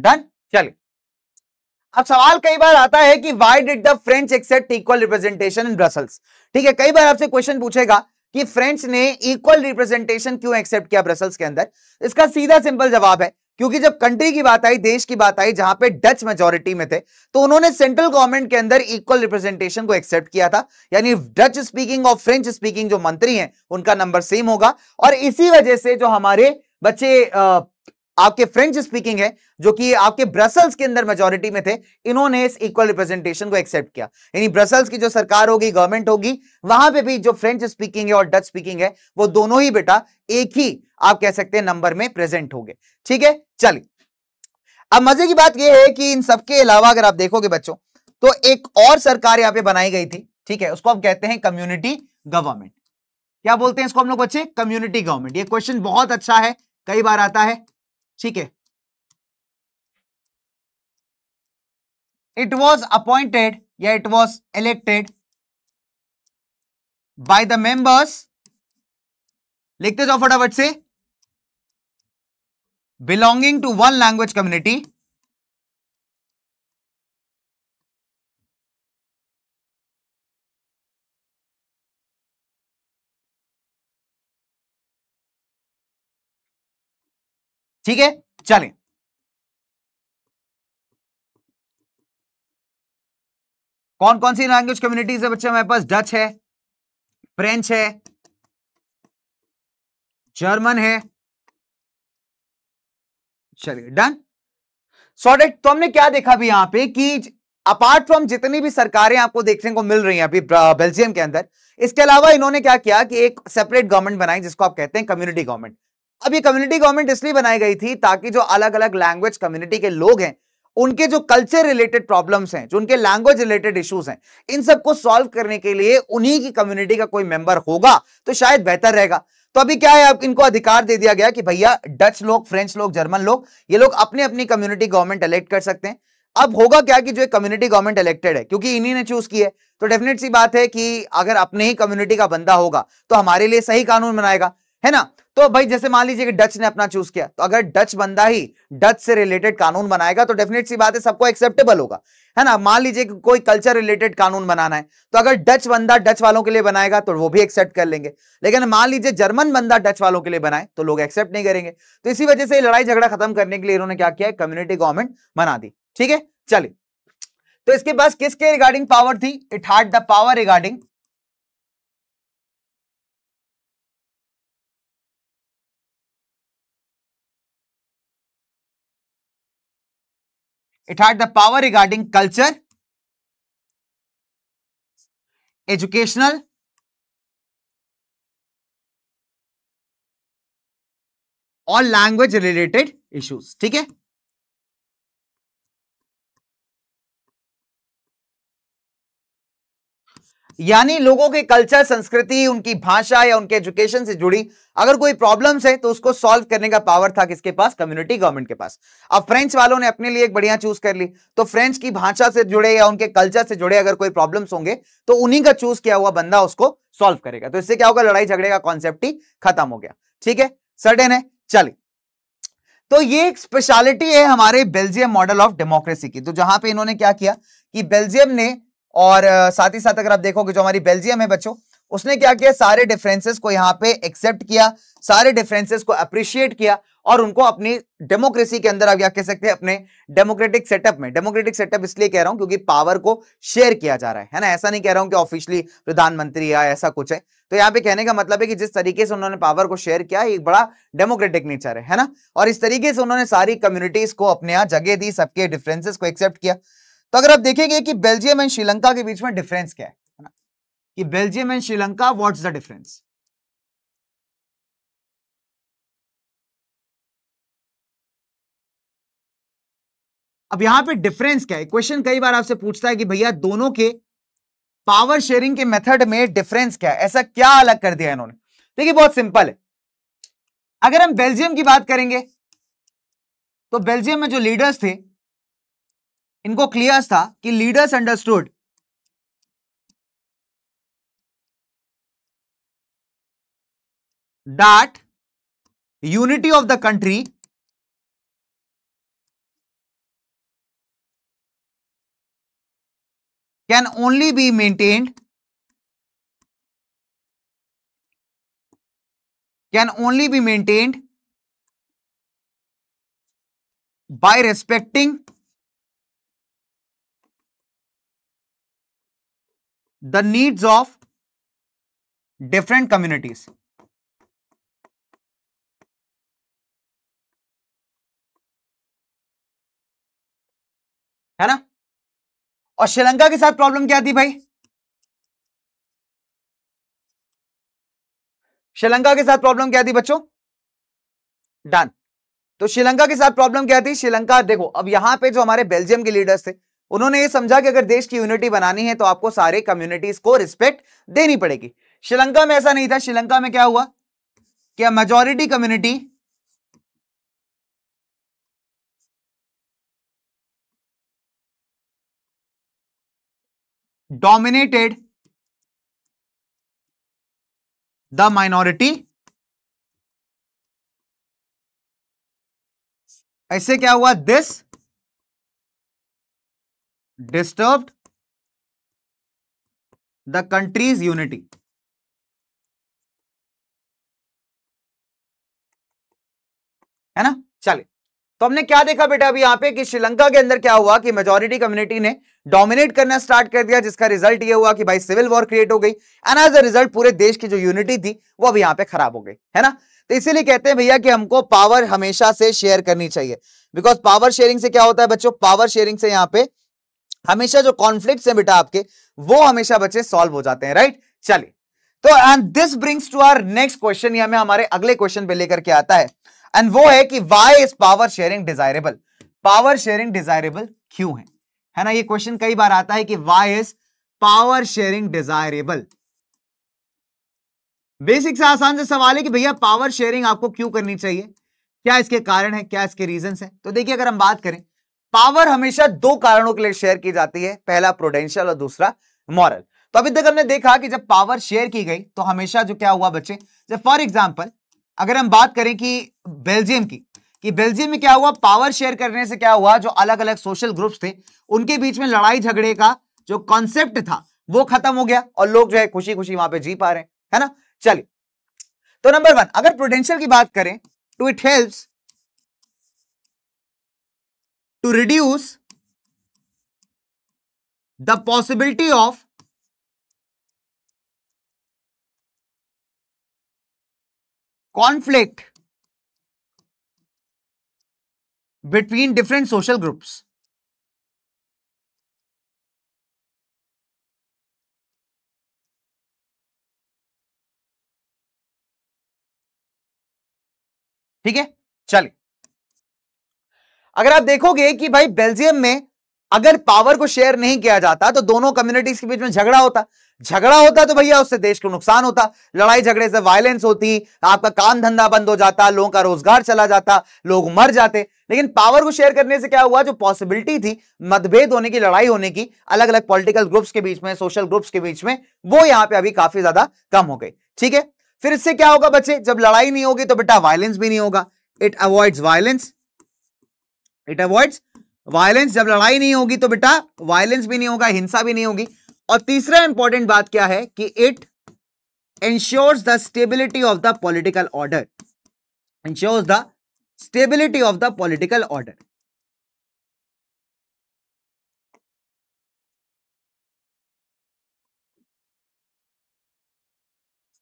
Speaker 2: done चलिए अब सवाल कई बार आता
Speaker 1: है कि why did the French accept equal representation in Brussels ठीक है कई बार आपसे क्वेश्चन पूछेगा कि फ्रेंच ने इक्वल रिप्रेजेंटेशन क्यों एक्सेप्ट किया ब्रसल्स के अंदर इसका सीधा सिंपल जवाब है क्योंकि जब कंट्री की बात आई देश की बात आई जहां पे डच मेजोरिटी में थे तो उन्होंने सेंट्रल गवर्नमेंट के अंदर इक्वल रिप्रेजेंटेशन को एक्सेप्ट किया था यानी डच स्पीकिंग और फ्रेंच स्पीकिंग जो मंत्री हैं उनका नंबर सेम होगा और इसी वजह से जो हमारे बच्चे आपके फ्रेंच स्पीकिंग है जो कि आपके ब्रसल्स के अंदर मेजोरिटी में थे इन्होंने इस इक्वल रिप्रेजेंटेशन को एक्सेप्ट किया यानी ब्रसल्स की जो सरकार होगी गवर्नमेंट होगी वहां पे भी जो फ्रेंच स्पीकिंग है और डच स्पीकिंग है वो दोनों ही बेटा एक ही आप कह सकते हैं नंबर में प्रेजेंट हो ठीक है चलिए अब मजे की बात यह है कि इन सबके अलावा अगर आप देखोगे बच्चों तो एक और सरकार यहां पर बनाई गई थी ठीक है उसको हम कहते हैं कम्युनिटी गवर्नमेंट क्या बोलते हैं इसको हम लोग बच्चे कम्युनिटी गवर्नमेंट ये क्वेश्चन बहुत अच्छा है कई बार आता है
Speaker 2: ठीक है इट वॉज अपॉइंटेड या it was elected by the members लिखते जाओ फटाफट से belonging to one language community ठीक है चलें कौन कौन सी लैंग्वेज कम्युनिटीज है बच्चे हमारे पास डच है फ्रेंच है जर्मन है चलिए डन सॉर्टेड तो हमने क्या देखा भी यहां पे कि अपार्ट
Speaker 1: फ्रॉम जितनी भी सरकारें आपको देखने को मिल रही हैं अभी बेल्जियम के अंदर इसके अलावा इन्होंने क्या किया कि एक सेपरेट गवर्नमेंट बनाई जिसको आप कहते हैं कम्युनिटी गवर्नमेंट अब ये कम्युनिटी गवर्नमेंट इसलिए बनाई गई थी ताकि जो अलग अलग लैंग्वेज कम्युनिटी के लोग हैं उनके जो कल्चर रिलेटेड प्रॉब्लम्स हैं जो उनके लैंग्वेज रिलेटेड इश्यूज हैं इन सबको सॉल्व करने के लिए उन्हीं की कम्युनिटी का कोई मेंबर होगा तो शायद बेहतर रहेगा तो अभी क्या है अब इनको अधिकार दे दिया गया कि भैया डच लोग फ्रेंच लोग जर्मन लोग ये लोग अपने अपनी कम्युनिटी गवर्नमेंट इलेक्ट कर सकते हैं अब होगा क्या कि जो कम्युनिटी गवर्नमेंट इलेक्टेड है क्योंकि इन्हीं ने चूज की है तो डेफिनेट सी बात है कि अगर अपने ही कम्युनिटी का बंदा होगा तो हमारे लिए सही कानून बनाएगा है ना तो भाई जैसे मान लीजिए कि डच ने अपना चूज किया तो अगर डच बंदा ही डच से रिलेटेड कानून बनाएगा तो डेफिनेट सी बात है सबको एक्सेप्टेबल होगा है ना मान लीजिए कि कोई कल्चर रिलेटेड कानून बनाना है तो अगर डच बंदा डच वालों के लिए बनाएगा तो वो भी एक्सेप्ट कर लेंगे लेकिन मान लीजिए जर्मन बंदा डच वालों के लिए बनाए तो लोग एक्सेप्ट नहीं करेंगे तो इसी वजह से लड़ाई झगड़ा खत्म करने के लिए इन्होंने क्या किया कम्युनिटी गवर्नमेंट बना दी ठीक है चलिए तो इसके
Speaker 2: पास किसके रिगार्डिंग पावर थी it had the power regarding It had the power regarding culture, educational, और लैंग्वेज रिलेटेड इश्यूज ठीक है यानी लोगों के कल्चर संस्कृति उनकी
Speaker 1: भाषा या उनके एजुकेशन से जुड़ी अगर कोई प्रॉब्लम्स है तो उसको सॉल्व करने का पावर था किसके पास कम्युनिटी गवर्नमेंट के पास अब फ्रेंच वालों ने अपने लिए एक बढ़िया चूज कर ली तो फ्रेंच की भाषा से जुड़े या उनके कल्चर से जुड़े अगर कोई प्रॉब्लम्स होंगे तो उन्हीं का चूज किया हुआ बंदा उसको सॉल्व करेगा तो इससे क्या होगा लड़ाई झगड़े का कॉन्सेप्ट ही खत्म हो गया ठीक है सर्टेन है चलिए तो ये एक स्पेशलिटी है हमारे बेल्जियम मॉडल ऑफ डेमोक्रेसी की तो जहां पे इन्होंने क्या किया कि बेल्जियम ने और साथ ही साथ अगर आप देखोगे जो हमारी बेल्जियम है बच्चों उसने क्या किया सारे डिफरेंसेस को यहाँ पे एक्सेप्ट किया सारे डिफरेंसेस को अप्रिशिएट किया और उनको अपनी डेमोक्रेसी के अंदर आप क्या कह सकते हैं अपने डेमोक्रेटिक सेटअप में डेमोक्रेटिक सेटअप इसलिए कह रहा हूं क्योंकि पावर को शेयर किया जा रहा है है ना ऐसा नहीं कह रहा हूं कि ऑफिशियली प्रधानमंत्री या ऐसा कुछ है तो यहाँ पे कहने का मतलब है कि जिस तरीके से उन्होंने पावर को शेयर किया एक बड़ा डेमोक्रेटिक नेचर है, है ना और इस तरीके से उन्होंने सारी कम्युनिटीज को अपने यहाँ जगह दी सबके डिफरेंसेस को एक्सेप्ट किया तो अगर आप देखेंगे कि
Speaker 2: बेल्जियम एंड श्रीलंका के बीच में डिफरेंस क्या है कि Belgium and Sri Lanka what's the difference अब यहां पे डिफरेंस क्या है क्वेश्चन कई बार आपसे पूछता है
Speaker 1: कि भैया दोनों के पावर शेयरिंग के मेथड में डिफरेंस क्या है ऐसा क्या अलग कर दिया इन्होंने देखिए बहुत सिंपल है अगर हम बेल्जियम की बात करेंगे
Speaker 2: तो बेल्जियम में जो लीडर्स थे इनको क्लियर था कि leaders understood that unity of the country can only be maintained can only be maintained by respecting the needs of different communities. है ना और श्रीलंका के साथ प्रॉब्लम क्या थी भाई श्रीलंका के साथ प्रॉब्लम क्या थी बच्चों डन तो श्रीलंका
Speaker 1: के साथ प्रॉब्लम क्या थी श्रीलंका देखो अब यहां पे जो हमारे बेल्जियम के लीडर्स थे उन्होंने ये समझा कि अगर देश की यूनिटी बनानी है तो आपको सारे कम्युनिटीज को रिस्पेक्ट देनी पड़ेगी श्रीलंका में ऐसा नहीं था
Speaker 2: श्रीलंका में क्या हुआ क्या majority community dominated the minority ऐसे क्या हुआ this disturbed the country's unity. है ना चलिए तो हमने क्या देखा बेटा अभी यहां पे कि श्रीलंका के अंदर क्या हुआ कि मेजोरिटी कम्युनिटी ने डोमिनेट
Speaker 1: करना स्टार्ट कर दिया जिसका रिजल्ट ये हुआ कि भाई सिविल वॉर क्रिएट हो गई एंड एज अ रिजल्ट पूरे देश की जो यूनिटी थी वो अभी यहां पे खराब हो गई है ना तो इसीलिए कहते हैं भैया कि हमको पावर हमेशा से शेयर करनी चाहिए बिकॉज पावर शेयरिंग से क्या होता है बच्चों पावर शेयरिंग से यहाँ पे हमेशा जो कॉन्फ्लिक्ट है बेटा आपके वो हमेशा बच्चे सॉल्व हो जाते हैं राइट चलिए तो and this brings to our next question हमें हमारे अगले क्वेश्चन पे लेकर के आता है एंड वो है कि why is power sharing desirable power sharing desirable क्यों है है ना ये क्वेश्चन कई बार आता है कि why is power sharing desirable basic से आसान से सवाल है कि भैया पावर शेयरिंग आपको क्यों करनी चाहिए क्या इसके कारण है क्या इसके रीजन है तो देखिए अगर हम बात करें पावर हमेशा दो कारणों के लिए शेयर की जाती है पहला प्रोडेंशियल और दूसरा मॉरल तो अभी तक हमने देखा कि जब पावर शेयर की गई तो हमेशा जो क्या हुआ बच्चे जब फॉर एग्जाम्पल अगर हम बात करें कि बेल्जियम की कि बेल्जियम में क्या हुआ पावर शेयर करने से क्या हुआ जो अलग अलग सोशल ग्रुप्स थे उनके बीच में लड़ाई झगड़े का जो कॉन्सेप्ट था वो खत्म हो गया और लोग जो है खुशी खुशी वहां पे जी पा रहे हैं है ना चलिए
Speaker 2: तो नंबर वन अगर प्रोडेंशियल की बात करें two it helps to reduce the possibility of conflict between different social groups. ठीक है चलिए अगर आप देखोगे कि भाई बेल्जियम में अगर पावर को शेयर नहीं किया जाता
Speaker 1: तो दोनों कम्युनिटीज के बीच में झगड़ा होता झगड़ा होता तो भैया उससे देश को नुकसान होता लड़ाई झगड़े से वायलेंस होती आपका काम धंधा बंद हो जाता लोगों का रोजगार चला जाता लोग मर जाते लेकिन पावर को शेयर करने से क्या हुआ जो पॉसिबिलिटी थी मतभेद होने की लड़ाई होने की अलग अलग पॉलिटिकल ग्रुप्स के बीच में सोशल ग्रुप्स के बीच में वो यहाँ पे अभी काफी ज्यादा कम हो गई ठीक है फिर इससे क्या होगा बच्चे जब लड़ाई नहीं होगी तो बेटा वायलेंस भी नहीं होगा it avoid violence it avoids violence जब लड़ाई नहीं होगी तो बेटा वायलेंस भी नहीं होगा हिंसा भी नहीं होगी और तीसरा इंपॉर्टेंट बात क्या है कि it ensures the
Speaker 2: stability of the political order ensures the stability of the political order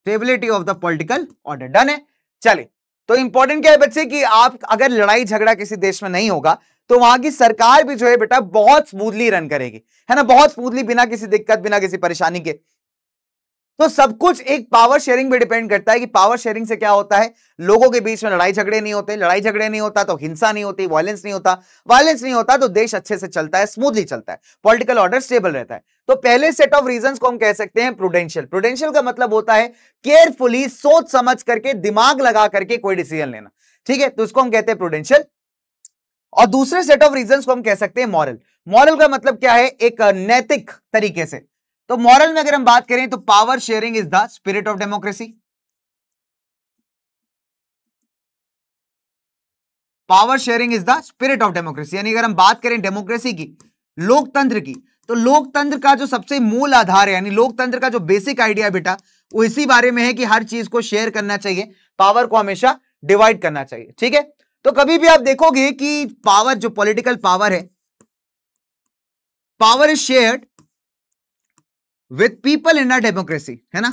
Speaker 2: stability of the political order done है चले तो इंपॉर्टेंट क्या है बच्चे कि आप अगर लड़ाई झगड़ा
Speaker 1: किसी देश में नहीं होगा तो वहां की सरकार भी जो है बेटा बहुत स्मूथली रन करेगी है ना बहुत स्मूथली बिना किसी दिक्कत बिना किसी परेशानी के तो सब कुछ एक पावर शेयरिंग पे डिपेंड करता है कि पावर शेयरिंग से क्या होता है लोगों के बीच में लड़ाई झगड़े नहीं होते लड़ाई झगड़े नहीं होता तो हिंसा नहीं होती वायलेंस नहीं होता वायलेंस नहीं होता तो देश अच्छे से चलता है स्मूथली चलता है पॉलिटिकल ऑर्डर स्टेबल रहता है तो पहले सेट ऑफ रीजन को हम कह सकते हैं प्रोडेंशियल प्रोडेंशियल का मतलब होता है केयरफुली सोच समझ करके दिमाग लगा करके कोई डिसीजन लेना ठीक है तो उसको हम कहते हैं प्रोडेंशियल और दूसरे सेट ऑफ रीजन को हम कह सकते हैं मॉरल मॉरल का मतलब क्या है एक नैतिक
Speaker 2: तरीके से तो मॉरल में अगर हम बात करें तो power sharing is the spirit of democracy power sharing is the spirit of democracy यानी अगर हम बात करें डेमोक्रेसी की लोकतंत्र की तो लोकतंत्र
Speaker 1: का जो सबसे मूल आधार है यानी लोकतंत्र का जो बेसिक आइडिया बेटा वो इसी बारे में है कि हर चीज को शेयर करना चाहिए पावर को हमेशा डिवाइड करना चाहिए ठीक है तो कभी भी आप देखोगे कि पावर जो पॉलिटिकल पावर है power is shared with people in a democracy है ना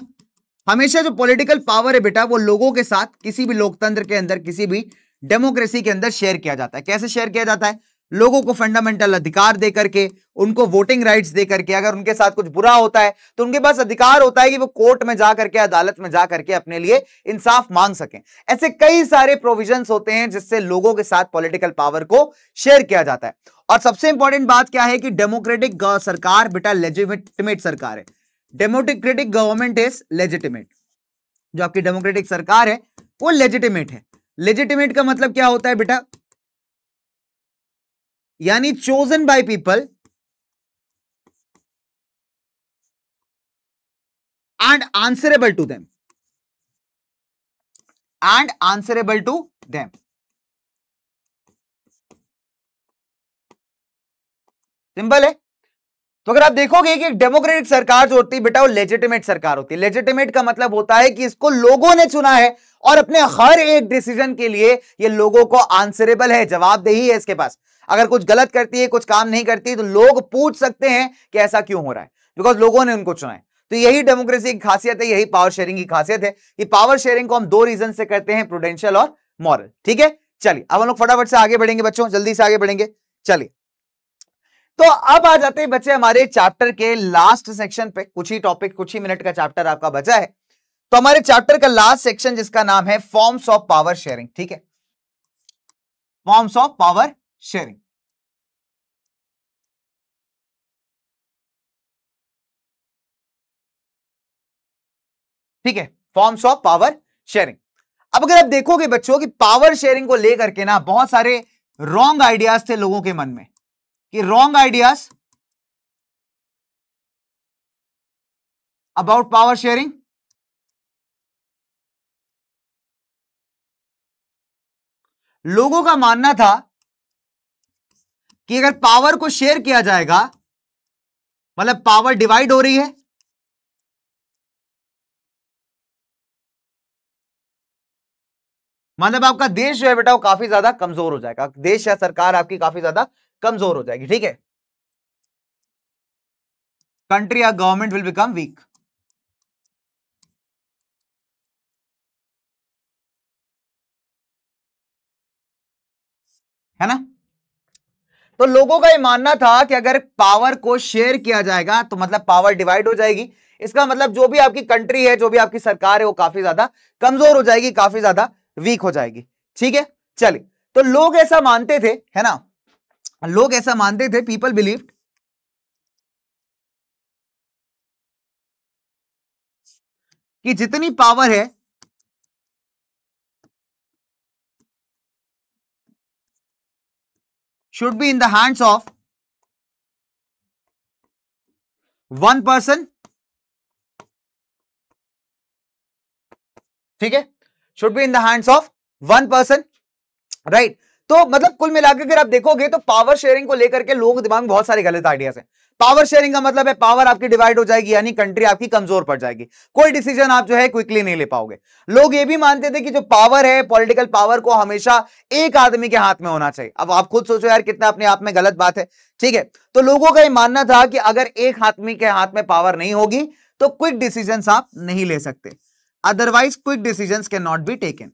Speaker 1: हमेशा जो पॉलिटिकल पावर है बेटा वो लोगों के साथ किसी भी लोकतंत्र के अंदर किसी भी डेमोक्रेसी के अंदर शेयर किया जाता है कैसे शेयर किया जाता है लोगों को फंडामेंटल अधिकार दे करके उनको वोटिंग राइट्स दे करके अगर उनके साथ कुछ बुरा होता है तो उनके पास अधिकार होता है कि वो कोर्ट में जा करके अदालत में जा करके अपने लिए इंसाफ मांग सकें ऐसे कई सारे प्रोविजंस होते हैं जिससे लोगों के साथ पॉलिटिकल पावर को शेयर किया जाता है और सबसे इंपॉर्टेंट बात क्या है कि डेमोक्रेटिक सरकार बेटा लेजिटिमेट सरकार है डेमोक्रेटिक गवर्नमेंट इज लेजिटिमेट जो आपकी डेमोक्रेटिक सरकार है वो लेजिटिमेट है लेजिटिमेट का मतलब क्या होता है बेटा
Speaker 2: यानी chosen by people and answerable to them and answerable to them simple है तो अगर आप
Speaker 1: देखोगे कि डेमोक्रेटिक सरकार जो होती है बेटा वो लेजिटिमेट सरकार होती है लेजिटिमेट का मतलब होता है कि इसको लोगों ने चुना है और अपने हर एक डिसीजन के लिए ये लोगों को आंसरेबल है जवाबदेही है इसके पास अगर कुछ गलत करती है कुछ काम नहीं करती तो लोग पूछ सकते हैं कि ऐसा क्यों हो रहा है बिकॉज लोगों ने उनको चुना है तो यही डेमोक्रेसी की खासियत है यही पावर शेयरिंग की खासियत है कि पावर शेयरिंग को हम दो रीजन से करते हैं प्रोडेंशियल और मॉरल ठीक है चलिए अब हम लोग फटाफट से आगे बढ़ेंगे बच्चों जल्दी से आगे बढ़ेंगे चलिए तो अब आ जाते हैं बच्चे हमारे चैप्टर के लास्ट सेक्शन पे कुछ ही टॉपिक कुछ ही मिनट का चैप्टर आपका बचा है तो हमारे चैप्टर का
Speaker 2: लास्ट सेक्शन जिसका नाम है फॉर्म्स ऑफ पावर शेयरिंग ठीक है फॉर्म्स ऑफ पावर शेयरिंग ठीक है फॉर्म्स ऑफ पावर शेयरिंग अब अगर आप देखोगे बच्चों कि पावर शेयरिंग को लेकर के ना बहुत सारे रॉन्ग आइडियाज थे लोगों के मन में कि wrong ideas about power sharing लोगों का मानना था कि अगर पावर को शेयर किया जाएगा मतलब पावर डिवाइड हो रही है मतलब आपका देश जो है बेटा वो काफी ज्यादा कमजोर हो जाएगा देश या सरकार आपकी काफी ज्यादा कमजोर हो जाएगी ठीक है कंट्री या गवर्नमेंट विल बिकम वीक है ना तो लोगों का ये मानना था कि अगर पावर को शेयर किया
Speaker 1: जाएगा तो मतलब पावर डिवाइड हो जाएगी इसका मतलब जो भी आपकी कंट्री है जो भी आपकी सरकार है वो काफी ज्यादा कमजोर हो जाएगी काफी ज्यादा वीक हो जाएगी ठीक है चलिए तो लोग ऐसा मानते
Speaker 2: थे है ना लोग ऐसा मानते थे पीपल बिलीव कि जितनी पावर है should be in the hands of one person ठीक है should be in the hands of one person right तो मतलब कुल
Speaker 1: मिलाकर अगर आप देखोगे तो पावर शेयरिंग को लेकर के लोगों के दिमाग में बहुत सारे गलत आइडियाज हैं पावर शेयरिंग का मतलब है पावर आपकी डिवाइड हो जाएगी यानी कंट्री आपकी कमजोर पड़ जाएगी कोई डिसीजन आप जो है क्विकली नहीं ले पाओगे लोग ये भी मानते थे कि जो पावर है पॉलिटिकल पावर को हमेशा एक आदमी के हाथ में होना चाहिए अब आप खुद सोचो यार कितना अपने आप में गलत बात है ठीक है तो लोगों का ये मानना था कि अगर एक आदमी के हाथ में पावर नहीं होगी तो क्विक डिसीजन आप नहीं ले सकते otherwise
Speaker 2: quick decision can not be taken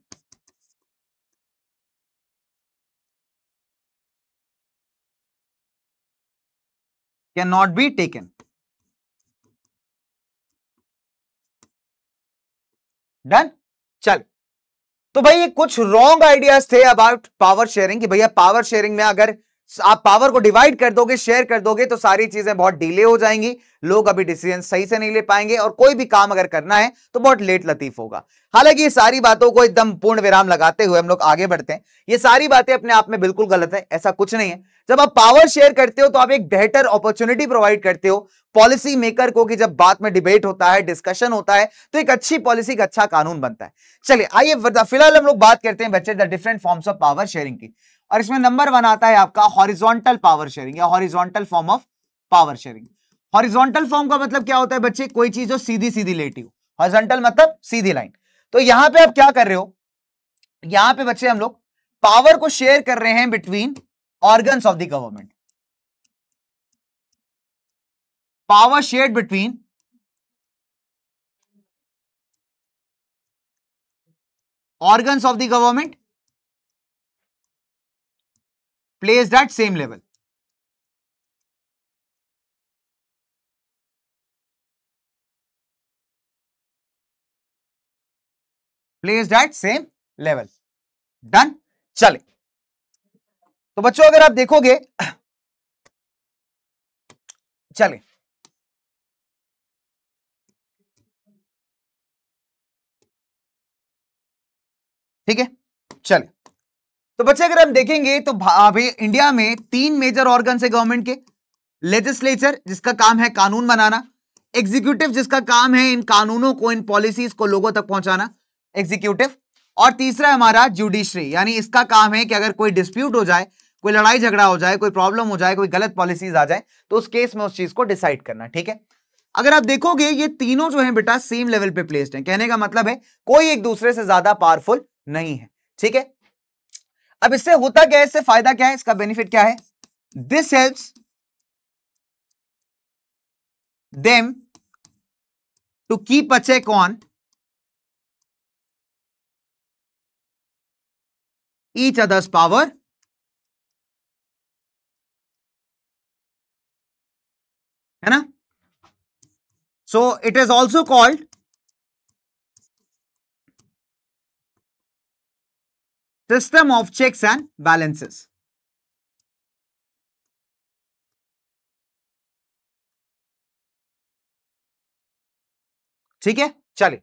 Speaker 2: not be taken done चल तो भाई ये कुछ रॉन्ग आइडियाज थे अबाउट पावर शेयरिंग कि भैया पावर
Speaker 1: शेयरिंग में अगर आप पावर को डिवाइड कर दोगे शेयर कर दोगे तो सारी चीजें बहुत डिले हो जाएंगी लोग अभी डिसीजन सही से नहीं ले पाएंगे और कोई भी काम अगर करना है तो बहुत लेट लतीफ होगा हालांकि ये सारी बातों को एकदम पूर्ण विराम लगाते हुए हम लोग आगे बढ़ते हैं ये सारी बातें अपने आप में बिल्कुल गलत है ऐसा कुछ नहीं है जब आप पावर शेयर करते हो तो आप एक बेहतर अपॉर्चुनिटी प्रोवाइड करते हो पॉलिसी मेकर को कि जब बात में डिबेट होता है डिस्कशन होता है तो एक अच्छी पॉलिसी का अच्छा कानून बनता है चलिए आइए फिलहाल हम लोग बात करते हैं बच्चे the different forms of power sharing की और इसमें नंबर वन आता है आपका हॉरिजॉन्टल पावर शेयरिंग या horizontal form of power sharing horizontal form का मतलब क्या होता है बच्चे कोई चीज जो सीधी सीधी लेटी हो हॉरिजॉन्टल मतलब सीधी लाइन तो
Speaker 2: यहां पे आप क्या कर रहे हो यहां पे बच्चे हम लोग पावर को शेयर कर रहे हैं between organs of the government power share between organ of the government placed at same level. Placed at same level. Done. chale to bachcho agar aap dekhoge chale ठीक है चले तो बच्चे अगर हम देखेंगे तो
Speaker 1: अभी इंडिया में तीन मेजर ऑर्गन है गवर्नमेंट के लेजिस्लेचर जिसका काम है कानून बनाना एग्जीक्यूटिव जिसका काम है इन कानूनों को इन पॉलिसीज को लोगों तक पहुंचाना एग्जीक्यूटिव और तीसरा हमारा जुडिशरी यानी इसका काम है कि अगर कोई डिस्प्यूट हो जाए कोई लड़ाई झगड़ा हो जाए कोई प्रॉब्लम हो जाए कोई गलत पॉलिसीज आ जाए तो उस केस में उस चीज को डिसाइड करना ठीक है अगर आप देखोगे ये तीनों जो है बेटा सेम लेवल पे प्लेस्ड हैं कहने का मतलब है कोई एक दूसरे से ज्यादा पावरफुल नहीं है ठीक है अब इससे होता क्या है इससे फायदा
Speaker 2: क्या है इसका बेनिफिट क्या है this helps them to keep a check on each others power है ना so it is also called System of checks and balances. ठीक है चलिए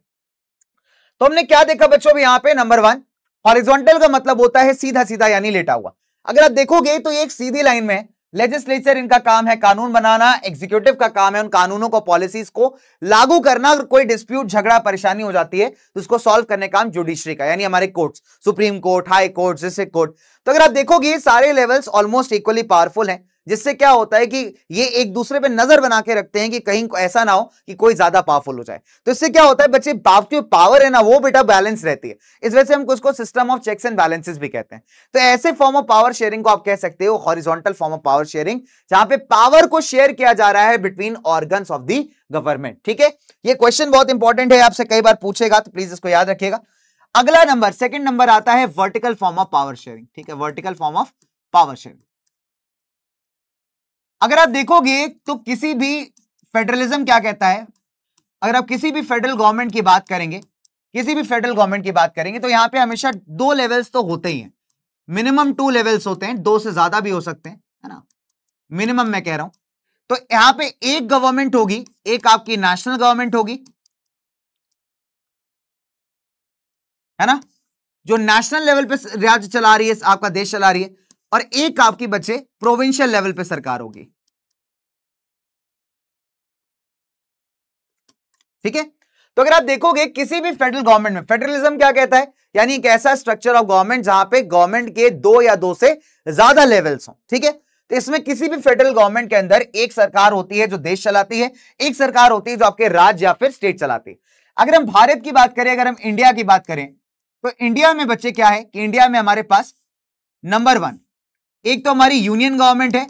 Speaker 2: तो हमने
Speaker 1: क्या देखा बच्चों यहां पे नंबर वन हॉरिजॉन्टल का मतलब होता है सीधा सीधा यानी लेटा हुआ अगर आप देखोगे तो ये एक सीधी लाइन में है लेजिस्लेचर इनका काम है कानून बनाना एग्जीक्यूटिव का काम है उन कानूनों को पॉलिसीज को लागू करना अगर कोई डिस्प्यूट झगड़ा परेशानी हो जाती है तो उसको सॉल्व करने काम जुडिशरी का यानी हमारे courts supreme court high court district court तो अगर आप देखोगे सारे लेवल्स ऑलमोस्ट इक्वली पावरफुल हैं जिससे क्या होता है कि ये एक दूसरे पे नजर बना के रखते हैं कि कहीं ऐसा ना हो कि कोई ज्यादा पावरफुल हो जाए तो इससे क्या होता है बच्चे बाप की पावर है ना वो बेटा बैलेंस रहती है इस वजह से हम उसको system of checks and balances भी कहते हैं तो ऐसे फॉर्म ऑफ पावर शेयरिंग को आप कह सकते हो horizontal form of power sharing जहां पे पावर को शेयर किया जा रहा है between organ of the government ठीक है ये क्वेश्चन बहुत इंपॉर्टेंट है आपसे कई बार पूछेगा तो प्लीज इसको याद रखिएगा अगला नंबर सेकेंड नंबर आता है vertical form of power sharing ठीक है vertical form of power sharing अगर आप देखोगे तो किसी भी फेडरलिज्म क्या कहता है अगर आप किसी भी फेडरल गवर्नमेंट की बात करेंगे किसी भी फेडरल गवर्नमेंट की बात करेंगे तो यहां पे हमेशा दो लेवल्स तो होते ही हैं मिनिमम टू लेवल्स होते हैं दो से ज्यादा भी हो सकते हैं है ना मिनिमम मैं कह रहा हूं तो यहां पे एक गवर्नमेंट होगी एक आपकी नेशनल गवर्नमेंट होगी है ना जो नेशनल लेवल पे राज्य चला रही है आपका देश चला रही है और
Speaker 2: एक आपकी बच्चे प्रोविंशियल लेवल पे सरकार होगी ठीक है तो अगर आप देखोगे किसी भी फेडरल गवर्नमेंट में
Speaker 1: फेडरलिज्म क्या कहता है यानी एक ऐसा स्ट्रक्चर ऑफ गवर्नमेंट जहां पे गवर्नमेंट के दो या दो से ज्यादा लेवल्स हो ठीक है तो इसमें किसी भी फेडरल गवर्नमेंट के अंदर एक सरकार होती है जो देश चलाती है एक सरकार होती है जो आपके राज्य या फिर स्टेट चलाती है अगर हम भारत की बात करें अगर हम इंडिया की बात करें तो इंडिया में बच्चे क्या है कि इंडिया में हमारे पास नंबर वन एक तो हमारी यूनियन गवर्नमेंट है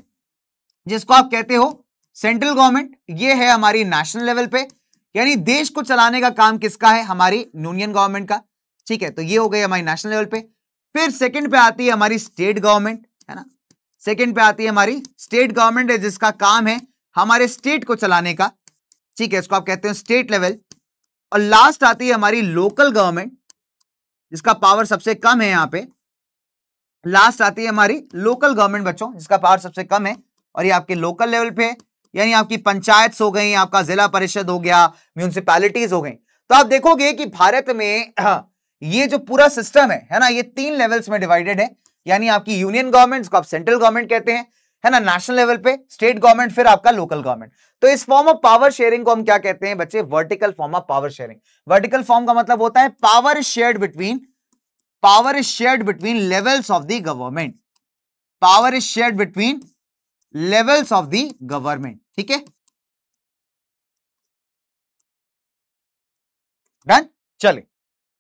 Speaker 1: जिसको आप कहते हो सेंट्रल गवर्नमेंट ये है हमारी नेशनल लेवल पे यानी देश को चलाने का काम किसका है हमारी यूनियन गवर्नमेंट का ठीक है तो ये हो गई हमारी नेशनल लेवल पे फिर सेकंड पे आती है हमारी स्टेट गवर्नमेंट है ना सेकंड पे आती है हमारी स्टेट गवर्नमेंट है जिसका काम है हमारे स्टेट को चलाने का ठीक है इसको आप कहते हैं स्टेट लेवल और लास्ट आती है हमारी लोकल गवर्नमेंट जिसका पावर सबसे कम है यहाँ पे लास्ट आती है हमारी लोकल गवर्नमेंट बच्चों जिसका पावर सबसे कम है और ये आपके लोकल लेवल पे है यानी आपकी पंचायत हो गई आपका जिला परिषद हो गया म्यूनसिपैलिटीज हो गई तो आप देखोगे कि भारत में हाँ, ये जो पूरा सिस्टम है है ना ये तीन लेवल्स में डिवाइडेड है यानी आपकी यूनियन गवर्नमेंट को आप सेंट्रल गवर्नमेंट कहते हैं है ना नेशनल लेवल पे स्टेट गवर्नमेंट फिर आपका लोकल गवर्नमेंट तो इस फॉर्म ऑफ पावर शेयरिंग को हम क्या कहते हैं बच्चे vertical form of power sharing vertical form का मतलब होता है power shared between power is shared between levels of the government
Speaker 2: power is shared between levels of the government ठीक है डन चले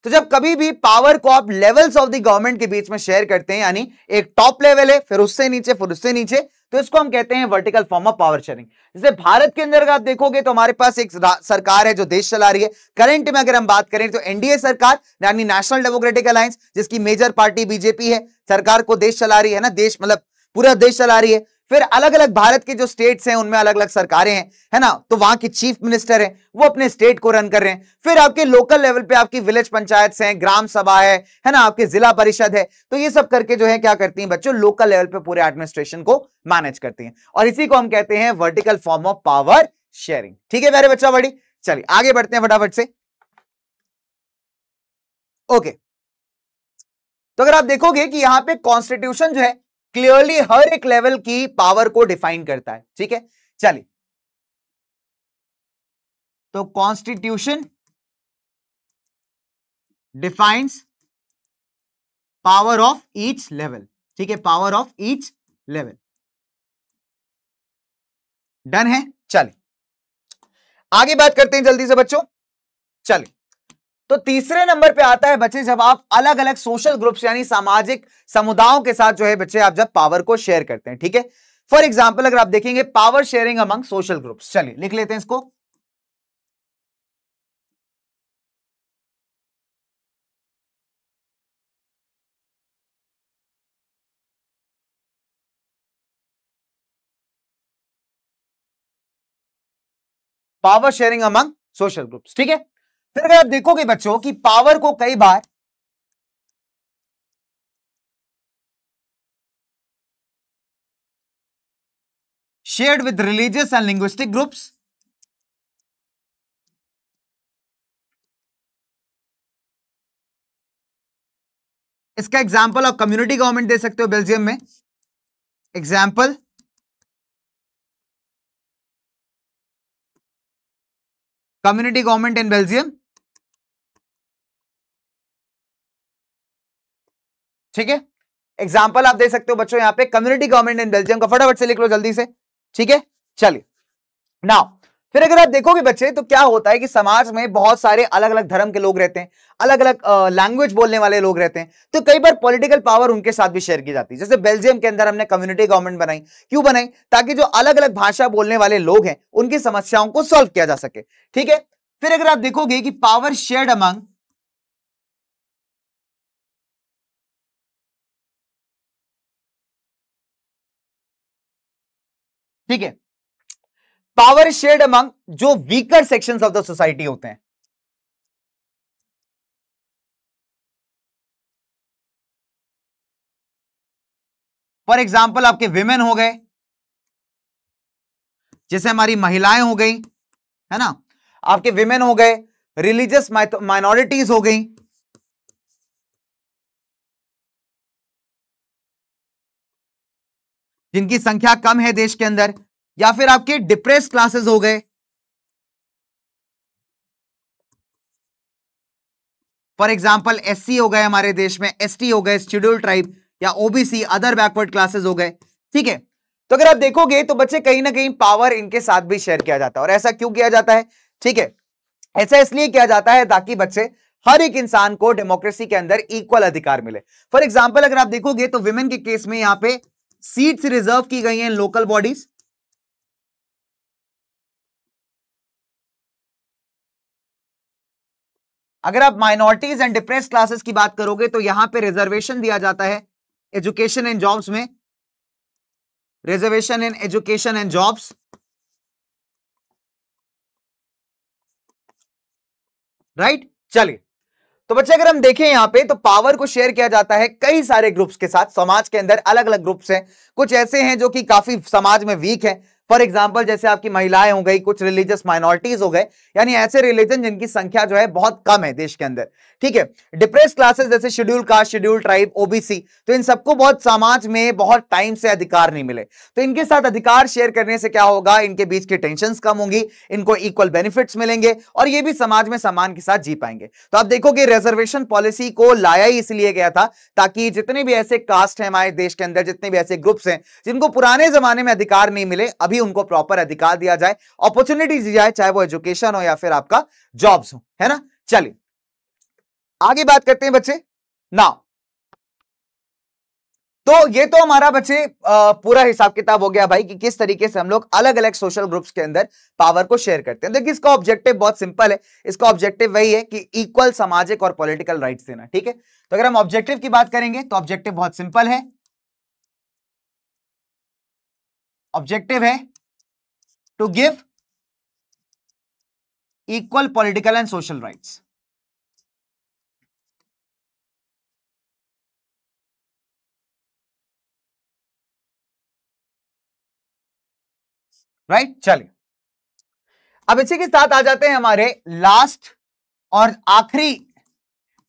Speaker 2: तो जब
Speaker 1: कभी भी पावर को आप लेवल्स ऑफ द गवर्नमेंट के बीच में शेयर करते हैं यानी एक टॉप लेवल है फिर उससे नीचे फिर उससे नीचे तो इसको हम कहते हैं vertical form of power sharing जैसे भारत के अंदर अगर आप देखोगे तो हमारे पास एक सरकार है जो देश चला रही है करंट में अगर हम बात करें तो एनडीए सरकार यानी नेशनल डेमोक्रेटिक अलायंस जिसकी मेजर पार्टी बीजेपी है सरकार को देश चला रही है ना देश मतलब पूरा देश चला रही है फिर अलग अलग भारत के जो स्टेट्स हैं उनमें अलग अलग सरकारें हैं है ना तो वहां के चीफ मिनिस्टर हैं वो अपने स्टेट को रन कर रहे हैं फिर आपके लोकल लेवल पे आपकी विलेज पंचायत हैं ग्राम सभा है है ना आपके जिला परिषद है तो ये सब करके जो है क्या करती हैं बच्चों लोकल लेवल पे पूरे एडमिनिस्ट्रेशन को मैनेज करती हैं और इसी को हम कहते हैं vertical form of power sharing ठीक है मेरे बच्चा बड़ी चलिए आगे बढ़ते हैं फटाफट से ओके तो अगर आप देखोगे कि यहां पर कॉन्स्टिट्यूशन जो है क्लियरली हर एक लेवल की पावर को डिफाइन करता है ठीक है चलिए
Speaker 2: तो constitution defines power of each level ठीक है power of each level done है चलिए आगे बात करते हैं जल्दी से बच्चों चलिए तो तीसरे नंबर पे आता
Speaker 1: है बच्चे जब आप अलग अलग सोशल ग्रुप्स यानी सामाजिक समुदायों के साथ जो है बच्चे आप जब पावर
Speaker 2: को शेयर करते हैं ठीक है फॉर एग्जाम्पल अगर आप देखेंगे power sharing among social groups चलिए लिख लेते हैं इसको power sharing among social groups ठीक है फिर अगर आप देखोगे बच्चों कि पावर को कई बार shared with religious and linguistic groups इसका एग्जाम्पल आप कम्युनिटी गवर्नमेंट दे सकते हो बेल्जियम में example community government in Belgium ठीक है एग्जाम्पल आप दे सकते हो बच्चों यहाँ पे
Speaker 1: कम्युनिटी गवर्नमेंट इन बेल्जियम का फटाफट से लिख लो जल्दी से ठीक है चलिए नाउ फिर अगर आप देखोगे बच्चे तो क्या होता है कि समाज में बहुत सारे अलग अलग धर्म के लोग रहते हैं अलग अलग लैंग्वेज बोलने वाले लोग रहते हैं तो कई बार पॉलिटिकल पावर उनके साथ भी शेयर की जाती है जैसे बेल्जियम के अंदर हमने कम्युनिटी गवर्नमेंट बनाई क्यों बनाई ताकि जो अलग अलग भाषा बोलने वाले लोग हैं उनकी समस्याओं को
Speaker 2: सॉल्व किया जा सके ठीक है फिर अगर आप देखोगे कि पावर शेयर अमंग ठीक है पावर शेड अमंग जो weaker section of the society होते हैं फॉर एग्जाम्पल आपके विमेन हो गए जैसे हमारी महिलाएं हो गई है ना आपके विमेन हो गए रिलीजियस माइनॉरिटीज हो गई जिनकी संख्या कम है देश के अंदर या फिर आपके डिप्रेस क्लासेस हो गए फॉर एग्जाम्पल
Speaker 1: एस हो गए हमारे देश में एस हो गए शेड्यूल ट्राइब या ओबीसी अदर बैकवर्ड क्लासेस हो गए ठीक है तो अगर आप देखोगे तो बच्चे कहीं ना कहीं पावर इनके साथ भी शेयर किया जाता है और ऐसा क्यों किया जाता है ठीक है ऐसा इसलिए किया जाता है ताकि बच्चे हर एक इंसान को डेमोक्रेसी के अंदर इक्वल अधिकार मिले फॉर एग्जाम्पल अगर आप देखोगे तो विमेन के केस में यहाँ पे
Speaker 2: सीट्स रिजर्व की गई हैं लोकल बॉडीज अगर आप माइनॉरिटीज एंड डिप्रेस क्लासेस की बात करोगे तो यहां पे रिजर्वेशन दिया जाता है एजुकेशन एंड जॉब्स में reservation in education and jobs right चलिए तो बच्चे अगर हम
Speaker 1: देखें यहाँ पे तो पावर को शेयर किया जाता है कई सारे ग्रुप्स के साथ समाज के अंदर अलग अलग ग्रुप्स हैं कुछ ऐसे हैं जो कि काफी समाज में वीक है फॉर एग्जाम्पल जैसे आपकी महिलाएं हो गई कुछ रिलीजियस माइनॉरिटीज हो गए यानी ऐसे रिलीजन जिनकी संख्या जो है बहुत कम है देश के अंदर ठीक है डिप्रेस क्लासेस जैसे schedule caste schedule tribe OBC तो इन सबको बहुत समाज में बहुत टाइम से अधिकार नहीं मिले तो इनके साथ अधिकार शेयर करने से क्या होगा इनके बीच की टेंशन कम होंगी इनको इक्वल बेनिफिट मिलेंगे और ये भी समाज में सम्मान के साथ जी पाएंगे तो आप देखो कि रिजर्वेशन पॉलिसी को लाया ही इसलिए गया था ताकि जितने भी ऐसे कास्ट है हमारे देश के अंदर जितने भी ऐसे ग्रुप्स हैं जिनको पुराने जमाने में अधिकार नहीं मिले अभी उनको प्रॉपर अधिकार दिया जाए अपॉर्चुनिटीज दी जाए चाहे वो एजुकेशन हो या फिर आपका जॉब्स हो है ना चलिए आगे बात करते हैं बच्चे ना तो ये तो हमारा बच्चे पूरा हिसाब किताब हो गया भाई कि किस तरीके से हम लोग अलग अलग सोशल ग्रुप्स के अंदर पावर को शेयर करते हैं देखिए इसका ऑब्जेक्टिव बहुत सिंपल है इसका ऑब्जेक्टिव वही है कि इक्वल सामाजिक और पॉलिटिकल राइट्स देना ठीक है तो अगर हम ऑब्जेक्टिव की बात करेंगे तो ऑब्जेक्टिव बहुत सिंपल है
Speaker 2: ऑब्जेक्टिव है to give equal political and social rights right चलिए अब इसी के साथ आ जाते हैं हमारे लास्ट और आखिरी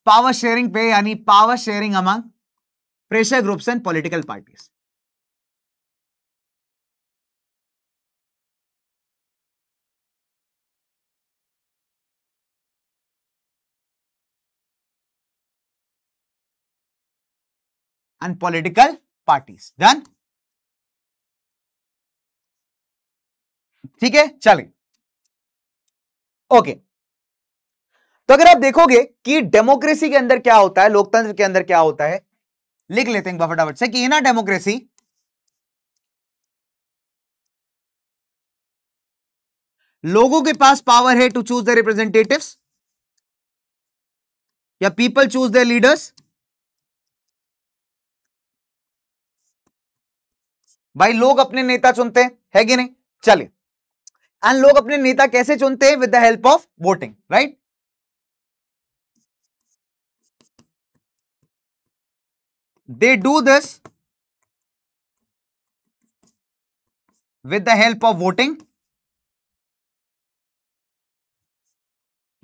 Speaker 2: पावर शेयरिंग पे यानी power sharing among pressure groups and political parties and political parties. Done? ठीक है चलिए ओके तो अगर आप देखोगे कि डेमोक्रेसी के अंदर क्या होता है लोकतंत्र के अंदर क्या होता है लिख लेते हैं फटाफट से कि ना डेमोक्रेसी लोगों के पास पावर है टू चूज द रिप्रेजेंटेटिव्स या पीपल चूज द लीडर्स भाई लोग अपने नेता चुनते हैं है कि नहीं चलिए एंड लोग अपने नेता कैसे चुनते हैं with the help of voting right they do this with the help of voting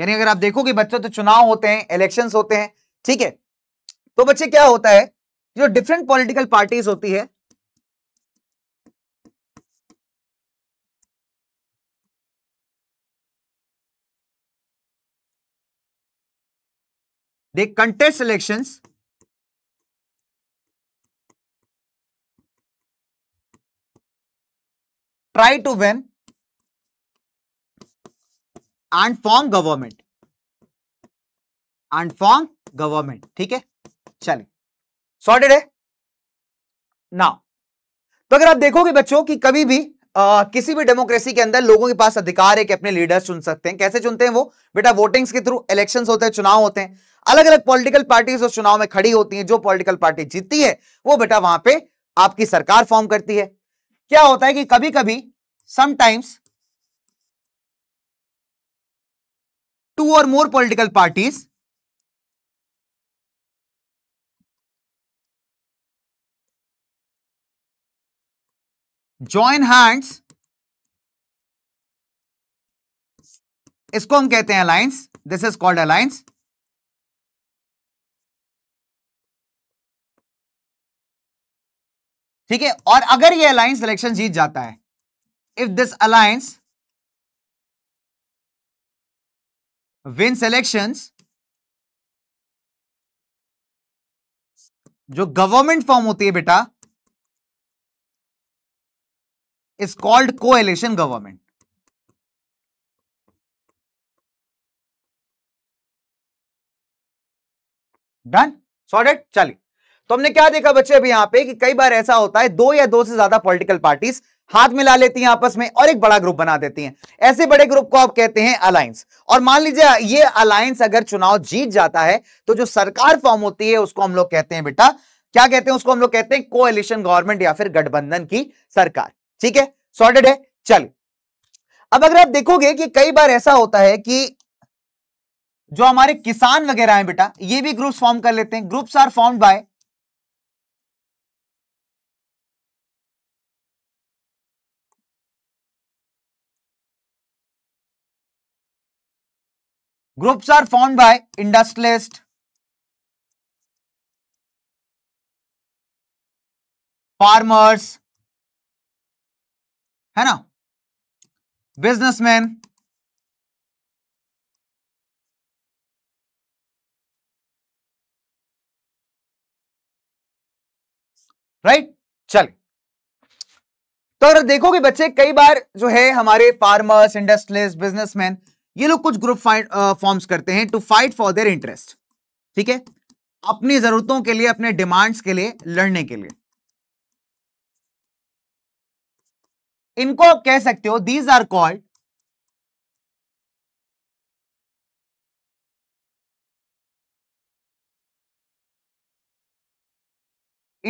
Speaker 2: यानी अगर आप देखोगे बच्चों तो चुनाव होते हैं इलेक्शंस होते हैं ठीक है तो बच्चे क्या होता है जो डिफरेंट पॉलिटिकल पार्टीज होती है They contest elections. Try to win and form government. And form government. ठीक है चलिए सॉर्टेड है नाउ
Speaker 1: तो अगर आप देखोगे बच्चों कि कभी भी आ, किसी भी डेमोक्रेसी के अंदर लोगों के पास अधिकार है कि अपने लीडर्स चुन सकते हैं कैसे चुनते हैं वो बेटा वोटिंग्स के थ्रू इलेक्शंस होते हैं चुनाव होते हैं अलग अलग पॉलिटिकल पार्टीज उस चुनाव में खड़ी होती हैं जो पॉलिटिकल पार्टी जीतती है वो बेटा वहां पे आपकी सरकार
Speaker 2: फॉर्म करती है क्या होता है कि कभी कभी sometimes two or more political parties join hands इसको हम कहते हैं alliance this is called alliance ठीक है और अगर ये अलायंस इलेक्शन जीत जाता है if this alliance wins elections जो गवर्नमेंट फॉर्म होती है बेटा is called coalition government done sorted चलिए तो हमने क्या देखा बच्चे अभी यहां पे कि कई बार ऐसा होता है दो या
Speaker 1: दो से ज्यादा पॉलिटिकल पार्टीज हाथ मिला लेती हैं आपस में और एक बड़ा ग्रुप बना देती हैं ऐसे बड़े ग्रुप को आप कहते हैं अलायंस और मान लीजिए ये अलायंस अगर चुनाव जीत जाता है तो जो सरकार फॉर्म होती है उसको हम लोग कहते हैं बेटा क्या कहते हैं उसको हम लोग कहते हैं कोएलिशन गवर्नमेंट या फिर गठबंधन की सरकार ठीक है सॉर्टेड है चल अब अगर आप देखोगे कि कई बार ऐसा होता है कि जो हमारे किसान वगैरह हैं बेटा ये भी ग्रुप्स
Speaker 2: फॉर्म कर लेते हैं groups are form by groups are form by industrialist farmers है ना बिजनेसमैन राइट चले तो अगर देखोगे बच्चे कई बार जो है हमारे फार्मर्स इंडस्ट्रियलिस्ट
Speaker 1: बिजनेसमैन ये लोग कुछ ग्रुप फॉर्म्स करते हैं to fight for their interest ठीक है अपनी जरूरतों के लिए अपने डिमांड्स के लिए लड़ने के लिए
Speaker 2: इनको कह सकते हो these are called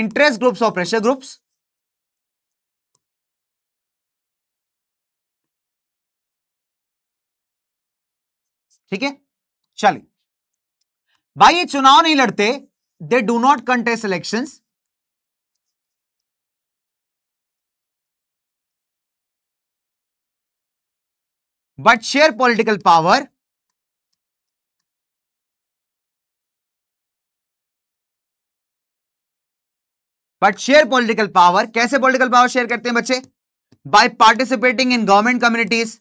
Speaker 2: interest groups और प्रेशर ग्रुप्स ठीक है चलिए भाई ये चुनाव नहीं लड़ते they do not contest elections but share political power but share political power कैसे पॉलिटिकल पावर शेयर करते हैं बच्चे by participating in government communities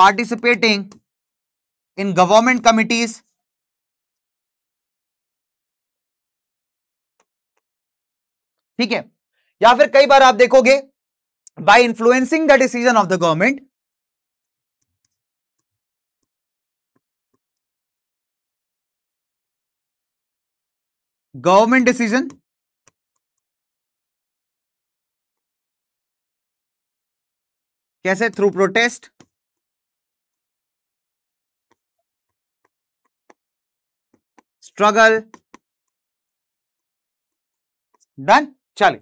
Speaker 2: participating in government committees ठीक है या फिर कई बार आप देखोगे by influencing the decision of the government government decision कैसे थ्रू प्रोटेस्ट स्ट्रगल डन चलिए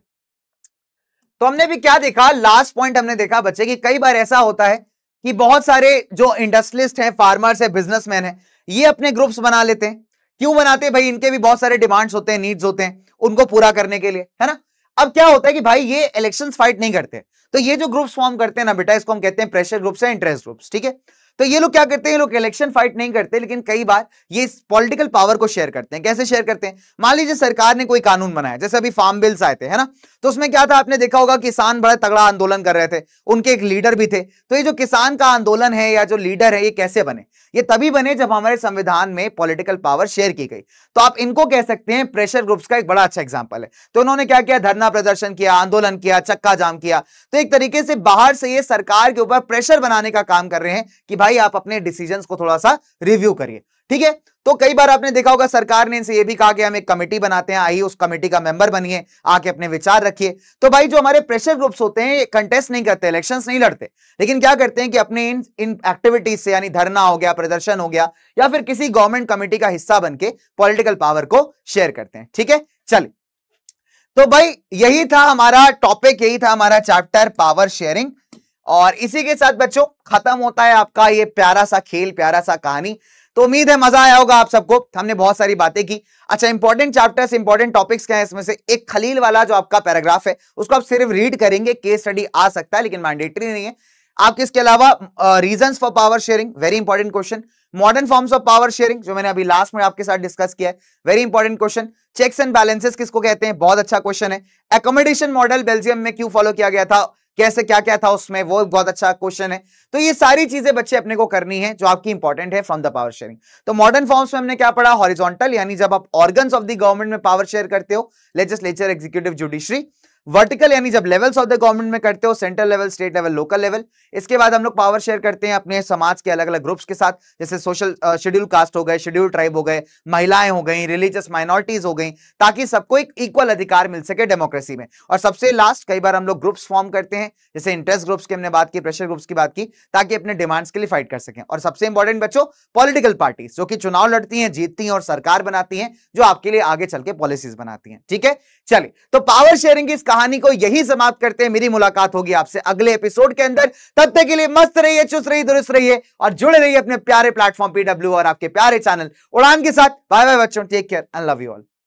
Speaker 1: तो हमने भी क्या देखा लास्ट पॉइंट हमने देखा बच्चे कि कई बार ऐसा होता है कि बहुत सारे जो इंडस्ट्रियलिस्ट हैं फार्मर्स हैं बिजनेसमैन हैं ये अपने ग्रुप्स बना लेते हैं क्यों बनाते भाई इनके भी बहुत सारे डिमांड्स होते हैं नीड्स होते हैं उनको पूरा करने के लिए है ना अब क्या होता है कि भाई ये इलेक्शन फाइट नहीं करते तो ये जो ग्रुप्स फॉर्म करते हैं ना बेटा इसको हम कहते हैं प्रेशर ग्रुप्स या इंटरेस्ट ग्रुप्स ठीक है तो ये लोग क्या करते हैं ये लोग इलेक्शन फाइट नहीं करते लेकिन कई बार ये पॉलिटिकल पावर को शेयर करते हैं कैसे शेयर करते हैं मान लीजिए सरकार ने कोई कानून बनाया जैसे अभी फार्म बिल्स आए थे है ना तो उसमें क्या था आपने देखा होगा किसान बड़ा तगड़ा आंदोलन कर रहे थे उनके एक लीडर भी थे तो ये जो किसान का आंदोलन है या जो लीडर है ये कैसे बने ये तभी बने जब हमारे संविधान में पॉलिटिकल पावर शेयर की गई तो आप इनको कह सकते हैं प्रेशर ग्रुप्स का एक बड़ा अच्छा एग्जाम्पल है तो उन्होंने क्या किया धरना प्रदर्शन किया आंदोलन किया चक्का जाम किया तो एक तरीके से बाहर से ये सरकार के ऊपर प्रेशर बनाने का काम कर रहे हैं कि भाई आप अपने डिसीजन को थोड़ा सा रिव्यू करिए ठीक है तो कई बार आपने देखा होगा सरकार ने इनसे ये भी कहा कि हम एक कमेटी बनाते हैं आइए उस कमेटी का मेंबर बनिए आके अपने विचार रखिए तो भाई जो हमारे प्रेशर ग्रुप्स होते हैं कंटेस्ट नहीं करते इलेक्शंस नहीं लड़ते लेकिन क्या करते हैं कि अपने इन इन एक्टिविटीज से यानी धरना हो गया प्रदर्शन हो गया या फिर किसी गवर्नमेंट कमेटी का हिस्सा बनके पॉलिटिकल पावर को शेयर करते हैं ठीक है चलिए तो भाई यही था हमारा टॉपिक यही था हमारा चैप्टर पावर शेयरिंग और इसी के साथ बच्चों खत्म होता है आपका ये प्यारा सा खेल प्यारा सा कहानी तो उम्मीद है मजा आया होगा आप सबको हमने बहुत सारी बातें की अच्छा इंपॉर्टेंट चैप्टर्स इंपॉर्टेंट टॉपिक्स क्या है इसमें से एक खलील वाला जो आपका पैराग्राफ है उसको आप सिर्फ रीड करेंगे केस स्टडी आ सकता है लेकिन मैंडेटरी नहीं है आपके इसके अलावा reason for power sharing very important question modern forms of power sharing जो मैंने अभी लास्ट में आपके साथ डिस्कस किया है very important question checks and balances किसको कहते हैं बहुत अच्छा क्वेश्चन है एकोमोडेशन मॉडल बेल्जियम में क्यों फॉलो किया गया था कैसे क्या क्या था उसमें वो बहुत अच्छा क्वेश्चन है तो ये सारी चीजें बच्चे अपने को करनी है जो आपकी इंपॉर्टेंट है फ्रॉम द पावर शेयरिंग तो मॉडर्न फॉर्म्स में हमने क्या पढ़ा हॉरिजॉन्टल यानी जब आप ऑर्गन्स ऑफ द गवर्नमेंट में पावर शेयर करते हो लेजिस्लेचर एग्जीक्यूटिव जुडिशरी वर्टिकल यानी जब लेवल्स ऑफ द गवर्नमेंट में करते हो central level state level local level इसके बाद हम लोग पावर शेयर करते हैं अपने समाज के अलग अलग ग्रुप्स के साथ जैसे सोशल शेड्यूल कास्ट हो गए शेड्यूल ट्राइब हो गए महिलाएं हो गई रिलीजियस माइनॉरिटीज हो गई ताकि सबको एक इक्वल अधिकार मिल सके डेमोक्रेसी में और सबसे लास्ट कई बार हम लोग ग्रुप्स फॉर्म करते हैं जैसे इंटरेस्ट ग्रुप्स की हमने बात की प्रेशर ग्रुप्स की बात की ताकि अपने डिमांड्स के लिए फाइट कर सकें और सबसे इंपॉर्टेंट बच्चों पॉलिटिकल पार्टीज जो कि चुनाव लड़ती हैं जीतती हैं और सरकार बनाती हैं जो आपके लिए आगे चल के पॉलिसीज बनाती हैं ठीक है चलिए तो पावर शेयरिंग की कहानी को यही समाप्त करते हैं मेरी मुलाकात होगी आपसे अगले एपिसोड के अंदर तब तक के लिए मस्त रहिए चुस्त रहिए दुरुस्त रहिए और जुड़े रहिए अपने प्यारे प्लेटफॉर्म पीडब्ल्यू और आपके प्यारे चैनल उड़ान के साथ बाय बाय बच्चों take care and love you all